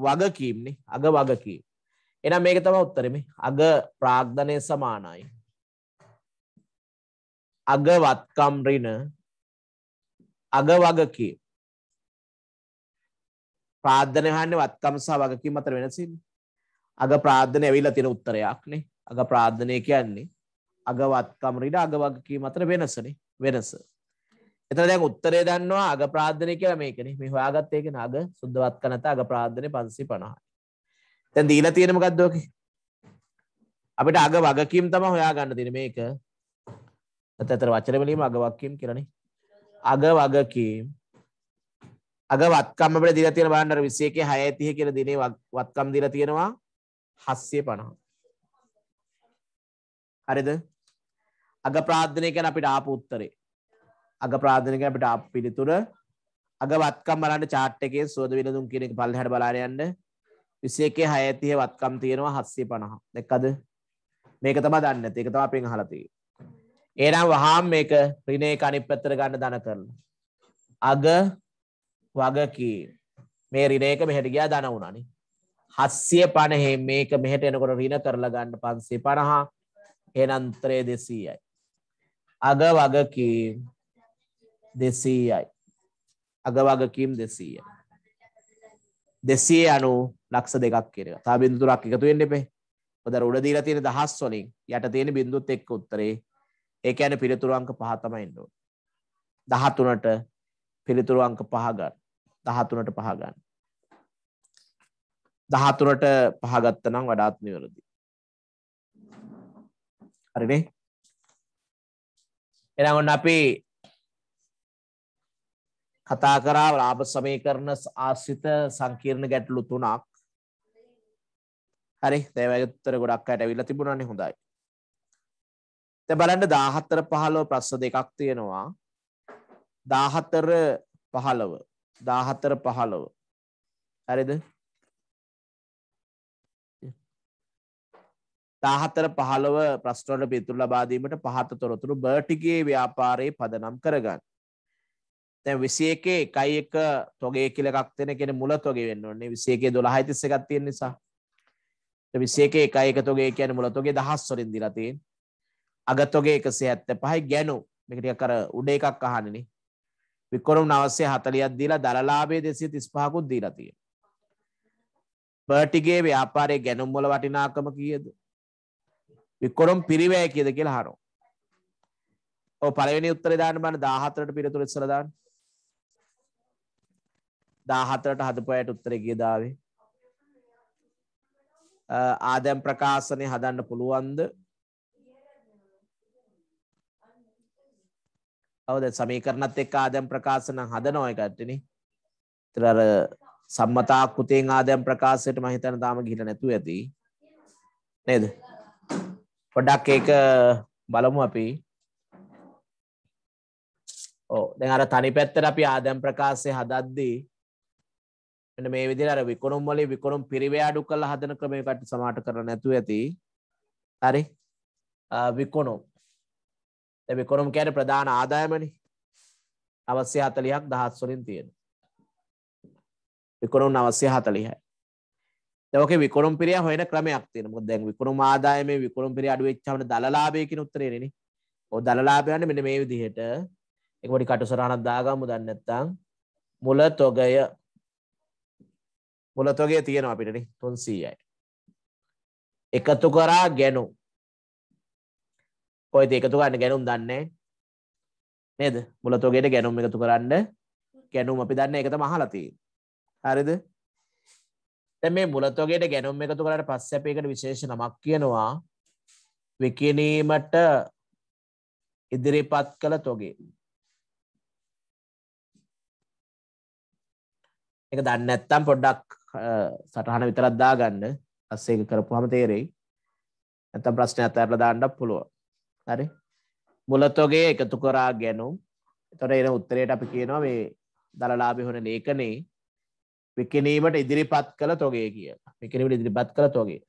වගකීම්නේ අග වගකීම් එනම් මේක තම උත්තරෙම අග ප්‍රාග්ධනය සමානයි අගවත්කම් රින අග වගකීම් ප්‍රාධ්‍යන හන්න වත්කම් සහ වගකීම් අතර වෙනසින් අග ප්‍රාධ්‍යන ඇවිල්ලා තියෙන උත්තරයක්නේ අග ප්‍රාධ්‍යනය කියන්නේ අග වත්කම් රීඩ අග වගකීම් අතර වෙනසනේ වෙනස එතන දැන් උත්තරේ දන්නවා අග ප්‍රාධ්‍යනය කියලා මේකනේ මේ හොයාගත්ත එකනේ අග සුද්ධ වත්කම් නැත අග ප්‍රාධ්‍යනය 550යි දැන් දීලා තියෙන මොකද්ද ඔකේ අපිට අග වගකීම් තමයි හොයාගන්න තියෙන්නේ මේක අතතර වචන වලින්ම අග වගකීම් කියලානේ අග වගකීම් අග වත්කම් අපිට දීලා තියෙන බලන්න අර 21 6 30 කියලා දිනේ වත්කම් දීලා තියෙනවා 750. හරිද? අග ප්‍රාර්ථනය ගැන අපිට ආපු උත්තරේ. අග ප්‍රාර්ථනය ගැන අපිට ආපු පිළිතුර අග වත්කම් බලන්න chart එකේ සෝද විලඳුන් කියන එක පල්ලෙහාට බලන්න යන්න. 21 6 30 වත්කම් තියෙනවා 750. දැක්කද? මේක තමයි දන්නේ නැති. ඒක තමයි අපෙන් අහලා තියෙන්නේ. එහෙනම් වහාම මේක ඍණේක අනිත් පැත්තට ගන්න දන කරලා. අග වගකීම් මේ රිනේක මෙහෙට ගියා දන වුණානේ. 750 මේක මෙහෙට එනකොට රින කරලා ගන්න 550 එහෙනම් ත්‍රය 200යි. අග වගකීම් 200යි. අග වගකීම් 200යි. 290 ලක්ෂ දෙකක් කියන එක. තව බිඳු තුනක් එකතු වෙන්න එපේ. ඔතන උඩ දීලා තියෙන දහස් වලින් යට තියෙන බිඳුත් එක්ක උත්තරේ. ඒ කියන්නේ පිළිතුරු අංක පහ තමයි එන්න ඕනේ. 13ට පිළිතුරු අංක පහ ගන්න. දහතුනට පහගන්න. දහතුනට පහගත්ත නම් වඩාත් නිවැරදි. හරිනේ එහෙනම් ඔන්න අපි කතා කරා ලාභ සමීකරණ ආශ්‍රිත සංකීර්ණ ගැටලු තුනක්. හරි ඒවගේ උත්තර ගොඩක් අයට ඇවිල්ලා තිබුණානේ හොඳයි. දැන් බලන්න 14 15 ප්‍රශ්න දෙකක් තියෙනවා. 14 15 දාහතර පහළොව හරිද දාහතර පහළව ප්‍රස්ටෝට පිතුර ලබාදීමට පහත තොරතුරු බර්ටිගේ ව්‍යාපාරයේ පදනම් කරගන්න තැ විසි එකේ එකයි එක තොගේ කියලකක්තෙන කෙන මුල තොගේ වෙන්න ඕන්නේ විසි එකේ දොළ හිතිස්ස එකත්තියෙන් නිසා විසි එකේ එකයි එක තොගේ කියන මුල තොගේ දහස් සොරින් දිලතින් අගතොගේ එකසේ ඇත්ත පහයි ගැනු මෙකට කර උඩ එකක් අහනනි විකොරුම් නවස්සේ හතලියත් දීලා දළලාබේ දෙසිය තිස්පාකුත් දීරතිය. බර්ටිගේ ව්‍යාපාරය ගැනුම්මොල වටිනාකම කියද. විකොරුම් පිරිවෑ කියද කියලා හරෝ. ඕ පලවෙනි උත්තර දාන බන දාහතරට පිරතුර ඉස්සරදාන් දාහතරට හදපයට උත්තර කිය දාවේ ආදැම් ප්‍රකාශනය හදන්න පුළුවන්ද අවද සමීකරණත් එක්ක ආදම් ප්‍රකාශන හදනවා ඒ කට්ටනේ. ඒතර අර සම්මතාකෘතෙන් ආදම් ප්‍රකාශයට මම හිතන තාම ගිහිල්ලා නැතුව ඇති. නේද? පොඩ්ඩක් ඒක බලමු අපි. ඔව් දැන් අර තනි පැත්තට අපි ආදම් ප්‍රකාශය හදද්දී මෙන්න මේ විදිහට අර විකුණුම් වලින් විකුණුම් පිරිවේ අඩු කරලා හදන ක්‍රමයකට සමාට කරලා නැතුව ඇති. හරි. විකුණුම් ඇැබි කොරොම්කෑට ප්‍රධාන ආදායමනි අවස්්‍ය හතලියක් දහත්ස්වලින් තියෙන විකොරුම් අවස්්‍ය හතලිහයි දක විකරුම් පිරිය හොන ක්‍රමයක් තින දැන් විකරුම් ආදායම විකරුම් පිරි අඩුවච්චමට දලාබයකින උත්තරෙරෙන ඕ දලාබයන්න මෙන මේ විදිහට එකවැඩි කටුසරහණක් දාගම්මු දන්නත්තං මුල තොගය මුලතොගේ තියෙනවා අපිටට තුන්සීයයි එකතු කරා ගැනු ඔය ඒකතු ගන්න ගැනුම් දන්නේ නේද මුලතෝගේට ගැනුම් එකතු කරන්න ගැනුම් අපි දන්න එකත මහලතිී හරිද මේ මුලතෝගේට ගැනුම් එකතු කරට පස්සැපයකට විශේෂ නමක් කියනවා විකිනීමට ඉදිරිපත් කළ තොගේ එක දන්න ඇත්තම් පොඩ්ඩක් සටහන විතරත්දා ගන්න අස්සේක කරපු හම තේරෙයි ඇතම් ප්‍රශ්න ඇත ඇරල දාන්නක් පුළුවන් හරි මුලතොගේ එකතු කරා ගැනුම් තොට එන උත්තරයට අපි කියනවා මේ දරලාබි හොන ලේකනේ විකිනීමට ඉදිරිපත් කළ තොගේ කිය විකිරීමට ඉදිරිපත් කළ තොගේ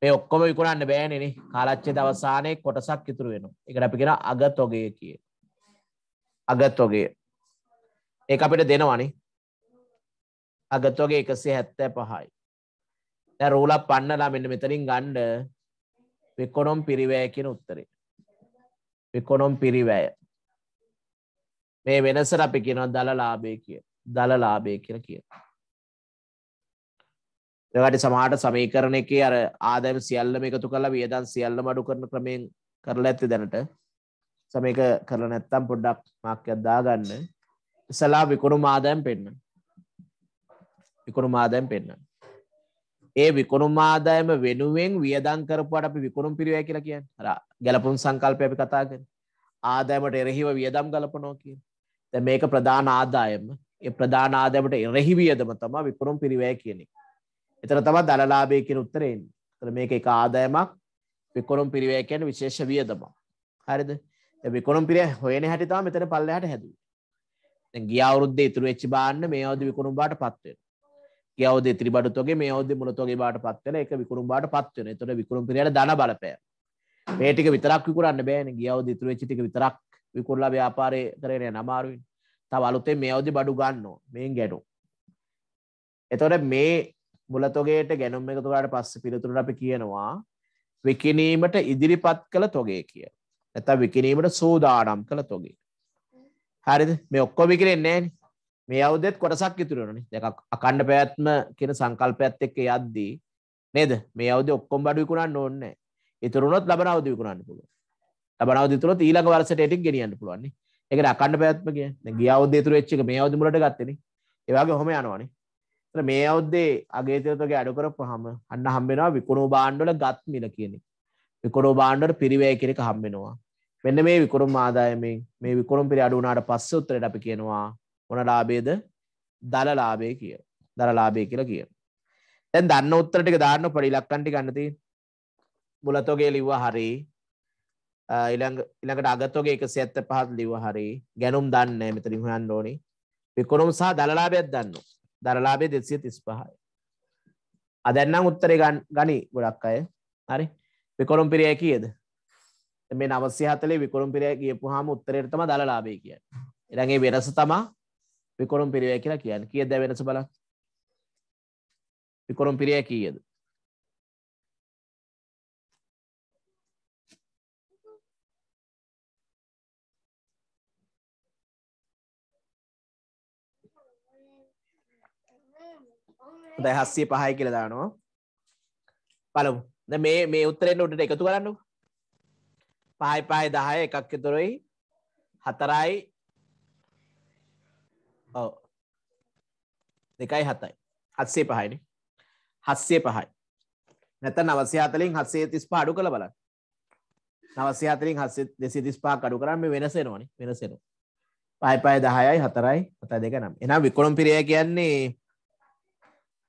මේ ඔක්කොම විකුණන්න බෑනෙන කාලච්චේ දවසානය කොටසක් ඉතුරු වෙන එකට අපි කෙන අගතොගේ කිය අගත්වගේ ඒ අපිට දෙනවනි අගත්වගේ එකසේ හැත්තෑ පහයි රූලක් පන්නලා මෙන්න මෙතරින් ගණ්ඩ විකොනොම් පිරිවෑ කියෙන උත්තරේ එකොනොම් පිරිවැය. මේ වෙනසර අපි කියනව දළලාභය කිය දළලාභය කියල කිය. ඒවට සමහට සමීකරණ එක අර ආදැම් සියල්ලම එකතු කලා වියදන් සියල්ල මඩු කරන ක්‍රමයෙන් කරලා ඇති දැනට සමක කරල නැත්තම් පොඩ්ඩක් මාක්‍යද්දා ගන්න ඉසලා විකුණු මාදයම් පෙන්න්න විකුණු මාදයම් පෙන්න්න ඒ විකුණුම් ආදායම වෙනුවෙන් වියදම් කරපුවාට අපි විකුණුම් පිරිවැය කියලා කියන්නේ. අර ගැලපුම් සංකල්පය අපි කතා කරන්නේ. ආදායමට එරෙහිව වියදම් ගලපනවා කියන්නේ. දැන් මේක ප්‍රධාන ආදායම. ඒ ප්‍රධාන ආදායමට එරෙහි වියදම තමයි විකුණුම් පිරිවැය කියන එක. එතන තමයි දලලාභය කියන උත්තරේ එන්නේ. එතන මේක එක ආදායමක් විකුණුම් පිරිවැය කියන්නේ විශේෂ වියදමක්. හරිද? දැන් විකුණුම් පිරිවැය හොයන හැටි තමයි මෙතන පල්ලෙහාට හැදුවේ. දැන් ගිය අවුරුද්දේ ඉතුරු වෙච්ච බාන්න මේ අවුරුද්ද විකුණුම් බාටපත් වෙනවා. යවද ත්‍රිබඩුතුගේ මේ ඔද මුලතුගේ බාට පත්වන එක විකුරුම් බාට පත්වන තොට විකුරුම් පිරියට දන බලපය මේටික විතරක් විකරන්න බෑන ගියවද තුර චිතික විතරක් විකුරලා ව්‍යාපාරය කරනය නමාරුවෙන් තව අලුතේ මේ අවදි බඩු ගන්න මෙන් ගැඩු එතොට මේ මුලතොගේට ගැනුම් එක තුරට පස්ස පිළිතුරට අපි කියනවා විකිනීමට ඉදිරිපත් කළ තොගේ කිය ඇත විකිනීමට සූදානම් කළ තොගේ හරිද මේ ඔක්කෝ විකිරෙන්නේ නෑනේ මේ අවුදෙත් කොටසක් ඉතුරු වෙනනේ. දැන් අකණ්ඩ පැවැත්ම කියන සංකල්පයත් එක්ක යද්දී නේද? මේ අවුදෙ ඔක්කොම බඩු විකුණන්න ඕනේ නැහැ. ඉතුරු වුණොත් ලබන අවුදෙ විකුණන්න පුළුවන්. ලබන අවුදෙ ඉතුරුත් ඊළඟ වර්ෂයට එටින් ගෙනියන්න පුළුවන් නේ. ඒකට අකණ්ඩ පැවැත්ම කියන්නේ. දැන් ගිය අවුදෙ ඉතුරු වෙච්ච එක මේ අවුදෙ මුලට ගත්තේනේ. ඒ වගේ ඔහම යනවානේ. එතන මේ අවුද්දේ අගේ තිරතගේ අඩු කරපුවාම අන්න හම්බ වෙනවා විකුණු භාණ්ඩ වල ගත් මිල කියන එක. විකුණු භාණ්ඩ වල පිරිවැය කියන එක හම්බ වෙනවා. මෙන්න මේ විකුණුම් ආදායමෙන් මේ විකුණුම් පිරි අඩු වුණාට පස්සේ උත්තරේට අපි කියනවා ඕන ලාබේද දලලාබය කිය දරලාබය කියලා කිය තැන් දන්න උත්තරටික දාන්න පඩිලක්කන්ටි ගන්නති මුලතෝගේ ලිව්ව හරි ඉළඟට අගතෝගේ එක සඇත්ත පහත් ලිව හරි ගැනුම් දන්න මෙතරින් හන් ඕනි විකුණුම් සහ දලලාබයක් දන්න දරලාබේ දෙසිය තිස් පහයි අදැන්නම් උත්තරේ ගනි ගොඩක් අය හරි විකොරුම් පිරිය කියද මේ නවස්්‍යහතලේ විකුරුම් පිරිය කියපු හාම උත්තරයටතම දලලාබේ කිය එරගේ වෙනස තමා විකුරුම් පිරිවැය කියලා කියන්නේ. කීයද වෙනස බලන්න. විකුරුම් පිරිවැය කීයද? දැ හස්සේ පහයි කියල දානවා පළමු ද මේ මේ උත්තරෙන් උටට එකතු කරන්නු පහයි පහයි දහය එකක් තුරයි හතරයි ඔව දෙකයි හතයි හත්සේ පහයින හස්සේ පහයි නැත නවස්්‍යහතලින් හස්සේ තිස් පාඩු කළ බල නවස්්‍යහතලින් හස්සේ දෙසි තිස් පා කඩු කරන්න වෙනසෙනවානි වෙනසෙන පයි පය දහයයි හතරයි හත දෙක නම් එනම් විකොළම් පිරිය කියන්නේ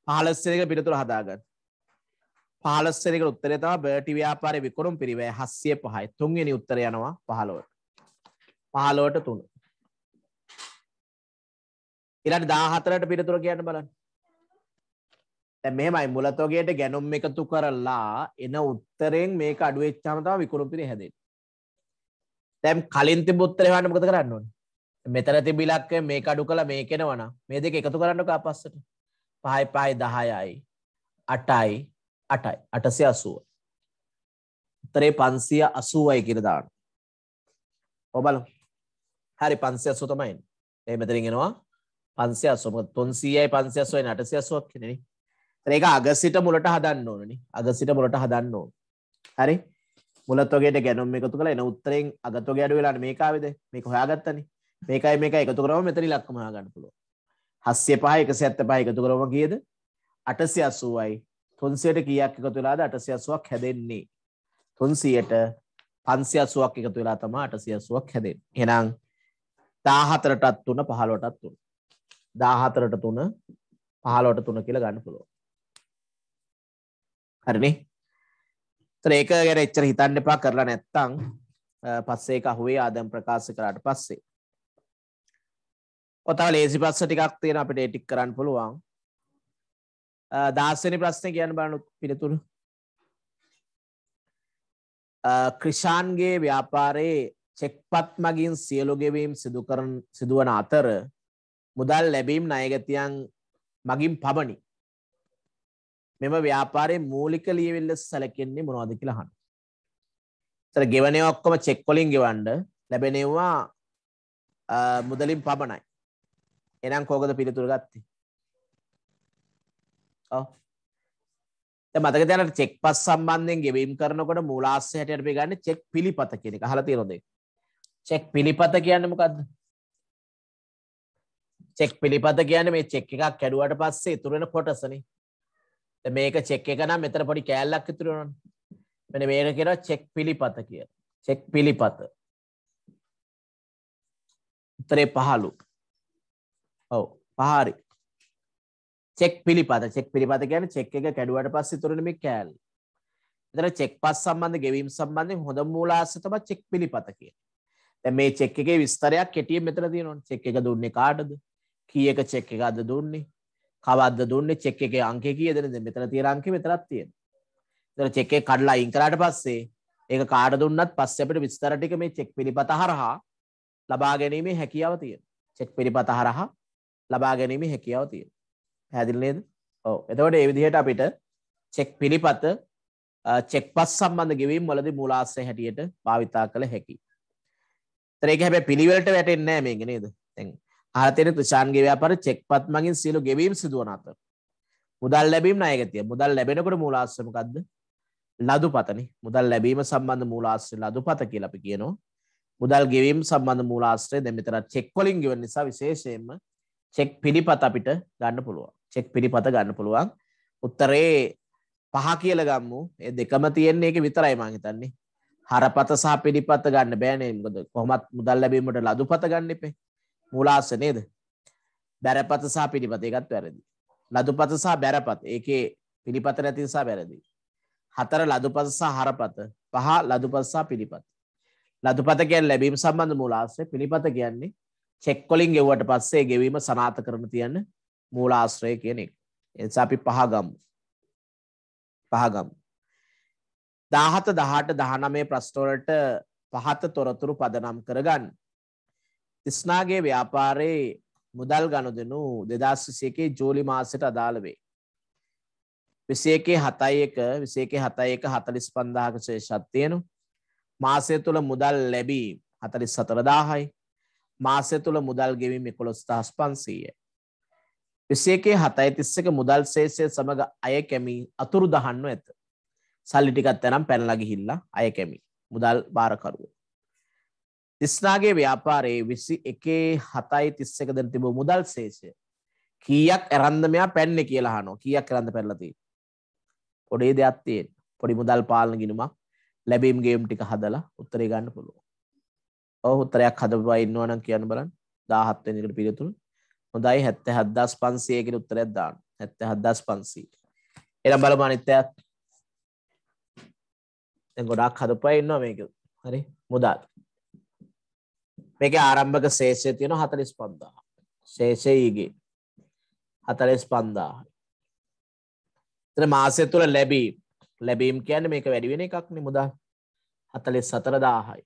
පහලස්සරක පිටතුර හදාගත් පහලස්සරක උත්තරය තම බටි ව්‍යාපාරය විකොරුම් පිරිවේ හස්සේ පහයි තුන්ගෙන උත්තර යනවා පහලොවට පහලොවට තුන්න ඊළඟ 14ට පිටතර කියන්න බලන්න. දැන් මෙහෙමයි මුලතෝගයට ගැනුම් එකතු කරලා එන උත්තරෙන් මේක අඩු වෙච්චාම තමයි විකුණු පිරේ හැදෙන්නේ. දැන් කලින් තිබු උත්තරේ වහන්න මොකද කරන්න ඕනේ? මෙතන තිබි ඉලක්කය මේක අඩු කළා මේක එනවා නම් මේ දෙක එකතු කරන්නකෝ ආපස්සට. 5යි 5යි 10යි 8යි 8යි 880. උත්තරේ 580යි කියලා දාන්න. ඔබ බලමු. හරි 580 තමයි එන්නේ. එහෙ මෙතනින් එනවා පන්සිය සොම තුන්සියයි පන්සිය සොය නටසිය සුවක් කෙනෙ ඒක අගසිට මුලට හදන්න ඕනනි අගසිට මුලට හදන්න ඕ හරි මුලත්වගේට ගැනුම් එකතු කළ එන උත්තරෙන් අගත ගැඩ වෙලා මේකාවද මේක හොයාගත්තන මේකයි මේක එකතු කරම මෙතරි ලක්කම හගන්න පුළුව හස්සේ පහ එක සඇත්ත පහ එකතු කරම කියද අටසි අසුවයි තුන්සියට කියක් එකතු වෙලාද අටසි අසුවක් හැදෙන්නේ තුන්සියට පන්සි අසුවක් එකතු වෙලා තම අටසි අසුවක් හැදෙන් එනම් දාහතරටත් තුන පහලොටත් තුන්න දාහතරට තුන පහලොට තුන කියලා ගන්න පුළුව හරිනේ ඒක ගැන එච්චර හිතන්න එපා කරලා නැත්තං පස්සේ කහුවේ ආදම් ප්‍රකාශ කරාට පස්සේ ඔතාව ලේසි පස්ස ටිකක් තියෙන අපිට ඒටික් කරන්න පුළුවන් දාස්සනි ප්‍රශ්නය කියන්න බලනු පිළිතුරු ක්‍රිෂාන්ගේ ව්‍යාපාරයේ චෙක්පත් මගින් සියලුගෙවීම් සිදුකරන සිදුවන අතර මුදල් ලැබීම් ණයගතියන් මගින් පමණි. මෙම ව්‍යාපාරයේ මූලික ලියවිල්ල සැලකෙන්නේ මොනවද කියලා අහන්න. ඒතර ගෙවන ඒවා ඔක්කොම චෙක් වලින් ගෙවන්න ලැබෙන ඒවා මුදලින් පමණයි. එහෙනම් කෝකද පිළිතුර ගත්තේ? ඔව්. දැන් මතක තියාගන්න චෙක් පස් සම්බන්ධයෙන් ගෙවීම් කරනකොට මූලාශ්‍රය හැටියට අපි ගන්න චෙක් පිළිපත කියන එක. අහලා තියෙනවද ඒක? චෙක් පිළිපත කියන්නේ මොකද්ද? චෙක් පිළිපත කියන මේ චෙක් එකක් කැඩුවට පස්සේ ඉතුරෙන කොටසන මේක චෙක් එක නම් මෙතර පොඩි කෑල්ලක් ඉතුරුණන මෙන මේක කෙර චෙක් පිළිපත කිය චෙක් පිළිපත උත්තරේ පහලු ඔව පහරි චෙක් පිළිපත චෙක් පිළිපත ගැන චෙක් එක කැඩුවට පස්ස තුරන මේ කෑල් එතර චෙක් පස් සම්බන්ධ ගෙවීම් සම්බන්ධය හොඳ මූලාසතම චෙක් පිළිපත කිය මේ චෙක් එකේ විස්තරයක් කෙටිය මෙතර තියෙනවා චෙක් එක දුන්නේ කාටද කියක චෙක් එක අද දුන්නේ කවද දුන්න චෙක් එක අංක කියදනද මෙතන තිය අංක මෙතරත් තියෙන තර චෙක්කේ කඩලා ඉංකරට පස්සේ ඒ කාඩ දුන්නත් පස්සෙපට විස්තරටික මේ චෙක් පිළිපත හරහා ලබා ගැනීමේ හැකියාව තියෙන චෙක් පිළිපත හරහා ලබා ගැනීමේ හැකියාව තියෙන හැදිල්නේද ඕ එතවට ඒ විදිහට අපිට චෙක් පිළිපත චෙක් පස් සම්බන්ධ ගෙවීම් වලදි මුලාස්සය හැටියට භාවිතා කළ හැකි තරේක හැබැ පිළිවෙලට වැටෙන්නෑ මේ ගෙනේද තැන් හරතෙන තුෂාන්ගේ ව්‍යාපාර චෙක්පත් මගින් සියලු ගෙවීම් සිදුවන අතර මුදල් ලැබීම ණයගතිය මුදල් ලැබෙනකොට මූලාශ්‍රය මොකද්ද ලදුපතනේ මුදල් ලැබීම සම්බන්ධ මූලාශ්‍රය ලදුපත කියලා අපි කියනවා මුදල් ගෙවීම සම්බන්ධ මූලාශ්‍රය දැන් මෙතන චෙක් වලින් ගෙවන නිසා විශේෂයෙන්ම චෙක් පිළිපත අපිට ගන්න පුළුවන් චෙක් පිළිපත ගන්න පුළුවන් උත්තරේ පහ කියලා ගම්මු ඒ දෙකම තියෙන්නේ ඒක විතරයි මං හිතන්නේ හරපත සහ පිළිපත ගන්න බෑනේ මොකද කොහොමත් මුදල් ලැබීමට ලදුපත ගන්න එපේ මූලාශ්‍ර නේද? බැරපත සහ පිළිපත ඒකත් වැරදි. ලදුපත සහ බැරපත ඒකේ පිළිපත නැති නිසා වැරදි. හතර ලදුපත සහ හරපත පහ ලදුපත සහ පිළිපත. ලදුපත කියන්නේ ලැබීම සම්බන්ධ මූලාශ්‍රය පිළිපත කියන්නේ චෙක් වලින් ගෙවුවට පස්සේ ගෙවීම සනාත කරන තියෙන මූලාශ්‍රය කියන එක. ඒ නිසා අපි පහ ගමු. පහ ගමු. 17 18 19 ප්‍රශ්න වලට පහත තොරතුරු පදනම් කරගන්න. තිස්නාගේ ව්‍යාපාරයේ මුදල් ගණුදනු දෙදස්සිසේකේ ජූලි මාසට අදාළවේ. විසේකේ හතයි එක විසේකේ හතයි එක හතලිස් පන්දාහක ශේෂත්තියනු මාසය තුළ මුදල් ලැබී හතලිස් සතරදාහයි මාසය තුළ මුදල් ගෙවීම එකොළොස් දහස් පන්සීය. විසේකේ හතයි තිස්සක මුදල් සේසය සමඟ අය කැමී අතුරු දහන්නු ඇත. සල්ලිටිකත් තැනම් පැනලගිහිල්ලා අය කැමි මුදල් භාරකරුව. තිස්නාගේ ව්‍යාපාරයේ විසි එකේ හතයි තිස්ස එක දන තිබ මුදල් සේෂය කියක් ඇරන්ද මෙයා පැන්න කියලා හනෝ කියක් කරන්න පැරලති පොඩේ දෙයක්ත්තයෙන් පොඩි මුදල් පාලන ගෙනුමක් ලැබීම් ගේම් ටික හදලා උත්තරේ ගන්න පුළුව ඔහු උත්තරයක් හදවා ඉන්නවනම් කියන්න බලන් දාහත්වෙනකට පිළිතුරු හොඳයි හැත්ත හද්දස් පන්සයකට උත්තරයක් දාන්න හැත්ත හද්දස් පන්සීට එනම් බලමානිත්තයත් ගොඩක් හදපා ඉන්නවා මේක හරි මුදල් මේක ආරම්භක ශේෂය තියෙන හතලිස් පන්දා ශේෂයීගේ හතලෙස් පන්දා තන මාසය තුළ ලැබී ලැබීම් කියන්න මේක වැඩිවෙන එකක් නිමුදල් හතලෙස් සතරදාහයි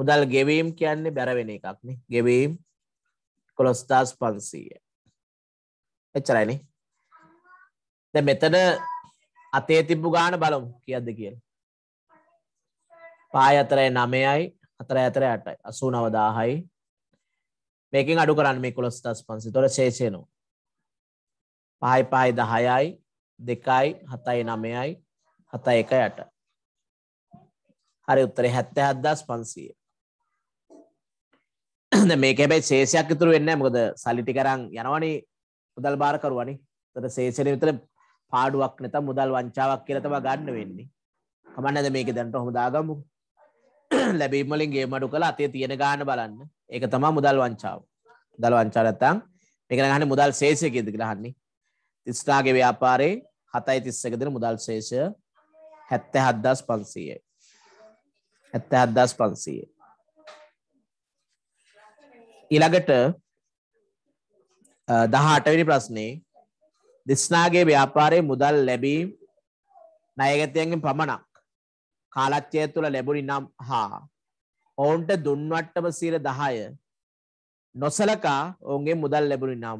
මුදල් ගෙවීම් කියන්නේ බැරවෙන එකක්න ගෙවීම් කොළොස්ථාස් පන්සීය එච්චරයින ද මෙතන අතේ තිබ්බු ගාන බලමු කියද්ද කියල පාය අතරයි නමයයි හතර ඇතර ඇටයි අසූ නවදාහයි මේකින් අඩු කරන්න මේ කොළොස්ටස් පන්සි තොර ශේෂයනු පහයි පහයි දහයයි දෙකයි හතයි නමයයි හත එක යට හරි උත්තරේ හැත්ත හද්දස් පන්සිය මේක හැබැයි ශේෂයක් ඉතුරු වෙන්න මොකද සල්ලිටි කරන් යනවනි මුදල් බාර කරුවනි තොට ශේෂණ විතර පාඩුවක් නැත මුදල් වංචාවක් කියලතම ගන්න වෙන්නේ කමන්න ඇද මේක දැන්ට හොම දාගමුකු ලැබීමලින් ගේමඩු කළ අතේ තියෙන ගාන බලන්න ඒක තමා මුදල් වංචාව දල් වංචාරත්තං මේක ගහන්න මුදල් සේෂයකද කියලාහන්නේ තිස්ටාගේ ව්‍යාපාරයේ හතයි තිස්සකදෙන මුදල් ශේෂ හැත්ත හද්දස් පන්සීය හැත්ත හද්දස් පන්සීය ඉළඟට දහටවිනි ප්‍රශ්නේ දිස්නාගේ ව්‍යාපාරයේ මුදල් ලැබීම් නයගතයන්ගෙන් පමණක් කාලච්චය තුළ ලැබුණි නම් හා ඔවුන්ට දුන්වට්ටම සීර දහය නොසලකා ඔවුන්ගේ මුදල් ලැබුණි නම්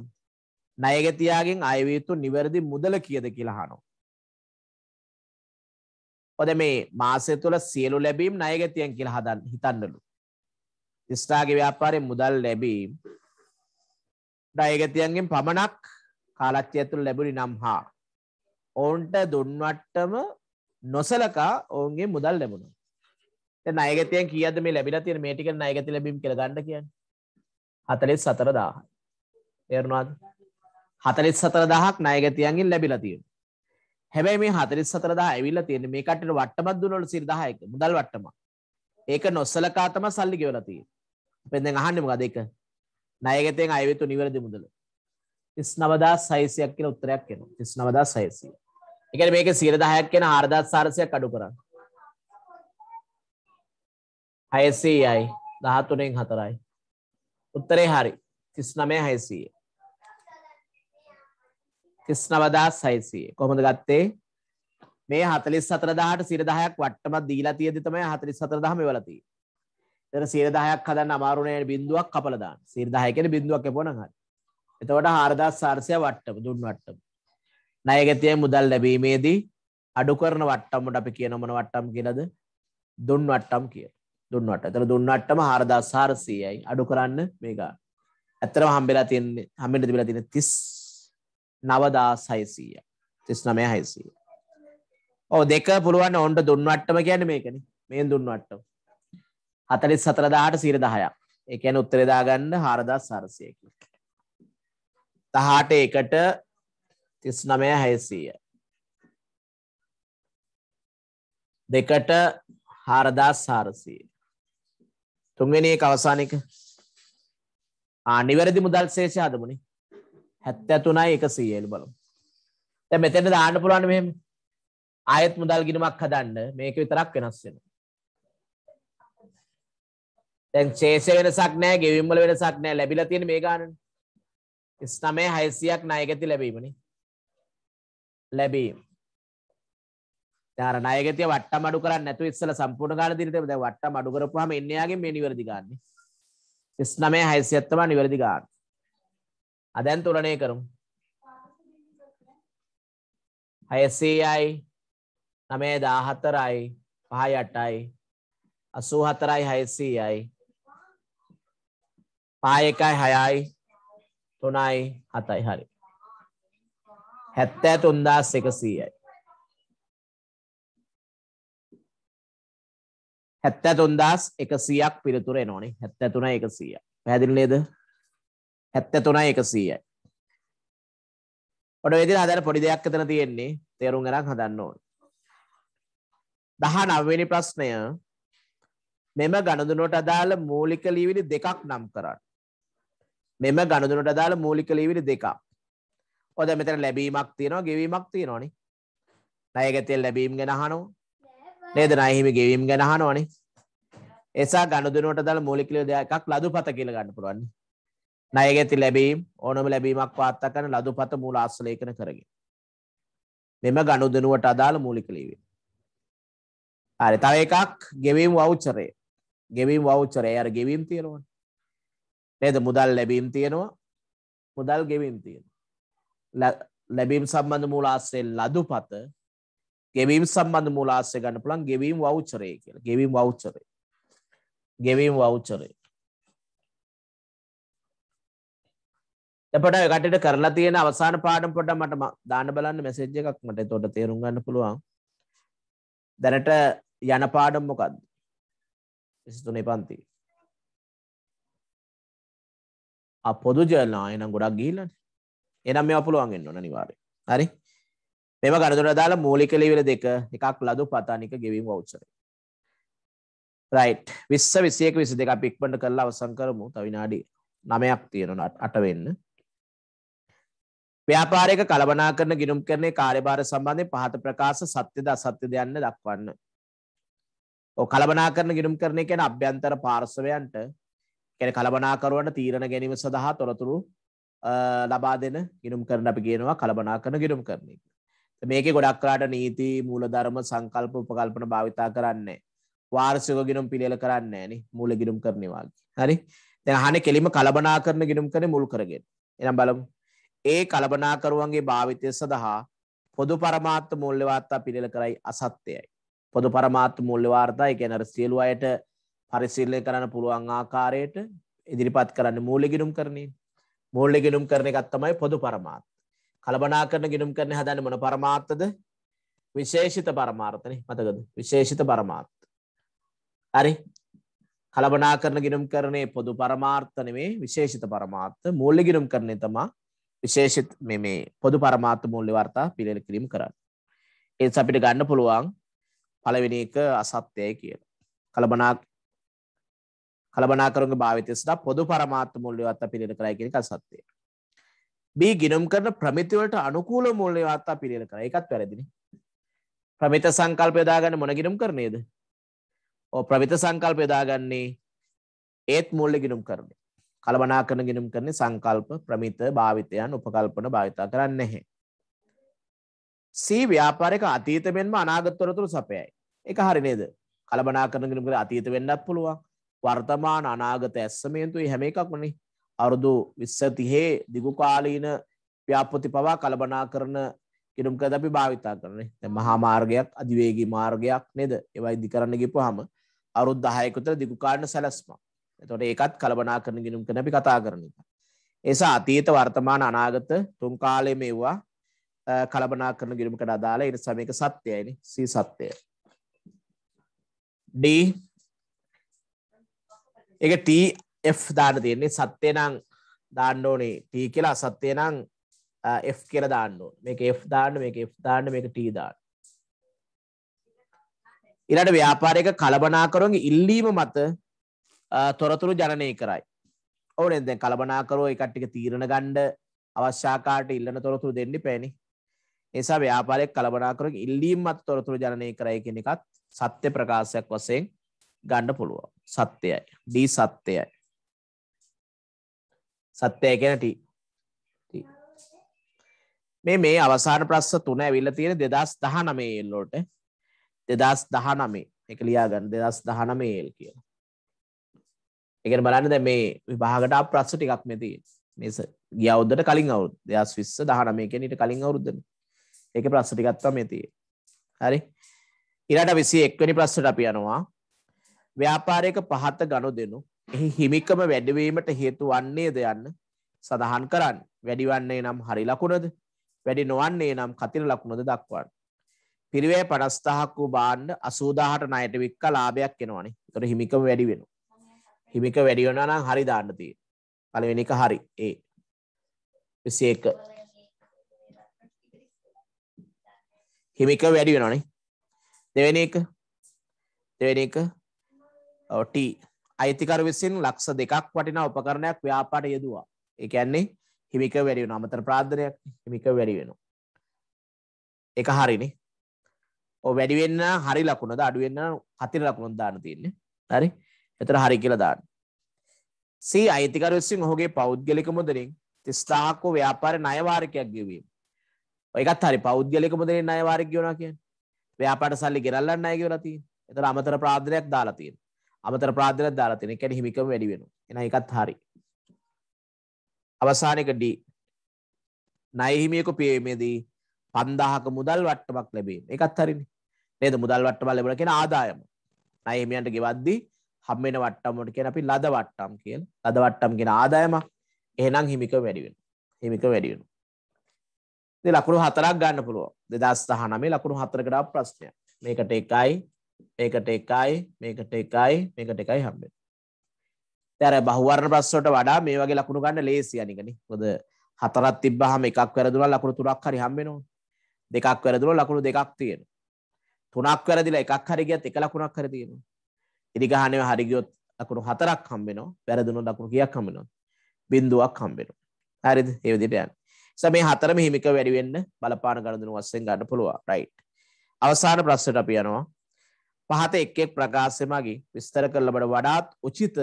නයගැතියාගෙන් අයවයුතු නිවැරදි මුදල කියද කියලාහනෝ. ඔද මේ මාසය තුළ සියලු ලැබීම් නයගැතියන් කියලා හදන් හිතන්නලු. ස්ටාගේ ව්‍යාපාරය මුදල් ලැබීම් නයගැතියන්ගෙන් පමණක් කාලච්චය තුළ ලැබුණි නම් හා ඔවුන්ට දුන්වට්ටම නොසලකා ඔවුන්ගේ මුදල් ලැබුණු. අයගතය කියද මේ ලැබිලා තියෙන මේටික අයගති ලැබීම කර ගඩ කියන්න හතලෙත් සතර දාහ තේරුණාද හතලෙත් සතර දහක් නායගතියන්ගෙන් ලැබිලා තියෙන හැබැයි මේ හතරිස් සතරදා ඇවිල්ල තියෙන මේ කටට වට්ටමත් දුනොට සිරිදාහයක මුදල් වට්ටම ඒක නොස්සලකාතම සල්ලි ගෙවලතිය පෙන්දෙන් අහන්නෙම ගද එක නයගතයෙන් අයවෙතු නිවැරදි මුදල තිස් නවදා සයිසියක් කියෙන උත්තරයක් කෙන තිස් නවදා සයිසිය එකන මේක සිර දහයක් කෙන ආර්ධත් සාරසයක් අඩු කරන්න හයසීයයි දහතුනෙන් හතරයි උත්තරේ හරි තිස්නමය හයසය තිස්නවදා සයිසය කොමද ගත්තේ මේ හතලිස් සතරදාහට සිරදාහයක් වට්ටමත් දීලා තිය දිතමය හතලිස් සතරදාහම වලති තර සීරදාහයක් හදන්න අමාරුණයට බින්දුවක් කපලදාන් සිරදාහයකෙන බිඳුවක් එපොන හරි එතවට හාරදා සාර්සය වට්ටම දුන් වට්ටම ණයගැතිය මුදල් ලැබීමේදී අඩු කරන වට්ටම්මට අපි කියන මොන වට්ටම් කියලාද? දුන් වට්ටම් කිය. දුන් වට්ටම්. එතන දුන් වට්ටම 4400යි. අඩු කරන්න මේ ගාන. ඇත්තටම හම්බෙලා තියෙන්නේ හම්බෙන්න තිබිලා තියෙන්නේ 39600යි. 39600යි. ඔව් දෙක පුළුවන් ඕන්ට දුන් වට්ටම කියන්නේ මේකනේ. මේන් දුන් වට්ටම. 44000ට 10ක්. ඒ කියන්නේ උත්තරේ දාගන්න 4400 කියලා. 18 එකට තිස් නමය හැසීය. දෙකට හාරදාස් හාරසී. තුන්වෙනි එක අවසානික නිවැරදි මුදල් ශේෂය හදමුනි හැත්තැතුනයි එක සීයලි බලමු. දැන් මෙතෙන්ට දාන්න පුළුවන් මෙහෙම. ආයෙත් මුදල් ගිණුමක් හදන්න මේක විතරක් වෙනස් වෙනවා. දැන් ශේෂ වෙනසක් නැහැ, ගෙවීම් වල වෙනසක් නැහැ. ලැබිලා තියෙන මේ ගානනේ. 39600ක් ණය ගැති ලැබීමනේ. ලැබීම. දර නයගතිය වට මඩු කරන්න නැතු ඉස්සල සම්පූර්ණ කාල දිරිට ද වට මඩු කරපුහම එන්නයාගේ මේ නිවැරදි ගන්න. ඉස්නමය හැසිඇත්තම නිවැරදි ගන්න. අදැන් තුලනය කරුම්. හයසීයයි නමේ දාහතරයි පහයි අටයි අසූ හතරයි හයසීයයි පායකයි හයයි තුනයි හතයි හරි. හැත්තෑ තුන්දස් එකසීයයි. හැත්තෑ තුන්දස් එකසියක් පිළිතුර එනෝනේ හැත්තෑ තුන එකසීය පැදිල්ලේද හැත්තෑ තුන එකසීයයි. ඔඩ වෙදින හදර පොඩි දෙයක් එතන තියෙන්නේ තේරුම් ගරක් හදන්න ඕන. දහ නවවෙනි ප්‍රශ්නය මෙම ගණදුනොට අදාළ මූලික ලීවිලි දෙකක් නම් කරන්න. මෙම ගණදුනට අදාළ මූලික ලීවිලි දෙකක් ඔද මෙතන ලැබීමක් තියෙනවා ගෙවීමක් තියෙනවානේ ණයගැතිය ලැබීම් ගැන අහනවා නේද ණයහිමි ගෙවීම් ගැන අහනවානේ එසා ගනුදෙනුවට දාලා මූලික දෙයක් ලදුපත කියලා ගන්න පුළුවන් ණයගැති ලැබීම් ඕනම ලැබීමක් වාර්තා කරන ලදුපත මූල ආශ්‍රලේඛන කරගෙන මෙම ගනුදෙනුවට අදාළ මූලික ලිවීම හරි තව එකක් ගෙවීම් වවුචරය ගෙවීම් වවුචරය අර ගෙවීම් තියෙනවනේ නේද මුදල් ලැබීම් තියෙනවා මුදල් ගෙවීම් තියෙනවා ලැබීම් සම්බන්ධ මූලාස්සේ ලදුපත ගෙවීම් සම්බන්ධ මූලාස්සේ ගන්න පුළුවන් ගෙවීම් වවුචරය කියලා. ගෙවීම් වවුචරය. ගෙවීම් වවුචරය. එපට කටට කරලා තියෙන අවසාන පාඩම් පොඩ මට දාන බලන්න මැසේජ් එකක් මට එතකොට තේරුම් ගන්න පුළුවන්. දැනට යන පාඩම් මොකද්ද? 23 පන්ති. ආ පොදු ජර්නල් ආයෙනම් ගොඩක් ගිහිල්ලානේ. එනම් මෙ පුළුවන්ගෙන් ඕන නිවාරය හරි මෙම ගණතුර දාලා මූලික ලෙවල දෙක එකක් ලදු පතානික ගෙවීම වෞචරය රයිට් විස්ස විසියක විසි දෙක පික්පට කරලා අවසං කරමු තවිනාඩි නමයක් තියෙනනට අටවෙන්න ව්‍යාපාරයක කලබනා කරන ගිනුම් කරන්නේ කාර්යභාර සම්බන්ධය පහත ප්‍රකාශ සත්‍යද අසත්‍යද යන්න දක්වන්න. ඔව් කලබනා කරන ගිනුම් කරන්නේ කියන්නේ අභ්‍යන්තර පාර්ශවයන්ට කියන්නේ කලබනාකරුවන්ට තීරණ ගැනීම සඳහා තොරතුරු ලබා දෙන ගිනුම් කරන අපි කියනවා කලබනා කරන ගිනුම් කරන එක. මේක ගොඩක්රාට නීති මූලධර්ම සංකල්ප උපකල්පන භාවිතා කරන්නේ. වාර්සික ගිනුම් පිළියල කරන්නේ න මූල ගිනුම් කරනවාගේ. හරි දැහන කෙලිම කලබනා කරන ගිනුම් කරන මුල් කරගෙන. එනම් බලමු. ඒ කලබනාකරුවන්ගේ භාවිතය සඳහා පොදු පරමාත්ත මුල්ලවාර්තා පිළිල කරයි අසත්‍යයයි. පොදු පරමාත්ත මුල්ලවාර්තා එකැනර සියලු අයට පරිසිල්ලය කරන්න පුළුවන් ආකාරයට ඉදිරිපත් කරන්න මූලගිනුම් කරන්නේ මූල්ලි ගෙනුම් කරන එකත් තමයි පොදු පරමාත්. කලබනා කරන ගෙනුම් කරන හදන්න මොන පරමාත්තද විශේෂිත පරමාර්ථන මතකද විශේෂිත පරමාත්. හරි කලබනා කරන ගෙනුම් කරනේ පොදු පරමාර්ථනවේ විශේෂිත පරමාත්ත මූල්ලි ගෙනුම් කරනය තමා විශේෂිත මේ පොදු පරමාත්ත මුල්ලි වර්තා පිළිල කිරීම කරන්න. ඒත් අපිට ගන්න පුළුවන් පලවෙනි එක අසත්‍යය කියලා. කලබනා කළබනාකරුන්ගේ භාවිතය සඳහා පොදු පරමාර්ථ මූල්‍යවත් පිළිල කරයි කියන එක සත්‍යය. B ගිනුම් කරන ප්‍රමිති වලට අනුකූල මූල්‍යවත් පිළිල කරයි එකත් වැරදිනේ. ප්‍රමිත සංකල්ප යොදාගන්න මොන ගිනුම් කරන්නේද? ඔව් ප්‍රමිත සංකල්ප යොදාගන්නේ ඒත් මූල්‍ය ගිනුම් කරන්නේ. කලබනාකරන ගිනුම් කරන්නේ සංකල්ප ප්‍රමිත භාවිතයන් උපකල්පන භාවිතා කරන්නේ නැහැ. C ව්‍යාපාරික අතීත මෙන්ම අනාගත තොරතුරු සපයයි. ඒක හරි නේද? කලබනාකරන ගිනුම් කරලා අතීත වෙන්නත් පුළුවන්. වර්තමාන අනාගත ඇස්සමේන්තු හැම එකක්මනේ අරුදු විස්සතිහේ දිගුකාලීන ව්‍යාපති පවා කලබනා කරන කිරුම් කද අපි භාවිතා කරන මහා මාර්ගයක් අධිවේගී මාර්ගයක් නේද ඒවයි දි කරන්න ගිපුහම අරුත් දහයකුතර දිගුකාලන සැලස්ම එතොට ඒකත් කලබනා කරන ගිනුම් කන අපි කතා කරන එක එසා අතීත වර්තමාන අනාගත තුන් කාලය මේවා කලබනා කරන ගිරුමකට අදාලා එනි සමයක සත්‍යයනි සී සත්‍යය ඩී එක TF දාන්න තියෙන්නේ සත්‍යය නං දාන්න ඕනේ T කියලා සත්‍යය නං F කියල දාන්න මේක F දාන්න මේක F දාන්න මේක T දාන්න ඉරට ව්‍යාපාරයක කලබනාකරුවන්ගේ ඉල්ලීම මත තොරතුරු ජනනය කරයි. ඔවුන එදැ කලබනාකරෝ එකට්ටික තීරණ ගණ්ඩ අවශ්‍යාකාට ඉල්ලන තොරතුරු දෙන්න පැණි. එසා ව්‍යාපාරයක් කලබනාකරක ඉල්ලීමත් තොරතුරු ජනය කරය කෙනෙකත් සත්‍ය ප්‍රකාශයක් වසයෙන් ගණ්ඩ පුළුවන් සත්‍යයයි දී සත්‍යයයි සත්‍යය ගැනට මේ මේ අවසාන ප්‍රස්ස තුන ඇවිල්ල තියෙන දෙදස් දහනමේ එල්ලෝට දෙදස් දහනමේ එක ලියාගන්න දෙදස් දහනමේ එල් කියලා එක බලන්න දැ මේ විභාගට ප්‍රස්ස ටිකක් මෙති මේ ගියවද්දට කලින් අවුත් දෙදස් විස්ස දහනමේ කෙනට කලින් අවුරුද්ධන එක ප්‍රස්ස ටිකත්තා මෙතිය හරි ඉරට විසි එක්වනි ප්‍රස්සට අපි යනවා ව්‍යාපාරයක පහත ගනුදෙනු එහි හිමිකම වැඩිවීමට හේතු වන්නේද යන්න සඳහන් කරන්න. වැඩිවන්නේ නම් හරි ලකුණද වැඩි නොවන්නේ නම් කතිර ලකුණද දක්වන්න. පිරිවේ පනස්ථහක් වූ බාණ්ඩ අසූදාහට ණයට වික්ක ලාභයක් එනවනේ. ඒතර හිමිකම වැඩි වෙනවා. හිමික වැඩි වෙනවා නම් හරි දාන්න තියෙන්නේ. පළවෙනි එක හරි. ඒ 21 හිමික වැඩි වෙනවනේ. දෙවෙනි එක දෙවෙනි එක ට අයිතිකර විසින් ලක්ෂ දෙකක් වටිනා උපකරණයක් ව්‍යාපාට යෙදවා එකන්නේ හිමික වැඩියු අමතර ප්‍රාධනයක් හිමික වැඩි වෙන එක හරිනි වැඩිවෙන්න හරි ලකුණද අඩුවෙන්න හතිර ලකුණුන් දාන තියන්නේ හරි එතර හරි කියලා දාන්න සී අයිතිකර විසින් ඔහුගේ පෞද්ගලික මුදරින් තිස්ථාකෝ ව්‍යාපාර නයවාරකයක් ගෙවීම එකත් හරි පෞද්ගලික මුදරින් අයවාරක් ගවනා කියෙන් ව්‍යාපට සල්ලි ගෙරල්ලන්න අය කියලා තියෙන එතර අමතර ප්‍රාධනයක් දාලා තියෙන අමතර ප්‍රාධනයක් දාලා තියෙන. ඒ කියන්නේ හිමිකම වැඩි වෙනවා. එහෙනම් ඒකත් හරි. අවසාන එක D. ණය හිමියෙකු පියීමේදී 5000ක මුදල් වට්ටමක් ලැබීම. ඒකත් හරිනේ. නේද? මුදල් වට්ටමක් ලැබුණා කියන ආදායම. ණය හිමියන්ට ගෙවද්දී හම්බෙන වට්ටම් වලට කියන අපි ලද වට්ටම් කියලා. ලද වට්ටම් කියන ආදායමක්. එහෙනම් හිමිකම වැඩි වෙනවා. හිමිකම වැඩි වෙනවා. ඉතින් ලකුණු හතරක් ගන්න පුළුවන්. 2019 ලකුණු හතරකට ආපු ප්‍රශ්නය. මේකට එකයි මේකට එකයි මේකට එකයි මේකට එකයි හම්බෙන තැර බහුවර්ණ ප්‍රස්සවට වඩා මේ වගේ ලකුණු ගන්න ලේසි අනිකනි ොද හතරත් තිබ්බහම එකක් වැරදුන ලකුණු තුරක් හරි හම්බෙනවා දෙකක් වැරදුන ලකුණු දෙකක් තියෙන තුනක් වැරදිලා එකක් හරි ගියත් එක ලකුණක් හරි තියෙනවා ඉරිගහනව හරි ගියොත් ලකුණු හතරක් හම්බෙනවා වැරදුන ලකුණු කීයක් හම්බෙනවද බිඳුවක් හම්බෙනවා හරිද ඒ විදිහට යන්න නිසා මේ හතරම හිමික වැඩි වෙන්න බලපාන ගණදුණු වශයෙන් ගන්න පුළුවන් රයිට් අවසාන ප්‍රශ්නට අපි යනවා පහත එක් එක් ප්‍රකාශය මගින් විස්තර කළ බට වඩාත් උචිත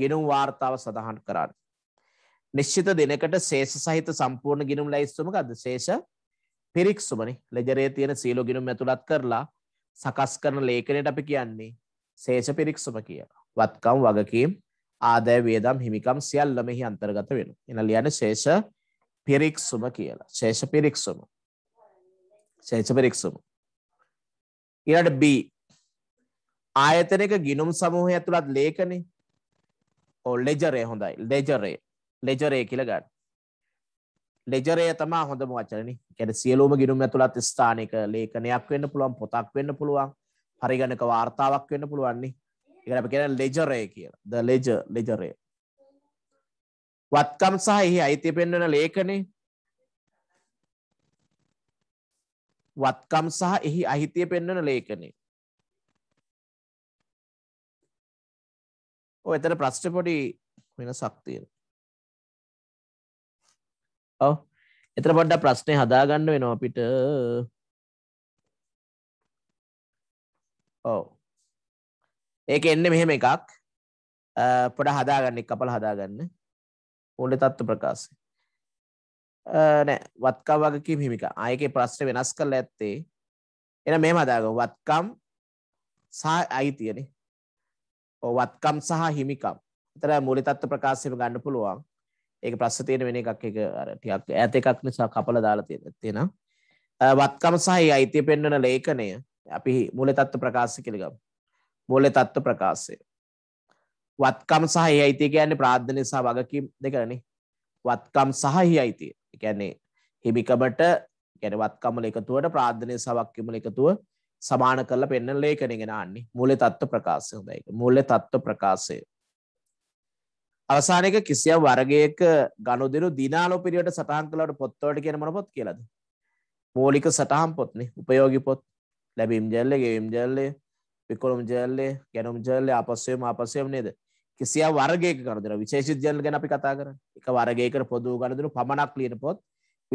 ගෙනුම් වාර්තාව සඳහන් කරන්න. නිශ්චිත දිනකට ශේෂ සහිත සම්පූර්ණ ගිනුම් ලැයිස්තුමක අද ශේෂ පිරික්සුමනි ලෙජරේ තියෙන සීලෝ ගිනුම් ඇතුළත් කරලා සකස් කරන ලේඛනයට අපි කියන්නේ ශේෂ පිරික්සුම කියලා. වත්කම් වගකීම් ආදාය වේදම් හිමිකම් සියල්ල මෙහි අන්තර්ගත වෙනවා. එන ලියන්නේ ශේෂ පිරික්සුම කියලා. ශේෂ පිරික්සුම. ශේෂ පිරික්සුම. ඊළඟ B ආයතනක ගිනුම් සමූහය ඇතුළත් ලේකනේ ඕ ලෙජරය හොඳයි ලෙජරය ලෙජරය කියලගන්න ලෙජරය තමා හොඳම වචනනි කැන සියලූම ගිනුම් ඇතුළත් ස්ථානක ලේකනයක් වෙන්න පුළුවන් පොතක් වෙන්න පුළුවන් පරිගණක වාර්තාවක් වෙන්න පුළුවන්නේ එකැප කියෙන ලෙජරය කියල ද ලෙජ ලෙජරය වත්කම් සහ එහි අයිතිය පෙන්වන ලේකනේ වත්කම් සහ එහි අහිතිය පෙන්වන ලේකනේ ඔය එතන ප්‍රශ්න පොඩි වෙනසක් තියෙනවා. ඔව්. එතන පොඩ්ඩක් ප්‍රශ්නේ හදාගන්න වෙනවා අපිට. ඔව්. ඒක එන්නේ මෙහෙම එකක්. පොඩ හදාගන්න එක් කපල හදාගන්න. උඩ තත්ත්ව ප්‍රකාශය. නෑ වත්කම් වගකීම් හිමික. ආයකේ ප්‍රශ්නේ වෙනස් කරලා ඇත්තේ එන මෙහෙම හදාගමු. වත්කම් සහ අයිතියනේ. වත්කම් සහ හිමිකම් තර මූලිතත්ව ප්‍රකාශයම ගන්න පුළුවන් ඒක ප්‍රශ්න තියෙන වෙන එකක් එක අර ටිකක් ඈත එකක් නිසා කපලා දාලා තියෙන වත්කම් සහ ඒ අයිතිය පෙන්වන ලේඛනය අපි මූලිතත්ව ප්‍රකාශය කියලා ගමු මූලිතත්ව ප්‍රකාශය වත්කම් සහ ඒ අයිතිය කියන්නේ ප්‍රාර්ථනය සහ වගකීම් දෙකනේ වත්කම් සහ ඒ අයිතිය කියන්නේ හිමිකමට කියන්නේ වත්කම එකතුවට ප්‍රාර්ථනය සහ වගකීම එකතුව සමාන කරලා පෙන්න ලේකනගෙන අන්නේ මුලේ තත්ත්ව ප්‍රකාශය හොඳයි මුල්ල තත්ත්ව ප්‍රකාශය අවසානක කිසියම් වර්ගයක ගණුදෙනු දිනාලෝ පිරිවට සටහන් කළට පොත්තවට කියන මොන පොත් කියලාද මූලික සටහන් පොත්නේ උපයෝගී පොත් ලැබීම් ජල්ලේ ගෙවීම් ජල්ලේ විකලුම් ජල්ලේ ගැනුම් ජල්ලේ ආපස්සෙම ආපස්සෙම නේද කිසියම් වර්ගයක ගණුදෙනු විශේෂිත ජර්නල් ගැන අපි කතා කරන්නේ එක වර්ගයකට පොදු ගණුදෙනු පමණක් ලියන පොත්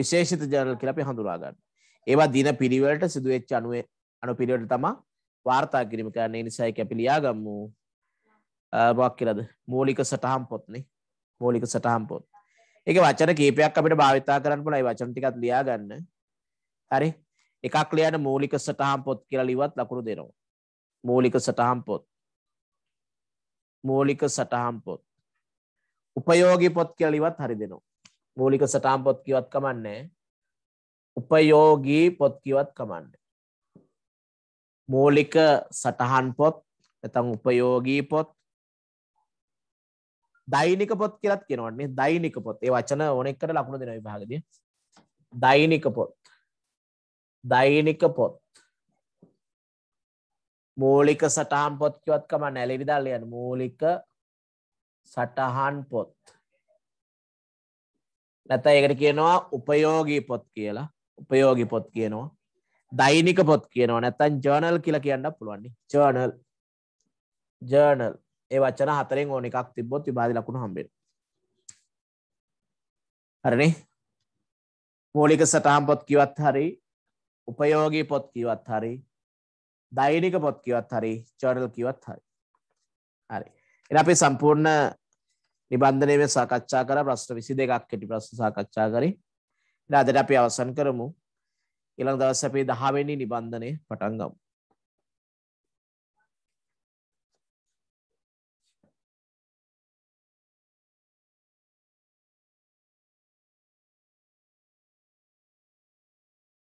විශේෂිත ජර්නල් කියලා අපි හඳුනා ගන්නවා ඒවා දින පිළිවෙලට සිදුවෙච්ච අනුවේ අනු පිරිවට තමා වාර්තා කිරිම කරන්නේ නිසයි කැපිලියා ගම්මු බක් කියලද මූලික සටහම් පොත්නේ මූලික සටහම් පොත් එක වචන කීපයක් අපිට භාවිතා කරන්න පුළයි වචන ටිකත් ලියා ගන්න හරි එකක් ලියන මූලික සටහම් පොත් කියලා ලිවත් ලකුණු දෙනවා මූලික සටහම් පොත් මූලික සටහම් පොත් උපයෝගී පොත් කියලා ලිවත් හරි දෙනවා මූලික සටහම් පොත් කිවත් කමන්නේ උපයෝගී පොත් කිවත් කමන්නේ මූලික සටහන් පොත් නැතන් උපයෝගී පොත් දෛනික පොත් කියලත් කියෙනවන්නේ දෛනික පොත් ඒ වචන ඕනෙක්කට ලකුණු දෙන විභාගද දෛනික පොත් දෛනික පොත් මූලික සටහන් පොත් කිවත්කම නැලවිදල් යන මූලික සටහන් පොත් නැත ඒකට කියනවා උපයෝගී පොත් කියලා උපයෝගි පොත් කියනවා දෛනික පොත් කියනවා නැත්තන් ජර්නල් කියල කියන්න පුළුවන්න්න ජර්නල් ජර්නල් ඒ වචන හතරෙන් ඕන එකක් තිබොත් විබාධ ලකුණු හම්බෙන හරණ මූලික සටහම් පොත් කිවත් හරි උපයෝගී පොත් කිවත් හරි දෛනික පොත් කිවත් හරි චර්නල් කිවත් හරි හරි එ අපි සම්පූර්ණ නිබන්ධනය සාකච්ඡා කර ප්‍රශ්ට විසි දෙකක් කෙටි ප්‍රශ් සාකච්ඡා කරි අදට අපි අවසන් කරමු ඊළඟ දවස් අපේ 10 වෙනි නිබන්ධනය පටන් ගමු.